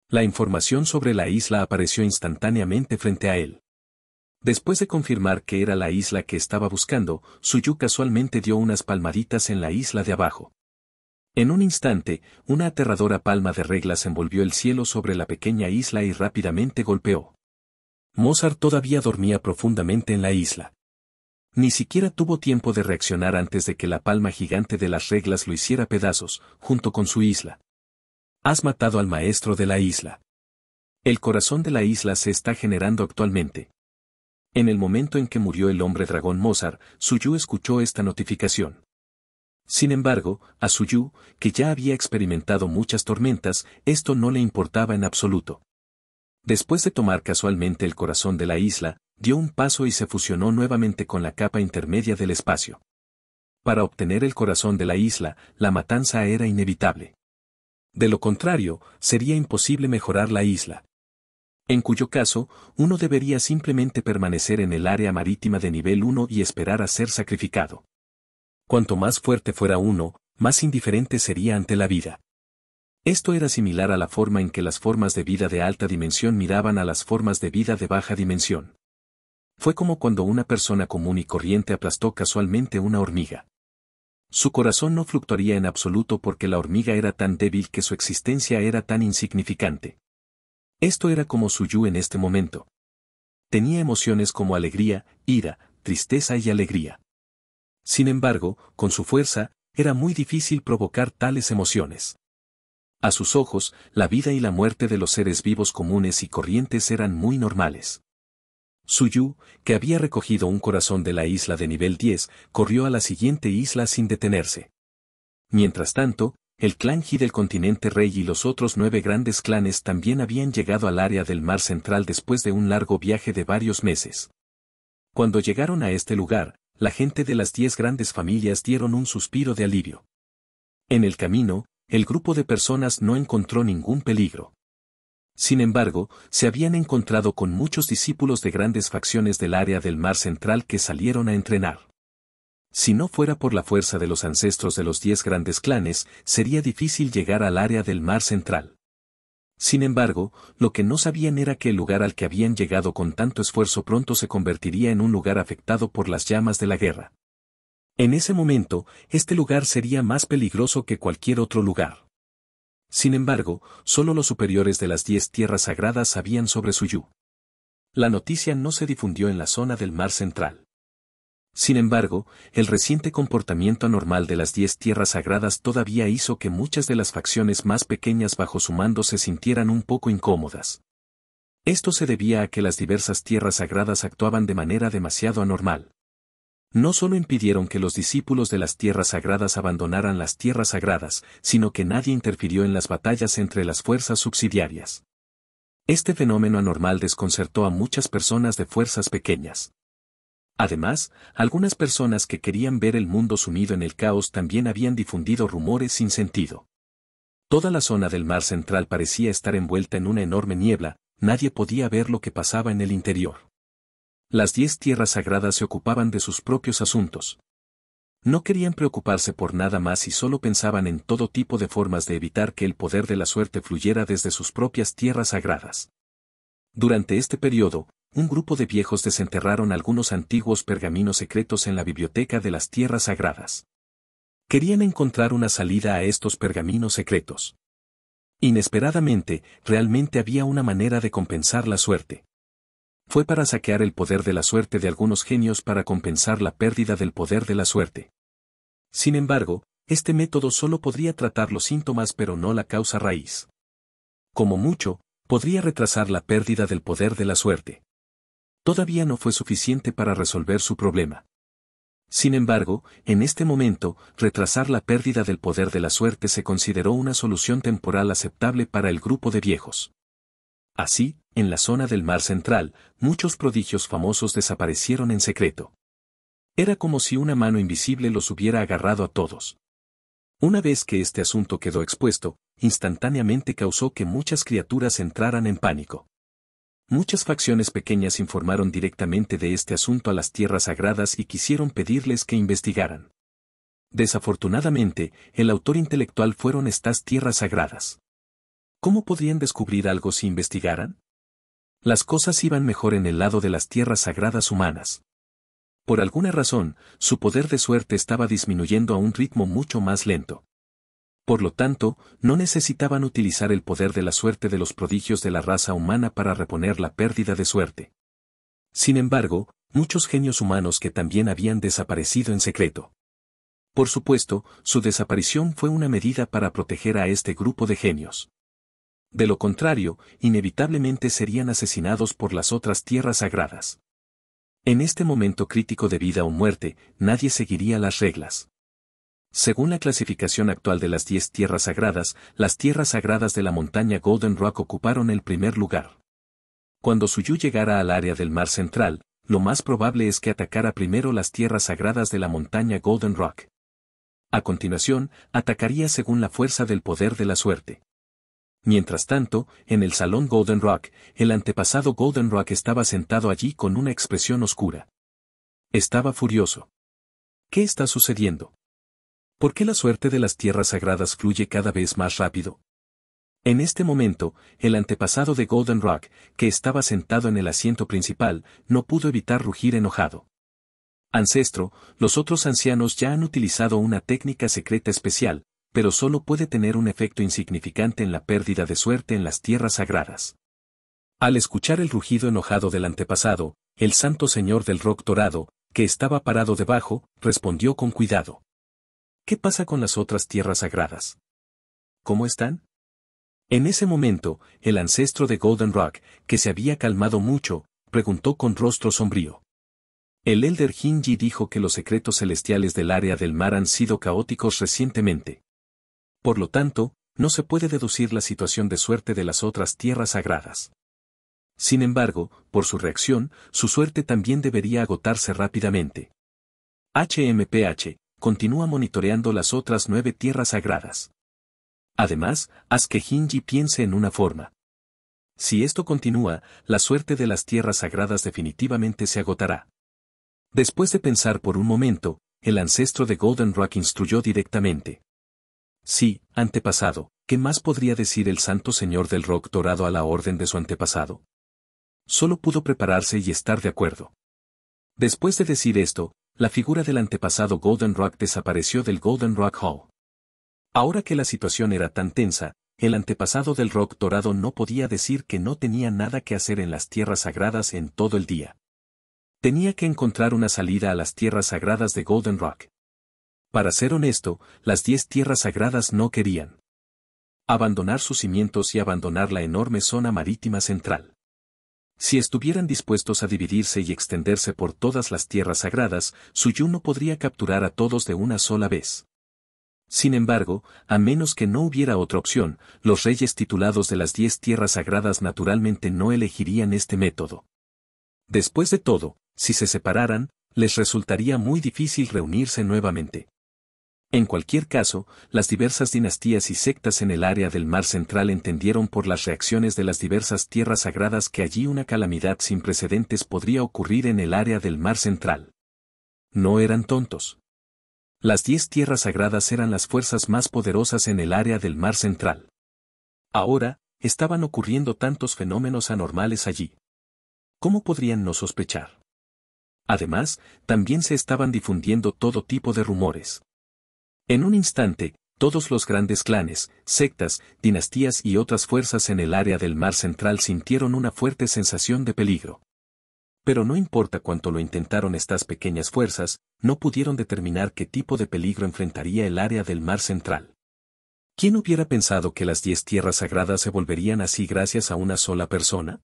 La información sobre la isla apareció instantáneamente frente a él. Después de confirmar que era la isla que estaba buscando, Suyu casualmente dio unas palmaditas en la isla de abajo. En un instante, una aterradora palma de reglas envolvió el cielo sobre la pequeña isla y rápidamente golpeó. Mozart todavía dormía profundamente en la isla. Ni siquiera tuvo tiempo de reaccionar antes de que la palma gigante de las reglas lo hiciera pedazos, junto con su isla. Has matado al maestro de la isla. El corazón de la isla se está generando actualmente. En el momento en que murió el hombre dragón Mozart, Suyu escuchó esta notificación. Sin embargo, a Suyu, que ya había experimentado muchas tormentas, esto no le importaba en absoluto. Después de tomar casualmente el corazón de la isla, dio un paso y se fusionó nuevamente con la capa intermedia del espacio. Para obtener el corazón de la isla, la matanza era inevitable. De lo contrario, sería imposible mejorar la isla en cuyo caso, uno debería simplemente permanecer en el área marítima de nivel 1 y esperar a ser sacrificado. Cuanto más fuerte fuera uno, más indiferente sería ante la vida. Esto era similar a la forma en que las formas de vida de alta dimensión miraban a las formas de vida de baja dimensión. Fue como cuando una persona común y corriente aplastó casualmente una hormiga. Su corazón no fluctuaría en absoluto porque la hormiga era tan débil que su existencia era tan insignificante. Esto era como Suyu en este momento. Tenía emociones como alegría, ira, tristeza y alegría. Sin embargo, con su fuerza, era muy difícil provocar tales emociones. A sus ojos, la vida y la muerte de los seres vivos comunes y corrientes eran muy normales. Suyu, que había recogido un corazón de la isla de nivel 10, corrió a la siguiente isla sin detenerse. Mientras tanto, el clan Ji del continente rey y los otros nueve grandes clanes también habían llegado al área del mar central después de un largo viaje de varios meses. Cuando llegaron a este lugar, la gente de las diez grandes familias dieron un suspiro de alivio. En el camino, el grupo de personas no encontró ningún peligro. Sin embargo, se habían encontrado con muchos discípulos de grandes facciones del área del mar central que salieron a entrenar. Si no fuera por la fuerza de los ancestros de los diez grandes clanes, sería difícil llegar al área del mar central. Sin embargo, lo que no sabían era que el lugar al que habían llegado con tanto esfuerzo pronto se convertiría en un lugar afectado por las llamas de la guerra. En ese momento, este lugar sería más peligroso que cualquier otro lugar. Sin embargo, solo los superiores de las diez tierras sagradas sabían sobre Suyu. La noticia no se difundió en la zona del mar central. Sin embargo, el reciente comportamiento anormal de las diez tierras sagradas todavía hizo que muchas de las facciones más pequeñas bajo su mando se sintieran un poco incómodas. Esto se debía a que las diversas tierras sagradas actuaban de manera demasiado anormal. No solo impidieron que los discípulos de las tierras sagradas abandonaran las tierras sagradas, sino que nadie interfirió en las batallas entre las fuerzas subsidiarias. Este fenómeno anormal desconcertó a muchas personas de fuerzas pequeñas. Además, algunas personas que querían ver el mundo sumido en el caos también habían difundido rumores sin sentido. Toda la zona del mar central parecía estar envuelta en una enorme niebla, nadie podía ver lo que pasaba en el interior. Las diez tierras sagradas se ocupaban de sus propios asuntos. No querían preocuparse por nada más y solo pensaban en todo tipo de formas de evitar que el poder de la suerte fluyera desde sus propias tierras sagradas. Durante este periodo, un grupo de viejos desenterraron algunos antiguos pergaminos secretos en la biblioteca de las tierras sagradas. Querían encontrar una salida a estos pergaminos secretos. Inesperadamente, realmente había una manera de compensar la suerte. Fue para saquear el poder de la suerte de algunos genios para compensar la pérdida del poder de la suerte. Sin embargo, este método solo podría tratar los síntomas pero no la causa raíz. Como mucho, podría retrasar la pérdida del poder de la suerte todavía no fue suficiente para resolver su problema. Sin embargo, en este momento, retrasar la pérdida del poder de la suerte se consideró una solución temporal aceptable para el grupo de viejos. Así, en la zona del mar central, muchos prodigios famosos desaparecieron en secreto. Era como si una mano invisible los hubiera agarrado a todos. Una vez que este asunto quedó expuesto, instantáneamente causó que muchas criaturas entraran en pánico. Muchas facciones pequeñas informaron directamente de este asunto a las tierras sagradas y quisieron pedirles que investigaran. Desafortunadamente, el autor intelectual fueron estas tierras sagradas. ¿Cómo podrían descubrir algo si investigaran? Las cosas iban mejor en el lado de las tierras sagradas humanas. Por alguna razón, su poder de suerte estaba disminuyendo a un ritmo mucho más lento. Por lo tanto, no necesitaban utilizar el poder de la suerte de los prodigios de la raza humana para reponer la pérdida de suerte. Sin embargo, muchos genios humanos que también habían desaparecido en secreto. Por supuesto, su desaparición fue una medida para proteger a este grupo de genios. De lo contrario, inevitablemente serían asesinados por las otras tierras sagradas. En este momento crítico de vida o muerte, nadie seguiría las reglas. Según la clasificación actual de las 10 tierras sagradas, las tierras sagradas de la montaña Golden Rock ocuparon el primer lugar. Cuando Suyu llegara al área del mar central, lo más probable es que atacara primero las tierras sagradas de la montaña Golden Rock. A continuación, atacaría según la fuerza del poder de la suerte. Mientras tanto, en el salón Golden Rock, el antepasado Golden Rock estaba sentado allí con una expresión oscura. Estaba furioso. ¿Qué está sucediendo? ¿Por qué la suerte de las tierras sagradas fluye cada vez más rápido? En este momento, el antepasado de Golden Rock, que estaba sentado en el asiento principal, no pudo evitar rugir enojado. Ancestro, los otros ancianos ya han utilizado una técnica secreta especial, pero solo puede tener un efecto insignificante en la pérdida de suerte en las tierras sagradas. Al escuchar el rugido enojado del antepasado, el santo señor del rock dorado, que estaba parado debajo, respondió con cuidado. ¿Qué pasa con las otras tierras sagradas? ¿Cómo están? En ese momento, el ancestro de Golden Rock, que se había calmado mucho, preguntó con rostro sombrío. El Elder Hinji dijo que los secretos celestiales del área del mar han sido caóticos recientemente. Por lo tanto, no se puede deducir la situación de suerte de las otras tierras sagradas. Sin embargo, por su reacción, su suerte también debería agotarse rápidamente. HMPH, continúa monitoreando las otras nueve tierras sagradas. Además, haz que Hinji piense en una forma. Si esto continúa, la suerte de las tierras sagradas definitivamente se agotará. Después de pensar por un momento, el ancestro de Golden Rock instruyó directamente. Sí, antepasado, ¿qué más podría decir el santo señor del rock dorado a la orden de su antepasado? Solo pudo prepararse y estar de acuerdo. Después de decir esto, la figura del antepasado Golden Rock desapareció del Golden Rock Hall. Ahora que la situación era tan tensa, el antepasado del rock dorado no podía decir que no tenía nada que hacer en las tierras sagradas en todo el día. Tenía que encontrar una salida a las tierras sagradas de Golden Rock. Para ser honesto, las diez tierras sagradas no querían abandonar sus cimientos y abandonar la enorme zona marítima central. Si estuvieran dispuestos a dividirse y extenderse por todas las tierras sagradas, su yuno podría capturar a todos de una sola vez. Sin embargo, a menos que no hubiera otra opción, los reyes titulados de las diez tierras sagradas naturalmente no elegirían este método. Después de todo, si se separaran, les resultaría muy difícil reunirse nuevamente. En cualquier caso, las diversas dinastías y sectas en el área del Mar Central entendieron por las reacciones de las diversas tierras sagradas que allí una calamidad sin precedentes podría ocurrir en el área del Mar Central. No eran tontos. Las diez tierras sagradas eran las fuerzas más poderosas en el área del Mar Central. Ahora, estaban ocurriendo tantos fenómenos anormales allí. ¿Cómo podrían no sospechar? Además, también se estaban difundiendo todo tipo de rumores. En un instante, todos los grandes clanes, sectas, dinastías y otras fuerzas en el área del mar central sintieron una fuerte sensación de peligro. Pero no importa cuánto lo intentaron estas pequeñas fuerzas, no pudieron determinar qué tipo de peligro enfrentaría el área del mar central. ¿Quién hubiera pensado que las diez tierras sagradas se volverían así gracias a una sola persona?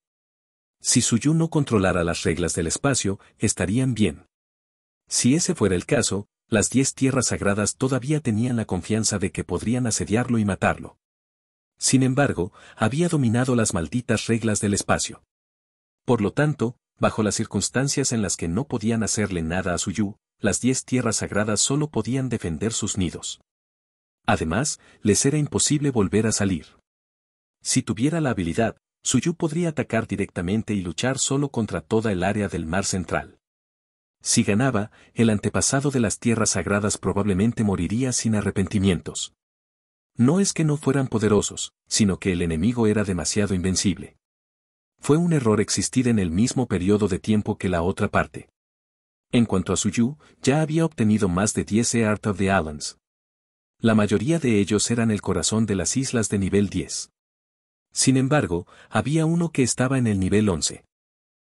Si Suyu no controlara las reglas del espacio, estarían bien. Si ese fuera el caso, las diez tierras sagradas todavía tenían la confianza de que podrían asediarlo y matarlo. Sin embargo, había dominado las malditas reglas del espacio. Por lo tanto, bajo las circunstancias en las que no podían hacerle nada a Suyu, las diez tierras sagradas solo podían defender sus nidos. Además, les era imposible volver a salir. Si tuviera la habilidad, Suyu podría atacar directamente y luchar solo contra toda el área del mar central. Si ganaba, el antepasado de las tierras sagradas probablemente moriría sin arrepentimientos. No es que no fueran poderosos, sino que el enemigo era demasiado invencible. Fue un error existir en el mismo periodo de tiempo que la otra parte. En cuanto a Suyu, ya había obtenido más de 10 Art of the Islands. La mayoría de ellos eran el corazón de las islas de nivel 10. Sin embargo, había uno que estaba en el nivel 11.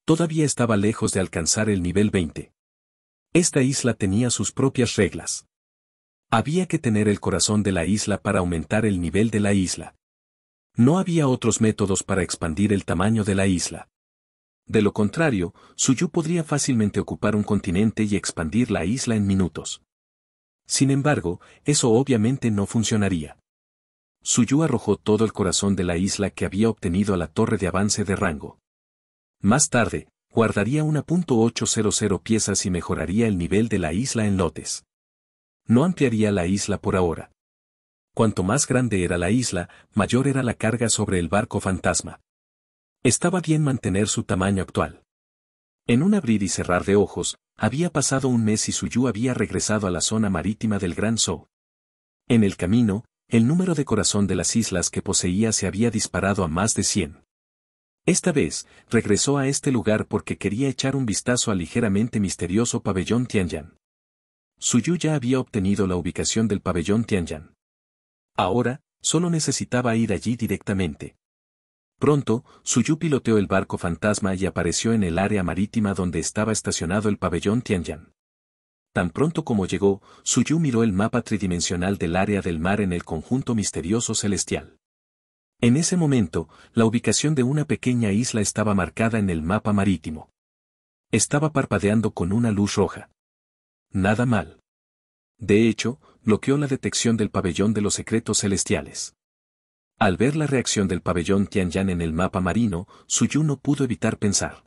Todavía estaba lejos de alcanzar el nivel 20. Esta isla tenía sus propias reglas. Había que tener el corazón de la isla para aumentar el nivel de la isla. No había otros métodos para expandir el tamaño de la isla. De lo contrario, Suyu podría fácilmente ocupar un continente y expandir la isla en minutos. Sin embargo, eso obviamente no funcionaría. Suyu arrojó todo el corazón de la isla que había obtenido a la torre de avance de rango. Más tarde, guardaría 1.800 piezas y mejoraría el nivel de la isla en lotes. No ampliaría la isla por ahora. Cuanto más grande era la isla, mayor era la carga sobre el barco fantasma. Estaba bien mantener su tamaño actual. En un abrir y cerrar de ojos, había pasado un mes y Suyu había regresado a la zona marítima del Gran Sou. En el camino, el número de corazón de las islas que poseía se había disparado a más de 100. Esta vez, regresó a este lugar porque quería echar un vistazo al ligeramente misterioso pabellón Tianyan. Suyu ya había obtenido la ubicación del pabellón Tianyan. Ahora, solo necesitaba ir allí directamente. Pronto, Suyu piloteó el barco fantasma y apareció en el área marítima donde estaba estacionado el pabellón Tianyan. Tan pronto como llegó, Suyu miró el mapa tridimensional del área del mar en el conjunto misterioso celestial. En ese momento, la ubicación de una pequeña isla estaba marcada en el mapa marítimo. Estaba parpadeando con una luz roja. Nada mal. De hecho, bloqueó la detección del pabellón de los secretos celestiales. Al ver la reacción del pabellón Tianyan en el mapa marino, Suyu no pudo evitar pensar.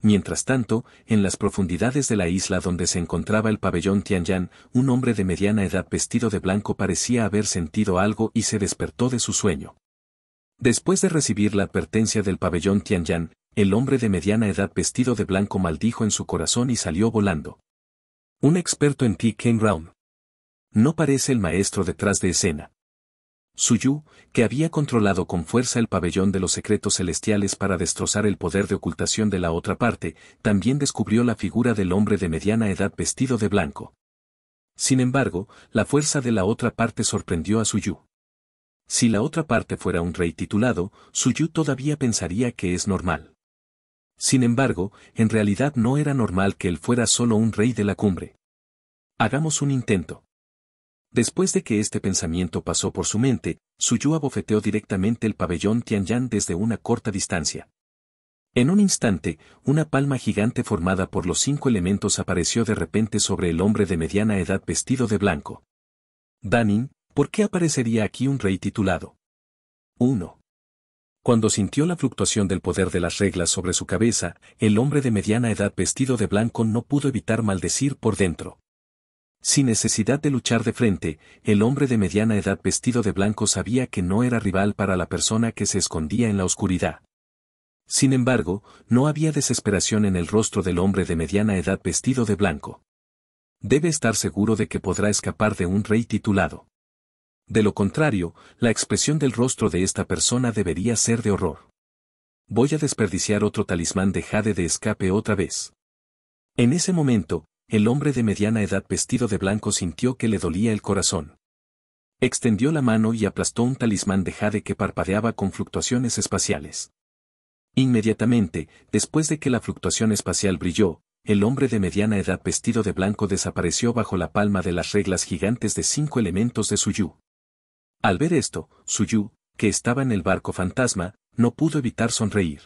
Mientras tanto, en las profundidades de la isla donde se encontraba el pabellón Tianyan, un hombre de mediana edad vestido de blanco parecía haber sentido algo y se despertó de su sueño. Después de recibir la advertencia del pabellón Yan, el hombre de mediana edad vestido de blanco maldijo en su corazón y salió volando. Un experto en ti Ken Round. No parece el maestro detrás de escena. Suyu, que había controlado con fuerza el pabellón de los secretos celestiales para destrozar el poder de ocultación de la otra parte, también descubrió la figura del hombre de mediana edad vestido de blanco. Sin embargo, la fuerza de la otra parte sorprendió a Suyu. Si la otra parte fuera un rey titulado, Suyu todavía pensaría que es normal. Sin embargo, en realidad no era normal que él fuera solo un rey de la cumbre. Hagamos un intento. Después de que este pensamiento pasó por su mente, Suyu abofeteó directamente el pabellón Yan desde una corta distancia. En un instante, una palma gigante formada por los cinco elementos apareció de repente sobre el hombre de mediana edad vestido de blanco. Danin, ¿Por qué aparecería aquí un rey titulado? 1. Cuando sintió la fluctuación del poder de las reglas sobre su cabeza, el hombre de mediana edad vestido de blanco no pudo evitar maldecir por dentro. Sin necesidad de luchar de frente, el hombre de mediana edad vestido de blanco sabía que no era rival para la persona que se escondía en la oscuridad. Sin embargo, no había desesperación en el rostro del hombre de mediana edad vestido de blanco. Debe estar seguro de que podrá escapar de un rey titulado de lo contrario, la expresión del rostro de esta persona debería ser de horror. Voy a desperdiciar otro talismán de jade de escape otra vez. En ese momento, el hombre de mediana edad vestido de blanco sintió que le dolía el corazón. Extendió la mano y aplastó un talismán de jade que parpadeaba con fluctuaciones espaciales. Inmediatamente, después de que la fluctuación espacial brilló, el hombre de mediana edad vestido de blanco desapareció bajo la palma de las reglas gigantes de cinco elementos de Suyu. Al ver esto, Suyu, que estaba en el barco fantasma, no pudo evitar sonreír.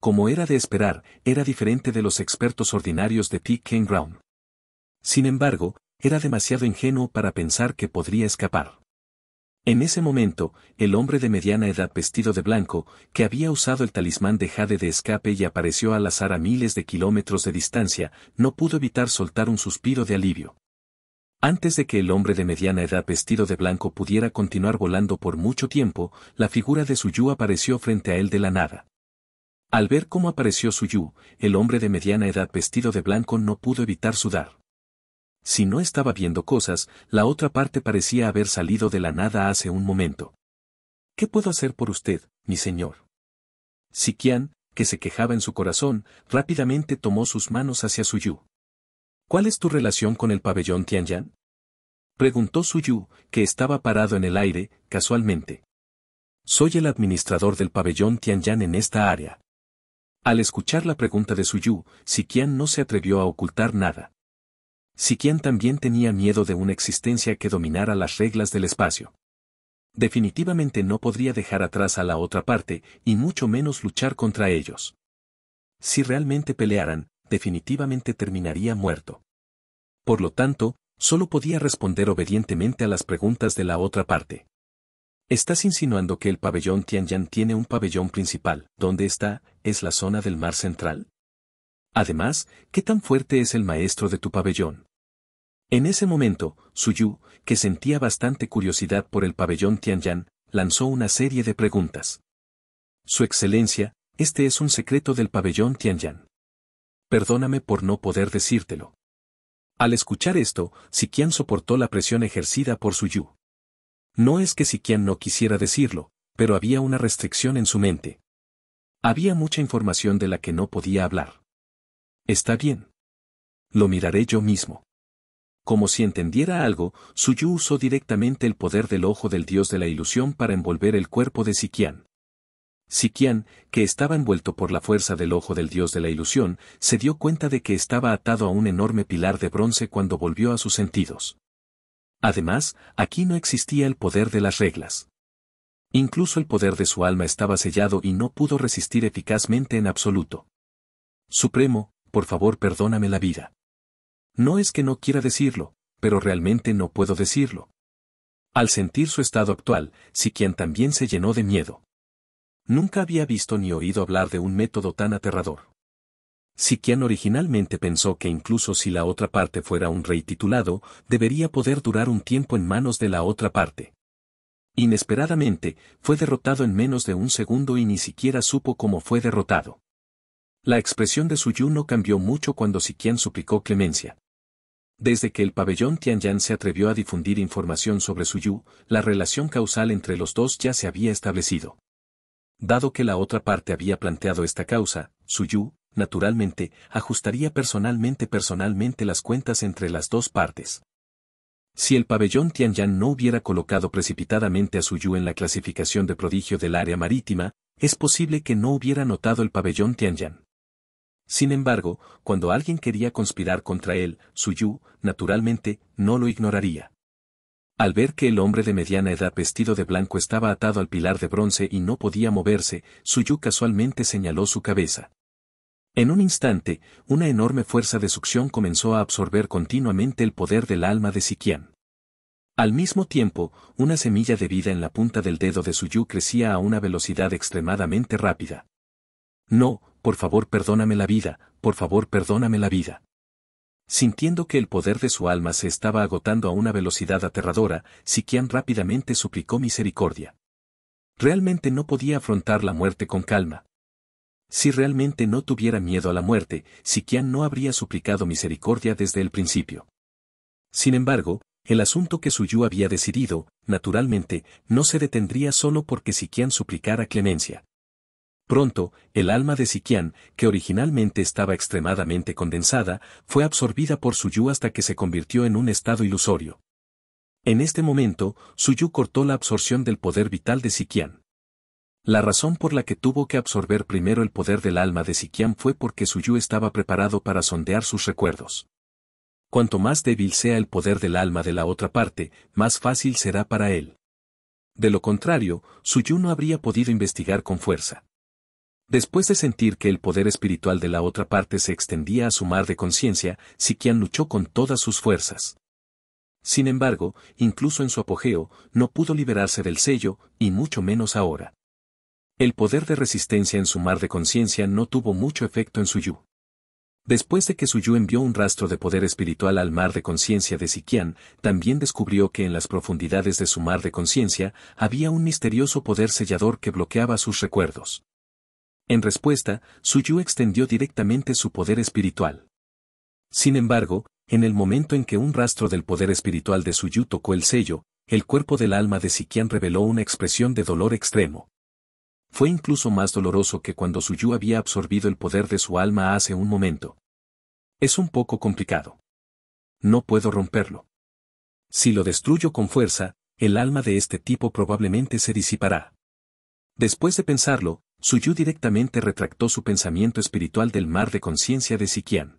Como era de esperar, era diferente de los expertos ordinarios de P. Ken Ground. Sin embargo, era demasiado ingenuo para pensar que podría escapar. En ese momento, el hombre de mediana edad vestido de blanco, que había usado el talismán de Jade de escape y apareció al azar a miles de kilómetros de distancia, no pudo evitar soltar un suspiro de alivio. Antes de que el hombre de mediana edad vestido de blanco pudiera continuar volando por mucho tiempo, la figura de Suyu apareció frente a él de la nada. Al ver cómo apareció Suyu, el hombre de mediana edad vestido de blanco no pudo evitar sudar. Si no estaba viendo cosas, la otra parte parecía haber salido de la nada hace un momento. ¿Qué puedo hacer por usted, mi señor? Siquian, que se quejaba en su corazón, rápidamente tomó sus manos hacia Suyu. ¿Cuál es tu relación con el pabellón Tianyan? Preguntó Suyu, que estaba parado en el aire, casualmente. Soy el administrador del pabellón Tianyan en esta área. Al escuchar la pregunta de Suyu, Sikian no se atrevió a ocultar nada. Sikian también tenía miedo de una existencia que dominara las reglas del espacio. Definitivamente no podría dejar atrás a la otra parte, y mucho menos luchar contra ellos. Si realmente pelearan, definitivamente terminaría muerto. Por lo tanto, solo podía responder obedientemente a las preguntas de la otra parte. Estás insinuando que el pabellón Tianyan tiene un pabellón principal, donde está, es la zona del mar central. Además, ¿qué tan fuerte es el maestro de tu pabellón? En ese momento, Yu, que sentía bastante curiosidad por el pabellón Tianyan, lanzó una serie de preguntas. Su excelencia, este es un secreto del pabellón Tianyan perdóname por no poder decírtelo. Al escuchar esto, Siquian soportó la presión ejercida por Suyu. No es que Siquian no quisiera decirlo, pero había una restricción en su mente. Había mucha información de la que no podía hablar. Está bien. Lo miraré yo mismo. Como si entendiera algo, Suyu usó directamente el poder del ojo del dios de la ilusión para envolver el cuerpo de Siquian. Siquian, que estaba envuelto por la fuerza del ojo del dios de la ilusión, se dio cuenta de que estaba atado a un enorme pilar de bronce cuando volvió a sus sentidos. Además, aquí no existía el poder de las reglas. Incluso el poder de su alma estaba sellado y no pudo resistir eficazmente en absoluto. Supremo, por favor perdóname la vida. No es que no quiera decirlo, pero realmente no puedo decirlo. Al sentir su estado actual, Siquian también se llenó de miedo. Nunca había visto ni oído hablar de un método tan aterrador. Sikian originalmente pensó que incluso si la otra parte fuera un rey titulado, debería poder durar un tiempo en manos de la otra parte. Inesperadamente, fue derrotado en menos de un segundo y ni siquiera supo cómo fue derrotado. La expresión de Suyu no cambió mucho cuando Siquian suplicó clemencia. Desde que el pabellón Tianyan se atrevió a difundir información sobre Suyu, la relación causal entre los dos ya se había establecido. Dado que la otra parte había planteado esta causa, Yu, naturalmente, ajustaría personalmente personalmente las cuentas entre las dos partes. Si el pabellón Tianyang no hubiera colocado precipitadamente a Suyu en la clasificación de prodigio del área marítima, es posible que no hubiera notado el pabellón Tianyang. Sin embargo, cuando alguien quería conspirar contra él, Yu, naturalmente, no lo ignoraría. Al ver que el hombre de mediana edad vestido de blanco estaba atado al pilar de bronce y no podía moverse, Suyu casualmente señaló su cabeza. En un instante, una enorme fuerza de succión comenzó a absorber continuamente el poder del alma de Sikian. Al mismo tiempo, una semilla de vida en la punta del dedo de Suyu crecía a una velocidad extremadamente rápida. No, por favor perdóname la vida, por favor perdóname la vida. Sintiendo que el poder de su alma se estaba agotando a una velocidad aterradora, Sikian rápidamente suplicó misericordia. Realmente no podía afrontar la muerte con calma. Si realmente no tuviera miedo a la muerte, Siquian no habría suplicado misericordia desde el principio. Sin embargo, el asunto que Suyu había decidido, naturalmente, no se detendría solo porque Siquian suplicara clemencia. Pronto, el alma de Siquián, que originalmente estaba extremadamente condensada, fue absorbida por Suyu hasta que se convirtió en un estado ilusorio. En este momento, Suyu cortó la absorción del poder vital de Siquian. La razón por la que tuvo que absorber primero el poder del alma de Siquián fue porque Suyu estaba preparado para sondear sus recuerdos. Cuanto más débil sea el poder del alma de la otra parte, más fácil será para él. De lo contrario, Suyu no habría podido investigar con fuerza. Después de sentir que el poder espiritual de la otra parte se extendía a su mar de conciencia, Sikian luchó con todas sus fuerzas. Sin embargo, incluso en su apogeo, no pudo liberarse del sello, y mucho menos ahora. El poder de resistencia en su mar de conciencia no tuvo mucho efecto en Suyu. Después de que Suyu envió un rastro de poder espiritual al mar de conciencia de Sikian, también descubrió que en las profundidades de su mar de conciencia había un misterioso poder sellador que bloqueaba sus recuerdos. En respuesta, Suyu extendió directamente su poder espiritual. Sin embargo, en el momento en que un rastro del poder espiritual de Suyu tocó el sello, el cuerpo del alma de Siquian reveló una expresión de dolor extremo. Fue incluso más doloroso que cuando Suyu había absorbido el poder de su alma hace un momento. Es un poco complicado. No puedo romperlo. Si lo destruyo con fuerza, el alma de este tipo probablemente se disipará. Después de pensarlo, Suyu directamente retractó su pensamiento espiritual del mar de conciencia de Siquian.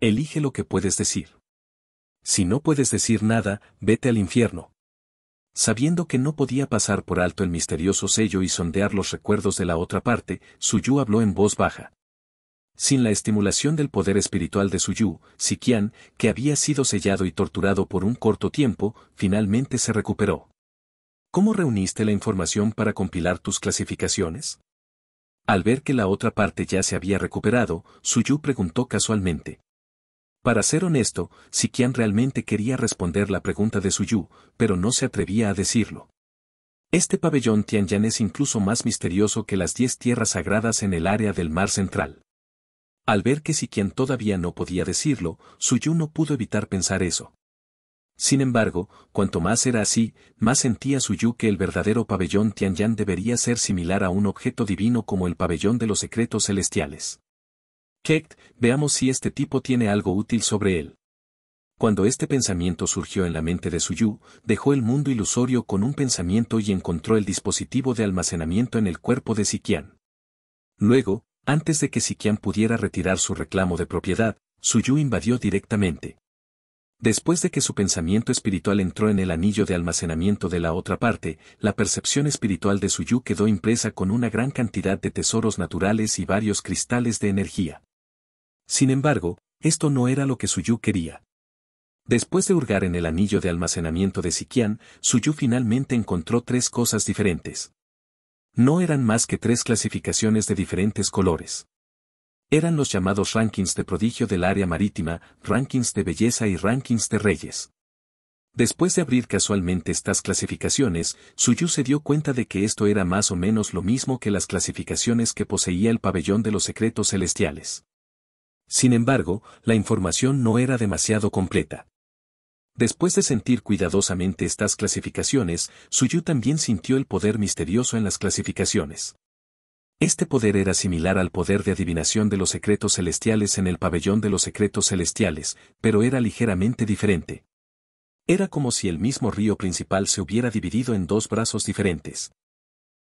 Elige lo que puedes decir. Si no puedes decir nada, vete al infierno. Sabiendo que no podía pasar por alto el misterioso sello y sondear los recuerdos de la otra parte, Suyu habló en voz baja. Sin la estimulación del poder espiritual de Suyu, Siquian, que había sido sellado y torturado por un corto tiempo, finalmente se recuperó. ¿Cómo reuniste la información para compilar tus clasificaciones? Al ver que la otra parte ya se había recuperado, Suyu preguntó casualmente. Para ser honesto, Sikian realmente quería responder la pregunta de Suyu, pero no se atrevía a decirlo. Este pabellón Tianyan es incluso más misterioso que las diez tierras sagradas en el área del mar central. Al ver que Sikian todavía no podía decirlo, Suyu no pudo evitar pensar eso. Sin embargo, cuanto más era así, más sentía Suyu que el verdadero pabellón Yan debería ser similar a un objeto divino como el pabellón de los secretos celestiales. Kect, veamos si este tipo tiene algo útil sobre él. Cuando este pensamiento surgió en la mente de Suyu, dejó el mundo ilusorio con un pensamiento y encontró el dispositivo de almacenamiento en el cuerpo de Sikian. Luego, antes de que Sikian pudiera retirar su reclamo de propiedad, Suyu invadió directamente. Después de que su pensamiento espiritual entró en el anillo de almacenamiento de la otra parte, la percepción espiritual de Suyu quedó impresa con una gran cantidad de tesoros naturales y varios cristales de energía. Sin embargo, esto no era lo que Suyu quería. Después de hurgar en el anillo de almacenamiento de Su Suyu finalmente encontró tres cosas diferentes. No eran más que tres clasificaciones de diferentes colores. Eran los llamados rankings de prodigio del área marítima, rankings de belleza y rankings de reyes. Después de abrir casualmente estas clasificaciones, Suyu se dio cuenta de que esto era más o menos lo mismo que las clasificaciones que poseía el pabellón de los secretos celestiales. Sin embargo, la información no era demasiado completa. Después de sentir cuidadosamente estas clasificaciones, Suyu también sintió el poder misterioso en las clasificaciones. Este poder era similar al poder de adivinación de los secretos celestiales en el pabellón de los secretos celestiales, pero era ligeramente diferente. Era como si el mismo río principal se hubiera dividido en dos brazos diferentes.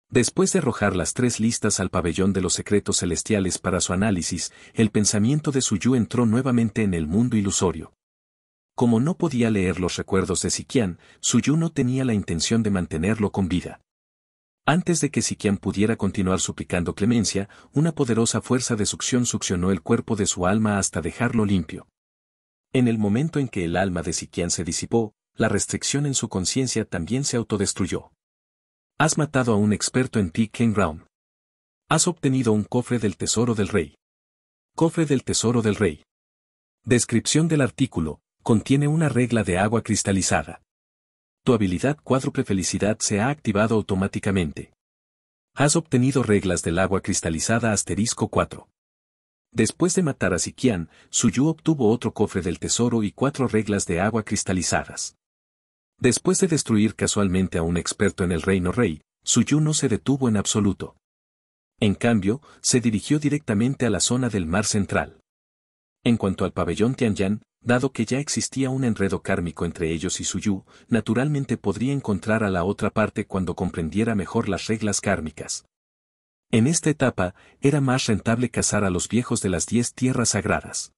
Después de arrojar las tres listas al pabellón de los secretos celestiales para su análisis, el pensamiento de Suyu entró nuevamente en el mundo ilusorio. Como no podía leer los recuerdos de siquian Suyu no tenía la intención de mantenerlo con vida. Antes de que siquian pudiera continuar suplicando clemencia, una poderosa fuerza de succión succionó el cuerpo de su alma hasta dejarlo limpio. En el momento en que el alma de Siquian se disipó, la restricción en su conciencia también se autodestruyó. Has matado a un experto en ti, Ken Brown. Has obtenido un cofre del tesoro del rey. Cofre del tesoro del rey. Descripción del artículo, contiene una regla de agua cristalizada tu habilidad cuádruple felicidad se ha activado automáticamente. Has obtenido reglas del agua cristalizada asterisco 4. Después de matar a Sikian, Suyu obtuvo otro cofre del tesoro y cuatro reglas de agua cristalizadas. Después de destruir casualmente a un experto en el reino rey, Suyu no se detuvo en absoluto. En cambio, se dirigió directamente a la zona del mar central. En cuanto al pabellón Tianyan, dado que ya existía un enredo kármico entre ellos y Suyu, naturalmente podría encontrar a la otra parte cuando comprendiera mejor las reglas kármicas. En esta etapa, era más rentable cazar a los viejos de las diez tierras sagradas.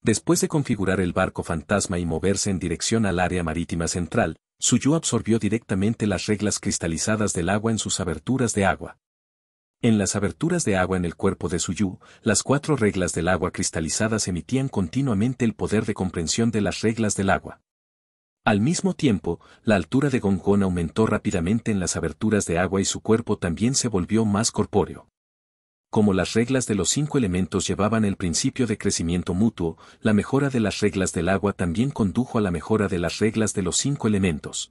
Después de configurar el barco fantasma y moverse en dirección al área marítima central, Suyu absorbió directamente las reglas cristalizadas del agua en sus aberturas de agua. En las aberturas de agua en el cuerpo de Suyu, las cuatro reglas del agua cristalizadas emitían continuamente el poder de comprensión de las reglas del agua. Al mismo tiempo, la altura de Gonggong aumentó rápidamente en las aberturas de agua y su cuerpo también se volvió más corpóreo. Como las reglas de los cinco elementos llevaban el principio de crecimiento mutuo, la mejora de las reglas del agua también condujo a la mejora de las reglas de los cinco elementos.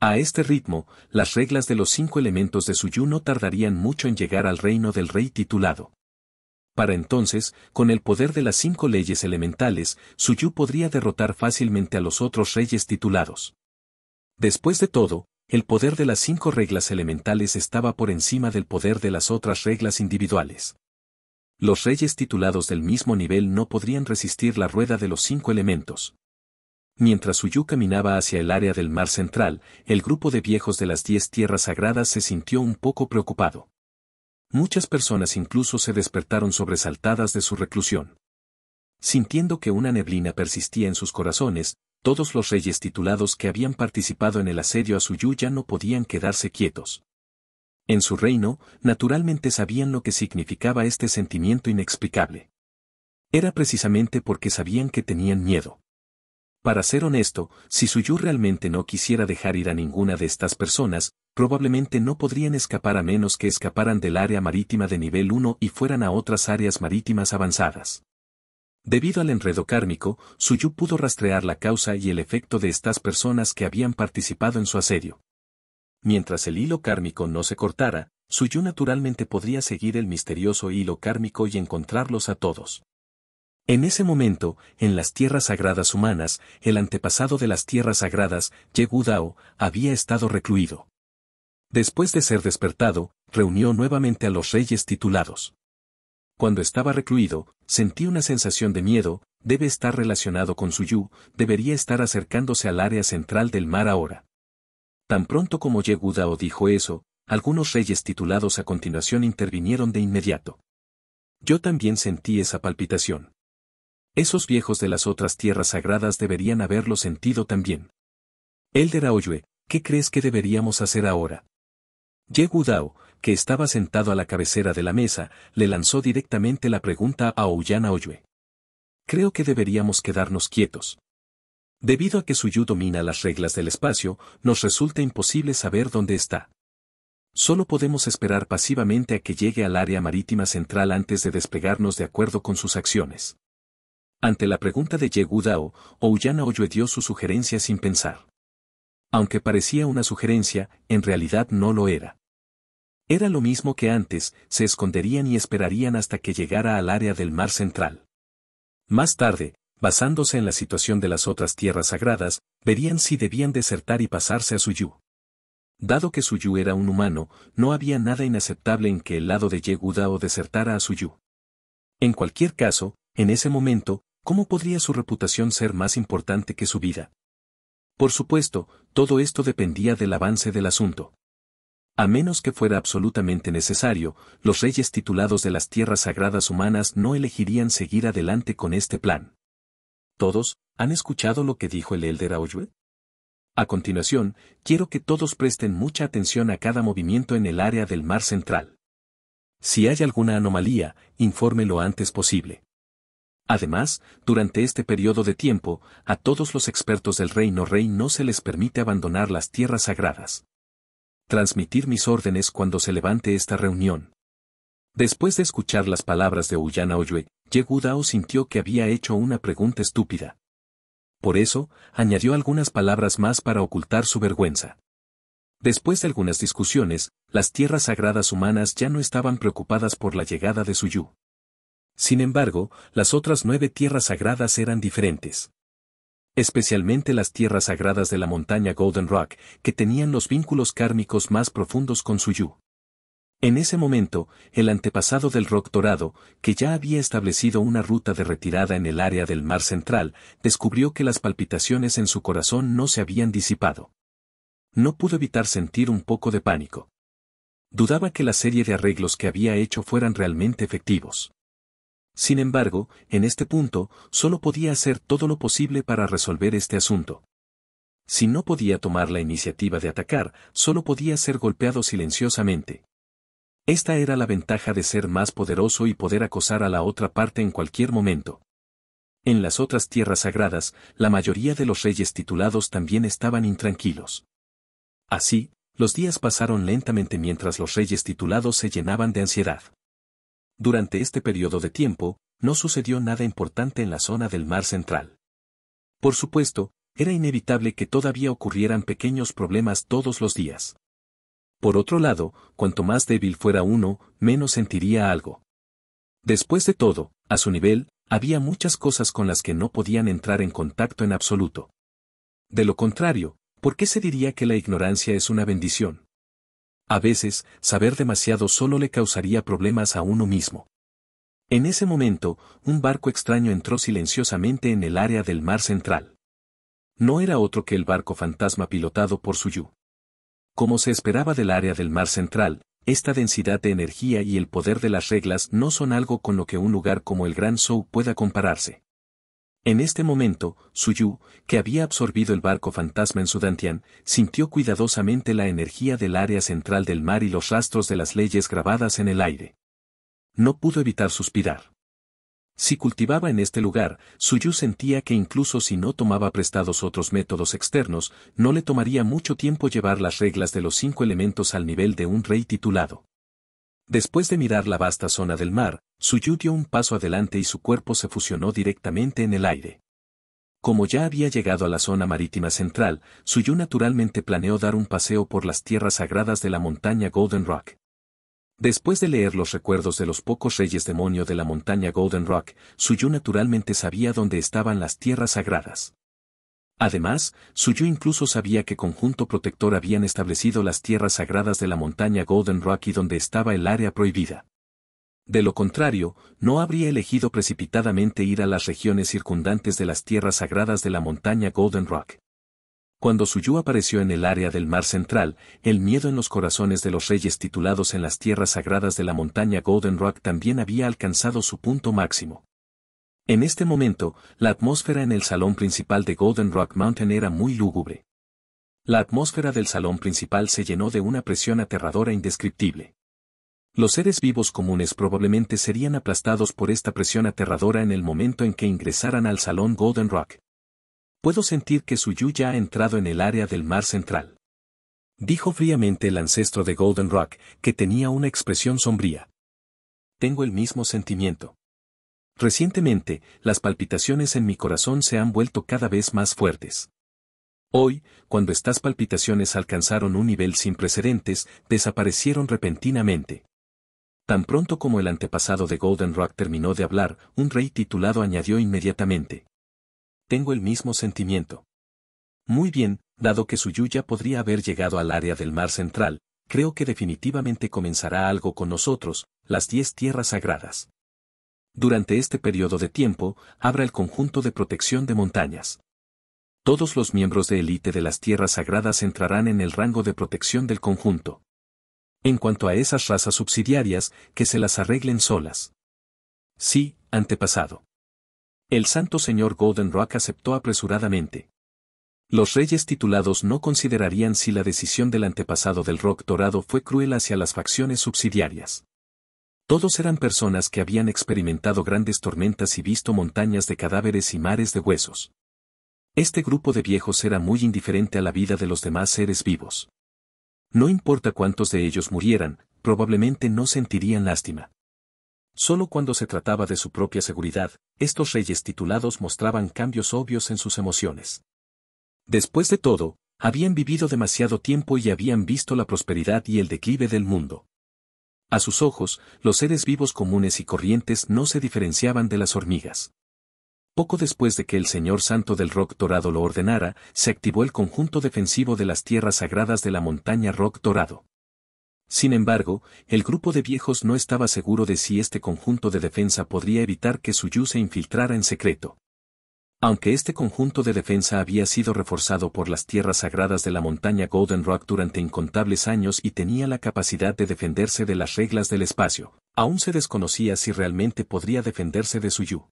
A este ritmo, las reglas de los cinco elementos de Suyu no tardarían mucho en llegar al reino del rey titulado. Para entonces, con el poder de las cinco leyes elementales, Suyu podría derrotar fácilmente a los otros reyes titulados. Después de todo, el poder de las cinco reglas elementales estaba por encima del poder de las otras reglas individuales. Los reyes titulados del mismo nivel no podrían resistir la rueda de los cinco elementos. Mientras Suyu caminaba hacia el área del mar central, el grupo de viejos de las diez tierras sagradas se sintió un poco preocupado. Muchas personas incluso se despertaron sobresaltadas de su reclusión. Sintiendo que una neblina persistía en sus corazones, todos los reyes titulados que habían participado en el asedio a Suyu ya no podían quedarse quietos. En su reino, naturalmente sabían lo que significaba este sentimiento inexplicable. Era precisamente porque sabían que tenían miedo. Para ser honesto, si Suyu realmente no quisiera dejar ir a ninguna de estas personas, probablemente no podrían escapar a menos que escaparan del área marítima de nivel 1 y fueran a otras áreas marítimas avanzadas. Debido al enredo kármico, Suyu pudo rastrear la causa y el efecto de estas personas que habían participado en su asedio. Mientras el hilo kármico no se cortara, Suyu naturalmente podría seguir el misterioso hilo kármico y encontrarlos a todos. En ese momento, en las tierras sagradas humanas, el antepasado de las tierras sagradas, Yegudao, había estado recluido. Después de ser despertado, reunió nuevamente a los reyes titulados. Cuando estaba recluido, sentí una sensación de miedo, debe estar relacionado con su Yu, debería estar acercándose al área central del mar ahora. Tan pronto como Yegudao dijo eso, algunos reyes titulados a continuación intervinieron de inmediato. Yo también sentí esa palpitación. Esos viejos de las otras tierras sagradas deberían haberlo sentido también. Elder Aoyue, ¿qué crees que deberíamos hacer ahora? Yegudao que estaba sentado a la cabecera de la mesa, le lanzó directamente la pregunta a Ouyan Aoyue. Creo que deberíamos quedarnos quietos. Debido a que Suyu domina las reglas del espacio, nos resulta imposible saber dónde está. Solo podemos esperar pasivamente a que llegue al área marítima central antes de desplegarnos de acuerdo con sus acciones. Ante la pregunta de Yegudao, Ouyana dio su sugerencia sin pensar. Aunque parecía una sugerencia, en realidad no lo era. Era lo mismo que antes, se esconderían y esperarían hasta que llegara al área del mar central. Más tarde, basándose en la situación de las otras tierras sagradas, verían si debían desertar y pasarse a Suyu. Dado que Suyu era un humano, no había nada inaceptable en que el lado de Yegudao desertara a Suyu. En cualquier caso, en ese momento, ¿Cómo podría su reputación ser más importante que su vida? Por supuesto, todo esto dependía del avance del asunto. A menos que fuera absolutamente necesario, los reyes titulados de las tierras sagradas humanas no elegirían seguir adelante con este plan. ¿Todos han escuchado lo que dijo el Elder Aoyue? A continuación, quiero que todos presten mucha atención a cada movimiento en el área del mar central. Si hay alguna anomalía, infórmelo antes posible. Además, durante este periodo de tiempo, a todos los expertos del reino rey no se les permite abandonar las tierras sagradas. Transmitir mis órdenes cuando se levante esta reunión. Después de escuchar las palabras de Uyana Oyue, Yegudao sintió que había hecho una pregunta estúpida. Por eso, añadió algunas palabras más para ocultar su vergüenza. Después de algunas discusiones, las tierras sagradas humanas ya no estaban preocupadas por la llegada de Suyu. Sin embargo, las otras nueve tierras sagradas eran diferentes. Especialmente las tierras sagradas de la montaña Golden Rock, que tenían los vínculos kármicos más profundos con Suyu. En ese momento, el antepasado del Rock Dorado, que ya había establecido una ruta de retirada en el área del Mar Central, descubrió que las palpitaciones en su corazón no se habían disipado. No pudo evitar sentir un poco de pánico. Dudaba que la serie de arreglos que había hecho fueran realmente efectivos. Sin embargo, en este punto, solo podía hacer todo lo posible para resolver este asunto. Si no podía tomar la iniciativa de atacar, solo podía ser golpeado silenciosamente. Esta era la ventaja de ser más poderoso y poder acosar a la otra parte en cualquier momento. En las otras tierras sagradas, la mayoría de los reyes titulados también estaban intranquilos. Así, los días pasaron lentamente mientras los reyes titulados se llenaban de ansiedad durante este periodo de tiempo, no sucedió nada importante en la zona del Mar Central. Por supuesto, era inevitable que todavía ocurrieran pequeños problemas todos los días. Por otro lado, cuanto más débil fuera uno, menos sentiría algo. Después de todo, a su nivel, había muchas cosas con las que no podían entrar en contacto en absoluto. De lo contrario, ¿por qué se diría que la ignorancia es una bendición? A veces, saber demasiado solo le causaría problemas a uno mismo. En ese momento, un barco extraño entró silenciosamente en el área del mar central. No era otro que el barco fantasma pilotado por Suyu. Como se esperaba del área del mar central, esta densidad de energía y el poder de las reglas no son algo con lo que un lugar como el Gran Show pueda compararse. En este momento, Suyu, que había absorbido el barco fantasma en Sudantian, sintió cuidadosamente la energía del área central del mar y los rastros de las leyes grabadas en el aire. No pudo evitar suspirar. Si cultivaba en este lugar, Suyu sentía que incluso si no tomaba prestados otros métodos externos, no le tomaría mucho tiempo llevar las reglas de los cinco elementos al nivel de un rey titulado. Después de mirar la vasta zona del mar, Suyu dio un paso adelante y su cuerpo se fusionó directamente en el aire. Como ya había llegado a la zona marítima central, Suyu naturalmente planeó dar un paseo por las tierras sagradas de la montaña Golden Rock. Después de leer los recuerdos de los pocos reyes demonio de la montaña Golden Rock, Suyu naturalmente sabía dónde estaban las tierras sagradas. Además, Suyu incluso sabía que conjunto protector habían establecido las tierras sagradas de la montaña Golden Rock y donde estaba el área prohibida. De lo contrario, no habría elegido precipitadamente ir a las regiones circundantes de las tierras sagradas de la montaña Golden Rock. Cuando Suyu apareció en el área del mar central, el miedo en los corazones de los reyes titulados en las tierras sagradas de la montaña Golden Rock también había alcanzado su punto máximo. En este momento, la atmósfera en el salón principal de Golden Rock Mountain era muy lúgubre. La atmósfera del salón principal se llenó de una presión aterradora e indescriptible. Los seres vivos comunes probablemente serían aplastados por esta presión aterradora en el momento en que ingresaran al salón Golden Rock. Puedo sentir que Suyu ya ha entrado en el área del mar central. Dijo fríamente el ancestro de Golden Rock, que tenía una expresión sombría. Tengo el mismo sentimiento. Recientemente, las palpitaciones en mi corazón se han vuelto cada vez más fuertes. Hoy, cuando estas palpitaciones alcanzaron un nivel sin precedentes, desaparecieron repentinamente. Tan pronto como el antepasado de Golden Rock terminó de hablar, un rey titulado añadió inmediatamente. Tengo el mismo sentimiento. Muy bien, dado que su Yuya podría haber llegado al área del mar central, creo que definitivamente comenzará algo con nosotros, las diez tierras sagradas durante este periodo de tiempo, abra el conjunto de protección de montañas. Todos los miembros de élite de las tierras sagradas entrarán en el rango de protección del conjunto. En cuanto a esas razas subsidiarias, que se las arreglen solas. Sí, antepasado. El santo señor Golden Rock aceptó apresuradamente. Los reyes titulados no considerarían si la decisión del antepasado del rock dorado fue cruel hacia las facciones subsidiarias. Todos eran personas que habían experimentado grandes tormentas y visto montañas de cadáveres y mares de huesos. Este grupo de viejos era muy indiferente a la vida de los demás seres vivos. No importa cuántos de ellos murieran, probablemente no sentirían lástima. Solo cuando se trataba de su propia seguridad, estos reyes titulados mostraban cambios obvios en sus emociones. Después de todo, habían vivido demasiado tiempo y habían visto la prosperidad y el declive del mundo. A sus ojos, los seres vivos comunes y corrientes no se diferenciaban de las hormigas. Poco después de que el Señor Santo del Rock Dorado lo ordenara, se activó el conjunto defensivo de las tierras sagradas de la montaña Rock Dorado. Sin embargo, el grupo de viejos no estaba seguro de si este conjunto de defensa podría evitar que Suyu se infiltrara en secreto. Aunque este conjunto de defensa había sido reforzado por las tierras sagradas de la montaña Golden Rock durante incontables años y tenía la capacidad de defenderse de las reglas del espacio, aún se desconocía si realmente podría defenderse de Suyu.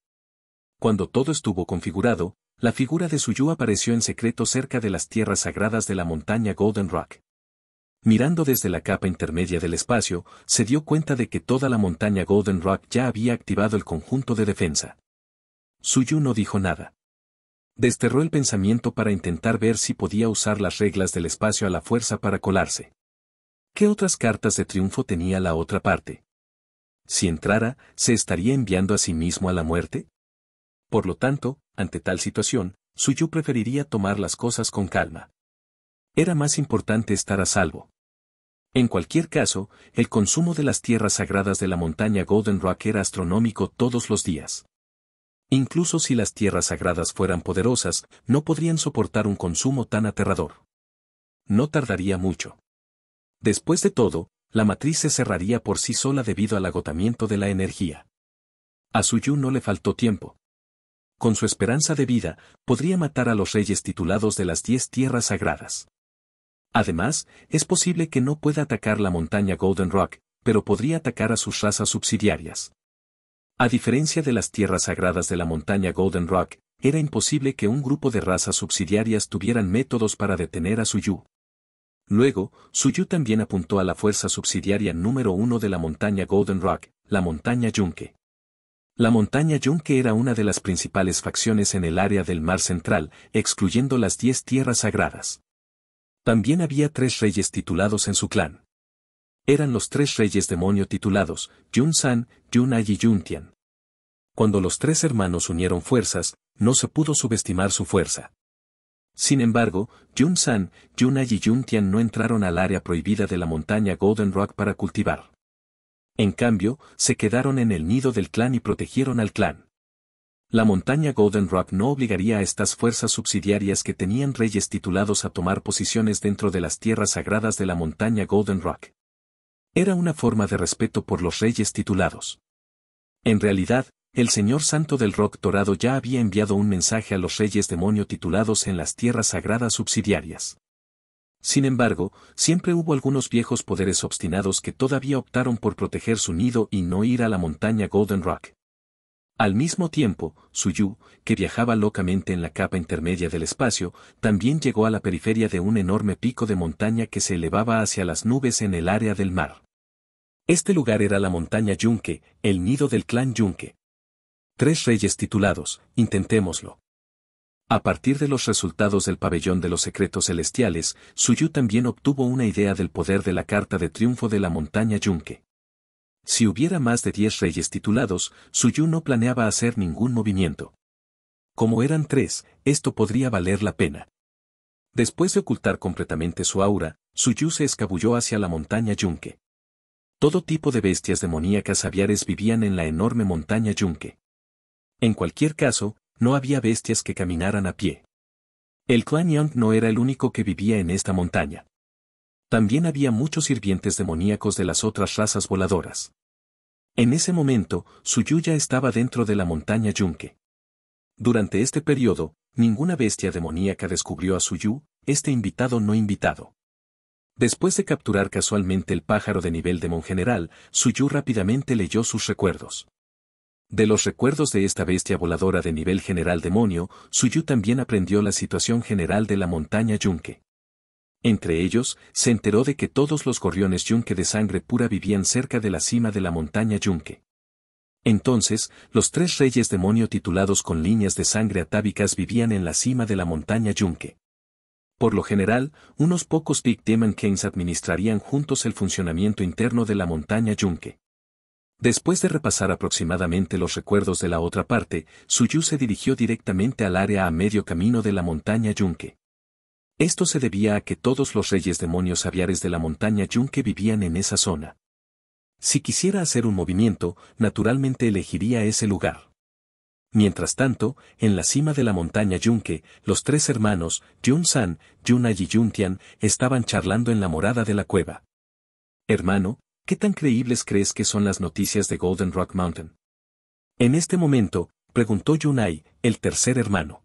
Cuando todo estuvo configurado, la figura de Suyu apareció en secreto cerca de las tierras sagradas de la montaña Golden Rock. Mirando desde la capa intermedia del espacio, se dio cuenta de que toda la montaña Golden Rock ya había activado el conjunto de defensa. Suyu no dijo nada. Desterró el pensamiento para intentar ver si podía usar las reglas del espacio a la fuerza para colarse. ¿Qué otras cartas de triunfo tenía la otra parte? Si entrara, ¿se estaría enviando a sí mismo a la muerte? Por lo tanto, ante tal situación, Suyu preferiría tomar las cosas con calma. Era más importante estar a salvo. En cualquier caso, el consumo de las tierras sagradas de la montaña Golden Rock era astronómico todos los días. Incluso si las tierras sagradas fueran poderosas, no podrían soportar un consumo tan aterrador. No tardaría mucho. Después de todo, la matriz se cerraría por sí sola debido al agotamiento de la energía. A Suyu no le faltó tiempo. Con su esperanza de vida, podría matar a los reyes titulados de las diez tierras sagradas. Además, es posible que no pueda atacar la montaña Golden Rock, pero podría atacar a sus razas subsidiarias. A diferencia de las tierras sagradas de la montaña Golden Rock, era imposible que un grupo de razas subsidiarias tuvieran métodos para detener a Suyu. Luego, Suyu también apuntó a la fuerza subsidiaria número uno de la montaña Golden Rock, la montaña Yunque. La montaña Yunque era una de las principales facciones en el área del Mar Central, excluyendo las diez tierras sagradas. También había tres reyes titulados en su clan eran los tres reyes demonio titulados, Yun San, Yun Ai y Yun Tian. Cuando los tres hermanos unieron fuerzas, no se pudo subestimar su fuerza. Sin embargo, Yun San, Yun Ai y Yun Tian no entraron al área prohibida de la montaña Golden Rock para cultivar. En cambio, se quedaron en el nido del clan y protegieron al clan. La montaña Golden Rock no obligaría a estas fuerzas subsidiarias que tenían reyes titulados a tomar posiciones dentro de las tierras sagradas de la montaña Golden Rock. Era una forma de respeto por los reyes titulados. En realidad, el señor santo del rock dorado ya había enviado un mensaje a los reyes demonio titulados en las tierras sagradas subsidiarias. Sin embargo, siempre hubo algunos viejos poderes obstinados que todavía optaron por proteger su nido y no ir a la montaña Golden Rock. Al mismo tiempo, Suyu, que viajaba locamente en la capa intermedia del espacio, también llegó a la periferia de un enorme pico de montaña que se elevaba hacia las nubes en el área del mar. Este lugar era la montaña Yunque, el nido del clan Yunque. Tres reyes titulados, intentémoslo. A partir de los resultados del pabellón de los secretos celestiales, Suyu también obtuvo una idea del poder de la carta de triunfo de la montaña Yunque. Si hubiera más de diez reyes titulados, Suyu no planeaba hacer ningún movimiento. Como eran tres, esto podría valer la pena. Después de ocultar completamente su aura, Suyu se escabulló hacia la montaña Yunque. Todo tipo de bestias demoníacas aviares vivían en la enorme montaña yunque. En cualquier caso, no había bestias que caminaran a pie. El clan Young no era el único que vivía en esta montaña. También había muchos sirvientes demoníacos de las otras razas voladoras. En ese momento, ya estaba dentro de la montaña yunque. Durante este periodo, ninguna bestia demoníaca descubrió a Suyu, este invitado no invitado. Después de capturar casualmente el pájaro de nivel de general, Suyu rápidamente leyó sus recuerdos. De los recuerdos de esta bestia voladora de nivel general demonio, Suyu también aprendió la situación general de la montaña Yunque. Entre ellos, se enteró de que todos los gorriones Yunque de sangre pura vivían cerca de la cima de la montaña Yunque. Entonces, los tres reyes demonio titulados con líneas de sangre atávicas vivían en la cima de la montaña Yunque. Por lo general, unos pocos Big Demon Kings administrarían juntos el funcionamiento interno de la montaña Yunque. Después de repasar aproximadamente los recuerdos de la otra parte, Suyu se dirigió directamente al área a medio camino de la montaña Yunque. Esto se debía a que todos los reyes demonios aviares de la montaña Yunque vivían en esa zona. Si quisiera hacer un movimiento, naturalmente elegiría ese lugar. Mientras tanto, en la cima de la montaña Yunque, los tres hermanos, Yun San, Yun y Yun Tian, estaban charlando en la morada de la cueva. Hermano, ¿qué tan creíbles crees que son las noticias de Golden Rock Mountain? En este momento, preguntó Yun el tercer hermano.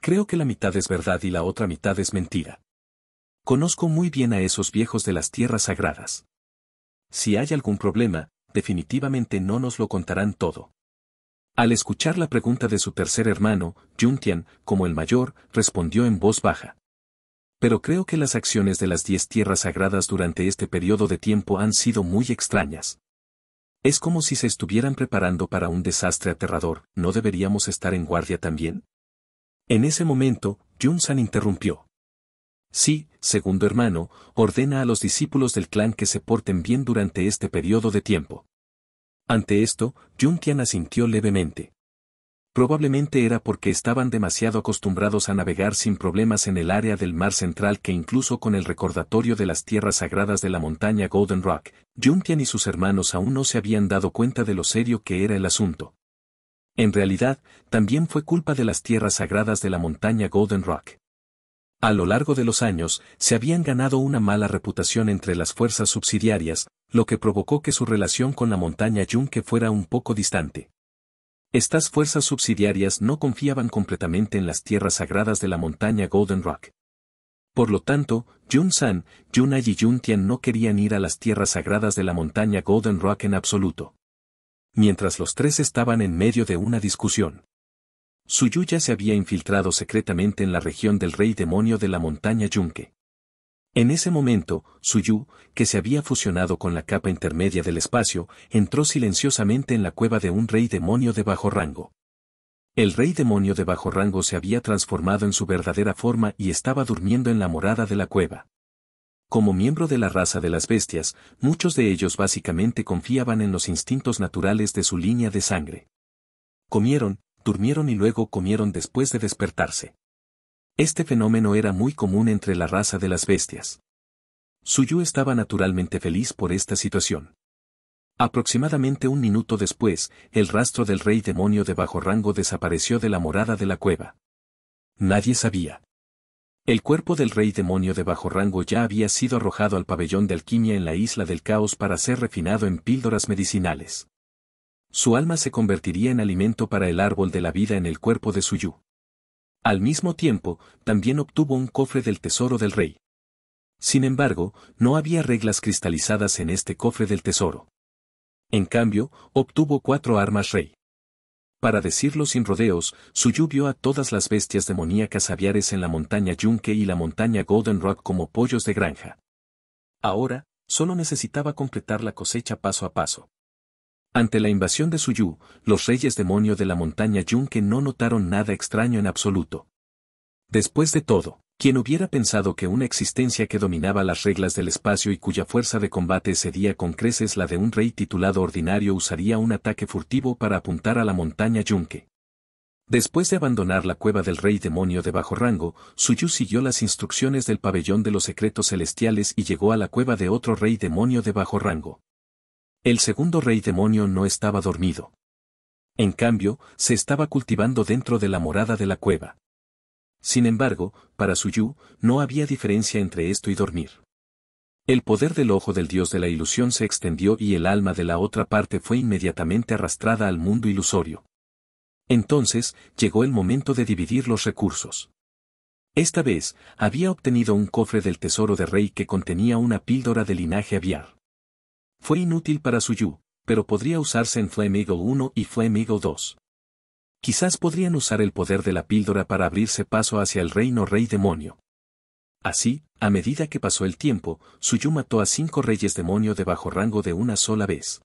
Creo que la mitad es verdad y la otra mitad es mentira. Conozco muy bien a esos viejos de las tierras sagradas. Si hay algún problema, definitivamente no nos lo contarán todo. Al escuchar la pregunta de su tercer hermano, Juntian, como el mayor, respondió en voz baja. Pero creo que las acciones de las diez tierras sagradas durante este periodo de tiempo han sido muy extrañas. Es como si se estuvieran preparando para un desastre aterrador, ¿no deberíamos estar en guardia también? En ese momento, Jun-san interrumpió. Sí, segundo hermano, ordena a los discípulos del clan que se porten bien durante este periodo de tiempo. Ante esto, Jun Tian asintió levemente. Probablemente era porque estaban demasiado acostumbrados a navegar sin problemas en el área del mar central que incluso con el recordatorio de las tierras sagradas de la montaña Golden Rock, Tian y sus hermanos aún no se habían dado cuenta de lo serio que era el asunto. En realidad, también fue culpa de las tierras sagradas de la montaña Golden Rock. A lo largo de los años, se habían ganado una mala reputación entre las fuerzas subsidiarias, lo que provocó que su relación con la montaña Yunke fuera un poco distante. Estas fuerzas subsidiarias no confiaban completamente en las tierras sagradas de la montaña Golden Rock. Por lo tanto, Yun San, Yun y Yun Tian no querían ir a las tierras sagradas de la montaña Golden Rock en absoluto. Mientras los tres estaban en medio de una discusión, Suyu ya se había infiltrado secretamente en la región del rey demonio de la montaña Yunque. En ese momento, Suyu, que se había fusionado con la capa intermedia del espacio, entró silenciosamente en la cueva de un rey demonio de bajo rango. El rey demonio de bajo rango se había transformado en su verdadera forma y estaba durmiendo en la morada de la cueva. Como miembro de la raza de las bestias, muchos de ellos básicamente confiaban en los instintos naturales de su línea de sangre. Comieron, durmieron y luego comieron después de despertarse. Este fenómeno era muy común entre la raza de las bestias. Suyu estaba naturalmente feliz por esta situación. Aproximadamente un minuto después, el rastro del rey demonio de bajo rango desapareció de la morada de la cueva. Nadie sabía. El cuerpo del rey demonio de bajo rango ya había sido arrojado al pabellón de alquimia en la isla del caos para ser refinado en píldoras medicinales. Su alma se convertiría en alimento para el árbol de la vida en el cuerpo de Suyu. Al mismo tiempo, también obtuvo un cofre del tesoro del rey. Sin embargo, no había reglas cristalizadas en este cofre del tesoro. En cambio, obtuvo cuatro armas rey. Para decirlo sin rodeos, Suyu vio a todas las bestias demoníacas aviares en la montaña Yunque y la montaña Golden Rock como pollos de granja. Ahora, solo necesitaba completar la cosecha paso a paso. Ante la invasión de Suyu, los reyes demonio de la montaña Yunque no notaron nada extraño en absoluto. Después de todo, quien hubiera pensado que una existencia que dominaba las reglas del espacio y cuya fuerza de combate cedía con creces la de un rey titulado ordinario usaría un ataque furtivo para apuntar a la montaña Yunque. Después de abandonar la cueva del rey demonio de bajo rango, Suyu siguió las instrucciones del pabellón de los secretos celestiales y llegó a la cueva de otro rey demonio de bajo rango. El segundo rey demonio no estaba dormido. En cambio, se estaba cultivando dentro de la morada de la cueva. Sin embargo, para Suyu, no había diferencia entre esto y dormir. El poder del ojo del dios de la ilusión se extendió y el alma de la otra parte fue inmediatamente arrastrada al mundo ilusorio. Entonces, llegó el momento de dividir los recursos. Esta vez, había obtenido un cofre del tesoro de rey que contenía una píldora de linaje aviar. Fue inútil para Suyu, pero podría usarse en Flame Eagle 1 y Flame Eagle 2. Quizás podrían usar el poder de la píldora para abrirse paso hacia el reino rey demonio. Así, a medida que pasó el tiempo, Suyu mató a cinco reyes demonio de bajo rango de una sola vez.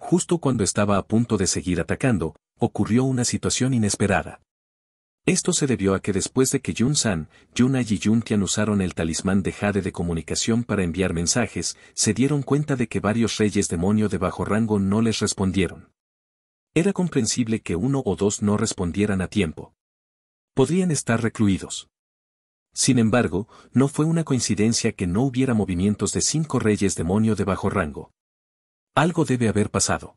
Justo cuando estaba a punto de seguir atacando, ocurrió una situación inesperada. Esto se debió a que después de que Yun San, Yun y Yun Tian usaron el talismán de Jade de comunicación para enviar mensajes, se dieron cuenta de que varios reyes demonio de bajo rango no les respondieron. Era comprensible que uno o dos no respondieran a tiempo. Podrían estar recluidos. Sin embargo, no fue una coincidencia que no hubiera movimientos de cinco reyes demonio de bajo rango. Algo debe haber pasado.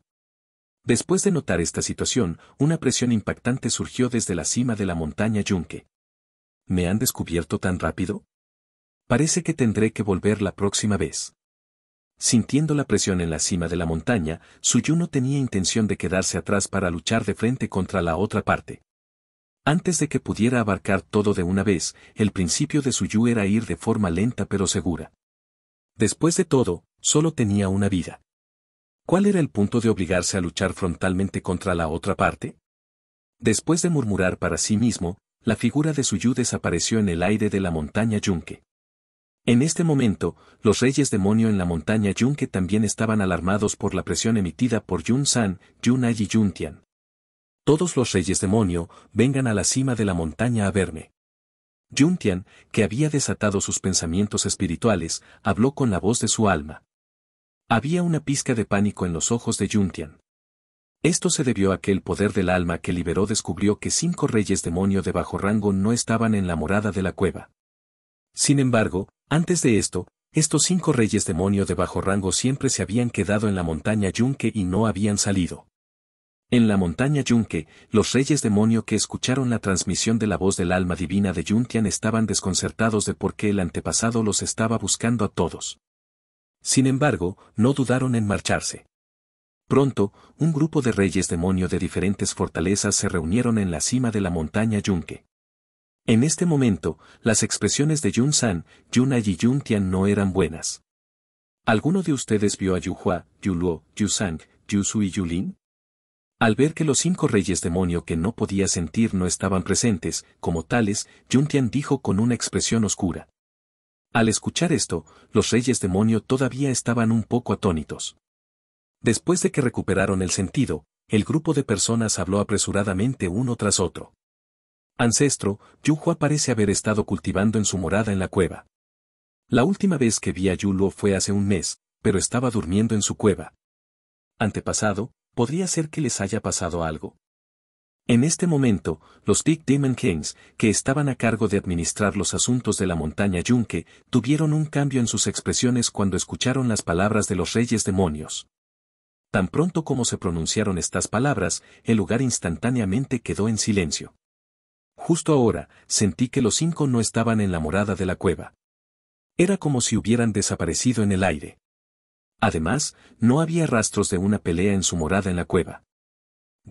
Después de notar esta situación, una presión impactante surgió desde la cima de la montaña Yunque. ¿Me han descubierto tan rápido? Parece que tendré que volver la próxima vez. Sintiendo la presión en la cima de la montaña, Suyu no tenía intención de quedarse atrás para luchar de frente contra la otra parte. Antes de que pudiera abarcar todo de una vez, el principio de Suyu era ir de forma lenta pero segura. Después de todo, solo tenía una vida. ¿Cuál era el punto de obligarse a luchar frontalmente contra la otra parte? Después de murmurar para sí mismo, la figura de Suyu desapareció en el aire de la montaña Yunque. En este momento, los reyes demonio en la montaña Yunque también estaban alarmados por la presión emitida por Yun San, Yun Ai y Yun Tian. Todos los reyes demonio, vengan a la cima de la montaña a verme. Yun Tian, que había desatado sus pensamientos espirituales, habló con la voz de su alma. Había una pizca de pánico en los ojos de Yuntian. Esto se debió a que el poder del alma que liberó descubrió que cinco reyes demonio de bajo rango no estaban en la morada de la cueva. Sin embargo, antes de esto, estos cinco reyes demonio de bajo rango siempre se habían quedado en la montaña Yunque y no habían salido. En la montaña Yunque, los reyes demonio que escucharon la transmisión de la voz del alma divina de Yuntian estaban desconcertados de por qué el antepasado los estaba buscando a todos. Sin embargo, no dudaron en marcharse. Pronto, un grupo de reyes demonio de diferentes fortalezas se reunieron en la cima de la montaña Yunque. En este momento, las expresiones de Yun San, Yun Ai y Yun Tian no eran buenas. ¿Alguno de ustedes vio a Yuhua, Yuluo, Yusang, Su y Yulin? Al ver que los cinco reyes demonio que no podía sentir no estaban presentes, como tales, Yun Tian dijo con una expresión oscura. Al escuchar esto, los reyes demonio todavía estaban un poco atónitos. Después de que recuperaron el sentido, el grupo de personas habló apresuradamente uno tras otro. Ancestro, Yuhua parece haber estado cultivando en su morada en la cueva. La última vez que vi a Yulu fue hace un mes, pero estaba durmiendo en su cueva. Antepasado, podría ser que les haya pasado algo. En este momento, los Big Demon Kings, que estaban a cargo de administrar los asuntos de la montaña Yunque, tuvieron un cambio en sus expresiones cuando escucharon las palabras de los reyes demonios. Tan pronto como se pronunciaron estas palabras, el lugar instantáneamente quedó en silencio. Justo ahora, sentí que los cinco no estaban en la morada de la cueva. Era como si hubieran desaparecido en el aire. Además, no había rastros de una pelea en su morada en la cueva.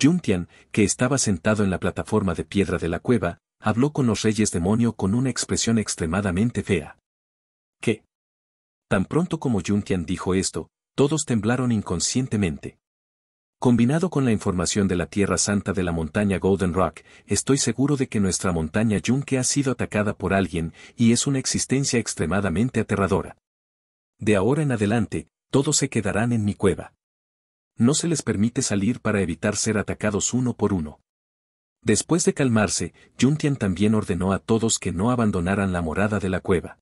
Juntian, que estaba sentado en la plataforma de piedra de la cueva, habló con los reyes demonio con una expresión extremadamente fea. ¿Qué? Tan pronto como Juntian dijo esto, todos temblaron inconscientemente. Combinado con la información de la Tierra Santa de la montaña Golden Rock, estoy seguro de que nuestra montaña Yunque ha sido atacada por alguien y es una existencia extremadamente aterradora. De ahora en adelante, todos se quedarán en mi cueva no se les permite salir para evitar ser atacados uno por uno. Después de calmarse, Juntian también ordenó a todos que no abandonaran la morada de la cueva.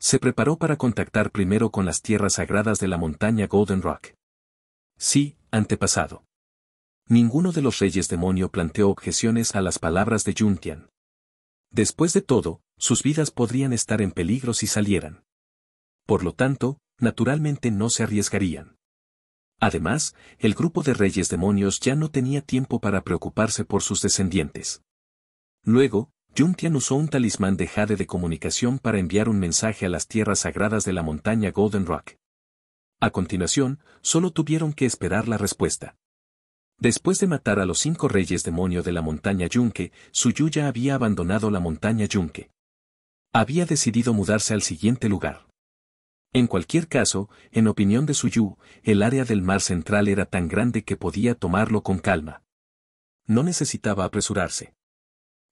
Se preparó para contactar primero con las tierras sagradas de la montaña Golden Rock. Sí, antepasado. Ninguno de los reyes demonio planteó objeciones a las palabras de Juntian. Después de todo, sus vidas podrían estar en peligro si salieran. Por lo tanto, naturalmente no se arriesgarían. Además, el grupo de reyes demonios ya no tenía tiempo para preocuparse por sus descendientes. Luego, Juntian usó un talismán de jade de comunicación para enviar un mensaje a las tierras sagradas de la montaña Golden Rock. A continuación, solo tuvieron que esperar la respuesta. Después de matar a los cinco reyes demonio de la montaña Yunque, Suyuya había abandonado la montaña Yunque. Había decidido mudarse al siguiente lugar. En cualquier caso, en opinión de Suyu, el área del mar central era tan grande que podía tomarlo con calma. No necesitaba apresurarse.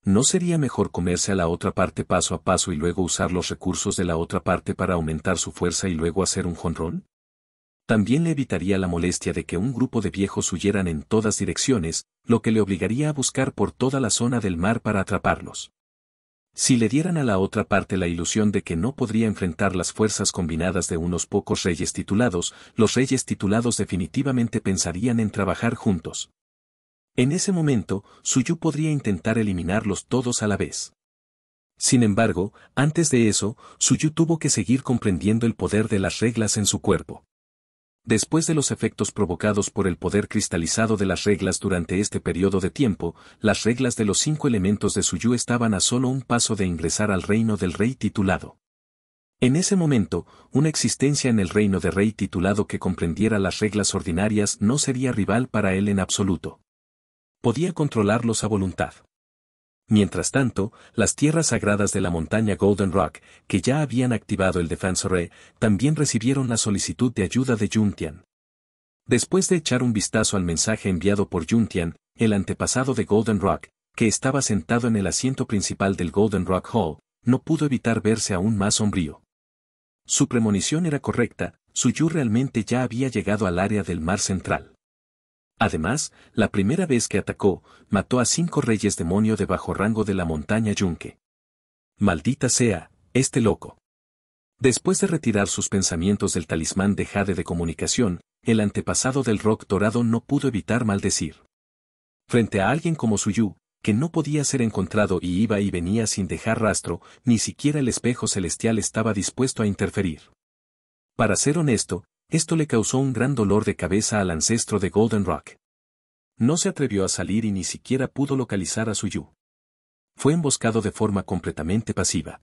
¿No sería mejor comerse a la otra parte paso a paso y luego usar los recursos de la otra parte para aumentar su fuerza y luego hacer un jonrón? También le evitaría la molestia de que un grupo de viejos huyeran en todas direcciones, lo que le obligaría a buscar por toda la zona del mar para atraparlos. Si le dieran a la otra parte la ilusión de que no podría enfrentar las fuerzas combinadas de unos pocos reyes titulados, los reyes titulados definitivamente pensarían en trabajar juntos. En ese momento, Suyu podría intentar eliminarlos todos a la vez. Sin embargo, antes de eso, Suyu tuvo que seguir comprendiendo el poder de las reglas en su cuerpo. Después de los efectos provocados por el poder cristalizado de las reglas durante este periodo de tiempo, las reglas de los cinco elementos de Suyu estaban a solo un paso de ingresar al reino del rey titulado. En ese momento, una existencia en el reino de rey titulado que comprendiera las reglas ordinarias no sería rival para él en absoluto. Podía controlarlos a voluntad. Mientras tanto, las tierras sagradas de la montaña Golden Rock, que ya habían activado el Defensoré, también recibieron la solicitud de ayuda de Juntian. Después de echar un vistazo al mensaje enviado por Juntian, el antepasado de Golden Rock, que estaba sentado en el asiento principal del Golden Rock Hall, no pudo evitar verse aún más sombrío. Su premonición era correcta, su yu realmente ya había llegado al área del mar central. Además, la primera vez que atacó, mató a cinco reyes demonio de bajo rango de la montaña Yunque. Maldita sea, este loco. Después de retirar sus pensamientos del talismán de Jade de comunicación, el antepasado del rock dorado no pudo evitar maldecir. Frente a alguien como Suyu, que no podía ser encontrado y iba y venía sin dejar rastro, ni siquiera el espejo celestial estaba dispuesto a interferir. Para ser honesto, esto le causó un gran dolor de cabeza al ancestro de Golden Rock. No se atrevió a salir y ni siquiera pudo localizar a su Yu. Fue emboscado de forma completamente pasiva.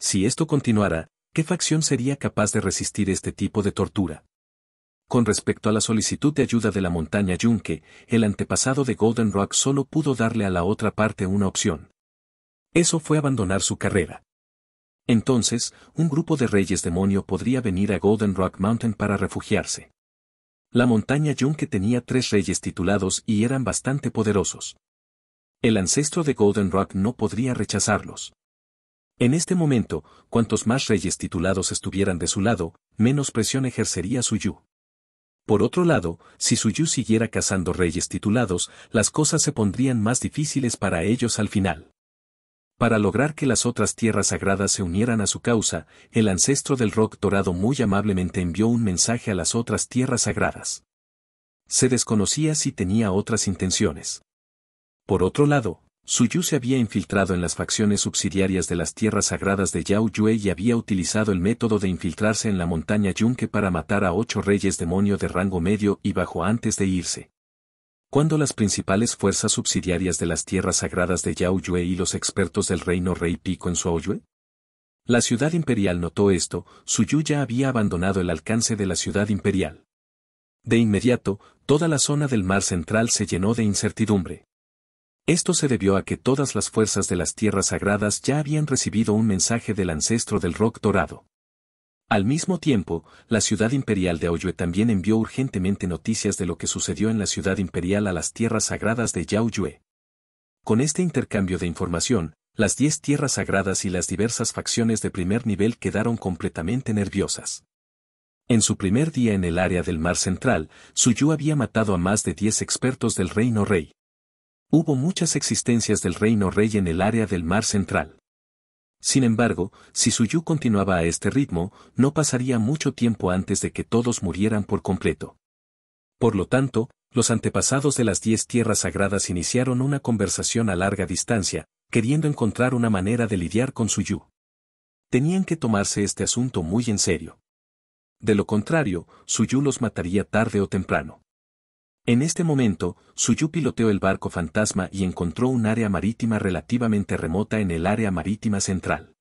Si esto continuara, ¿qué facción sería capaz de resistir este tipo de tortura? Con respecto a la solicitud de ayuda de la montaña Yunke, el antepasado de Golden Rock solo pudo darle a la otra parte una opción. Eso fue abandonar su carrera. Entonces, un grupo de reyes demonio podría venir a Golden Rock Mountain para refugiarse. La montaña Yunque tenía tres reyes titulados y eran bastante poderosos. El ancestro de Golden Rock no podría rechazarlos. En este momento, cuantos más reyes titulados estuvieran de su lado, menos presión ejercería Suyu. Por otro lado, si Suyu siguiera cazando reyes titulados, las cosas se pondrían más difíciles para ellos al final. Para lograr que las otras tierras sagradas se unieran a su causa, el ancestro del rock dorado muy amablemente envió un mensaje a las otras tierras sagradas. Se desconocía si tenía otras intenciones. Por otro lado, Suyu se había infiltrado en las facciones subsidiarias de las tierras sagradas de Yao Yue y había utilizado el método de infiltrarse en la montaña Yunque para matar a ocho reyes demonio de rango medio y bajo antes de irse cuando las principales fuerzas subsidiarias de las tierras sagradas de Yao y los expertos del reino Rey Pico en Yue? La ciudad imperial notó esto, Suyu ya había abandonado el alcance de la ciudad imperial. De inmediato, toda la zona del mar central se llenó de incertidumbre. Esto se debió a que todas las fuerzas de las tierras sagradas ya habían recibido un mensaje del ancestro del rock dorado. Al mismo tiempo, la ciudad imperial de Aoyue también envió urgentemente noticias de lo que sucedió en la ciudad imperial a las tierras sagradas de Yaoyue. Con este intercambio de información, las diez tierras sagradas y las diversas facciones de primer nivel quedaron completamente nerviosas. En su primer día en el área del Mar Central, Yu había matado a más de diez expertos del Reino Rey. Hubo muchas existencias del Reino Rey en el área del Mar Central. Sin embargo, si Suyu continuaba a este ritmo, no pasaría mucho tiempo antes de que todos murieran por completo. Por lo tanto, los antepasados de las diez tierras sagradas iniciaron una conversación a larga distancia, queriendo encontrar una manera de lidiar con Suyu. Tenían que tomarse este asunto muy en serio. De lo contrario, Suyu los mataría tarde o temprano. En este momento, Suyu piloteó el barco fantasma y encontró un área marítima relativamente remota en el área marítima central.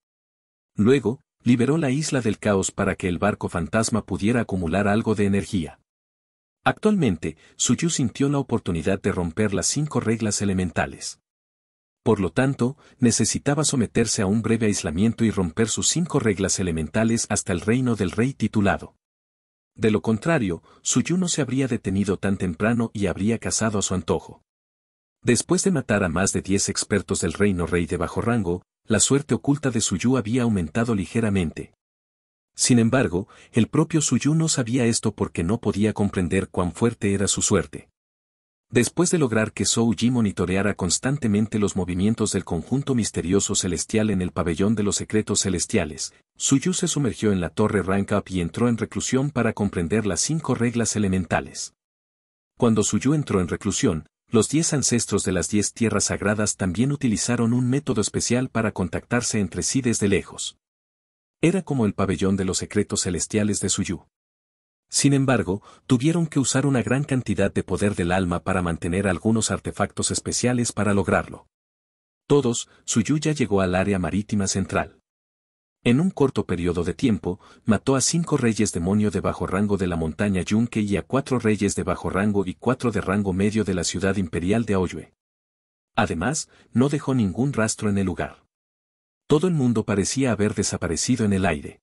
Luego, liberó la isla del caos para que el barco fantasma pudiera acumular algo de energía. Actualmente, Suyu sintió la oportunidad de romper las cinco reglas elementales. Por lo tanto, necesitaba someterse a un breve aislamiento y romper sus cinco reglas elementales hasta el reino del rey titulado. De lo contrario, Suyu no se habría detenido tan temprano y habría cazado a su antojo. Después de matar a más de diez expertos del reino rey de bajo rango, la suerte oculta de Suyu había aumentado ligeramente. Sin embargo, el propio Suyu no sabía esto porque no podía comprender cuán fuerte era su suerte. Después de lograr que Ji monitoreara constantemente los movimientos del conjunto misterioso celestial en el pabellón de los secretos celestiales, Suyu se sumergió en la torre Up y entró en reclusión para comprender las cinco reglas elementales. Cuando Suyu entró en reclusión, los diez ancestros de las diez tierras sagradas también utilizaron un método especial para contactarse entre sí desde lejos. Era como el pabellón de los secretos celestiales de Suyu. Sin embargo, tuvieron que usar una gran cantidad de poder del alma para mantener algunos artefactos especiales para lograrlo. Todos, Suyuya llegó al área marítima central. En un corto periodo de tiempo, mató a cinco reyes demonio de bajo rango de la montaña Yunque y a cuatro reyes de bajo rango y cuatro de rango medio de la ciudad imperial de Aoyue. Además, no dejó ningún rastro en el lugar. Todo el mundo parecía haber desaparecido en el aire.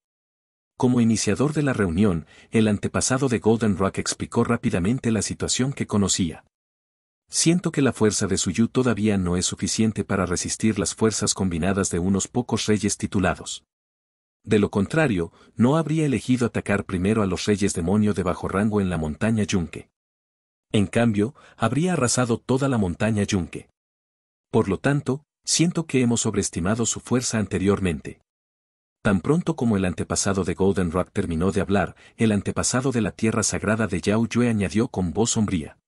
Como iniciador de la reunión, el antepasado de Golden Rock explicó rápidamente la situación que conocía. Siento que la fuerza de Suyu todavía no es suficiente para resistir las fuerzas combinadas de unos pocos reyes titulados. De lo contrario, no habría elegido atacar primero a los reyes demonio de bajo rango en la montaña Yunque. En cambio, habría arrasado toda la montaña Yunque. Por lo tanto, siento que hemos sobreestimado su fuerza anteriormente. Tan pronto como el antepasado de Golden Rock terminó de hablar, el antepasado de la tierra sagrada de Yao Yue añadió con voz sombría.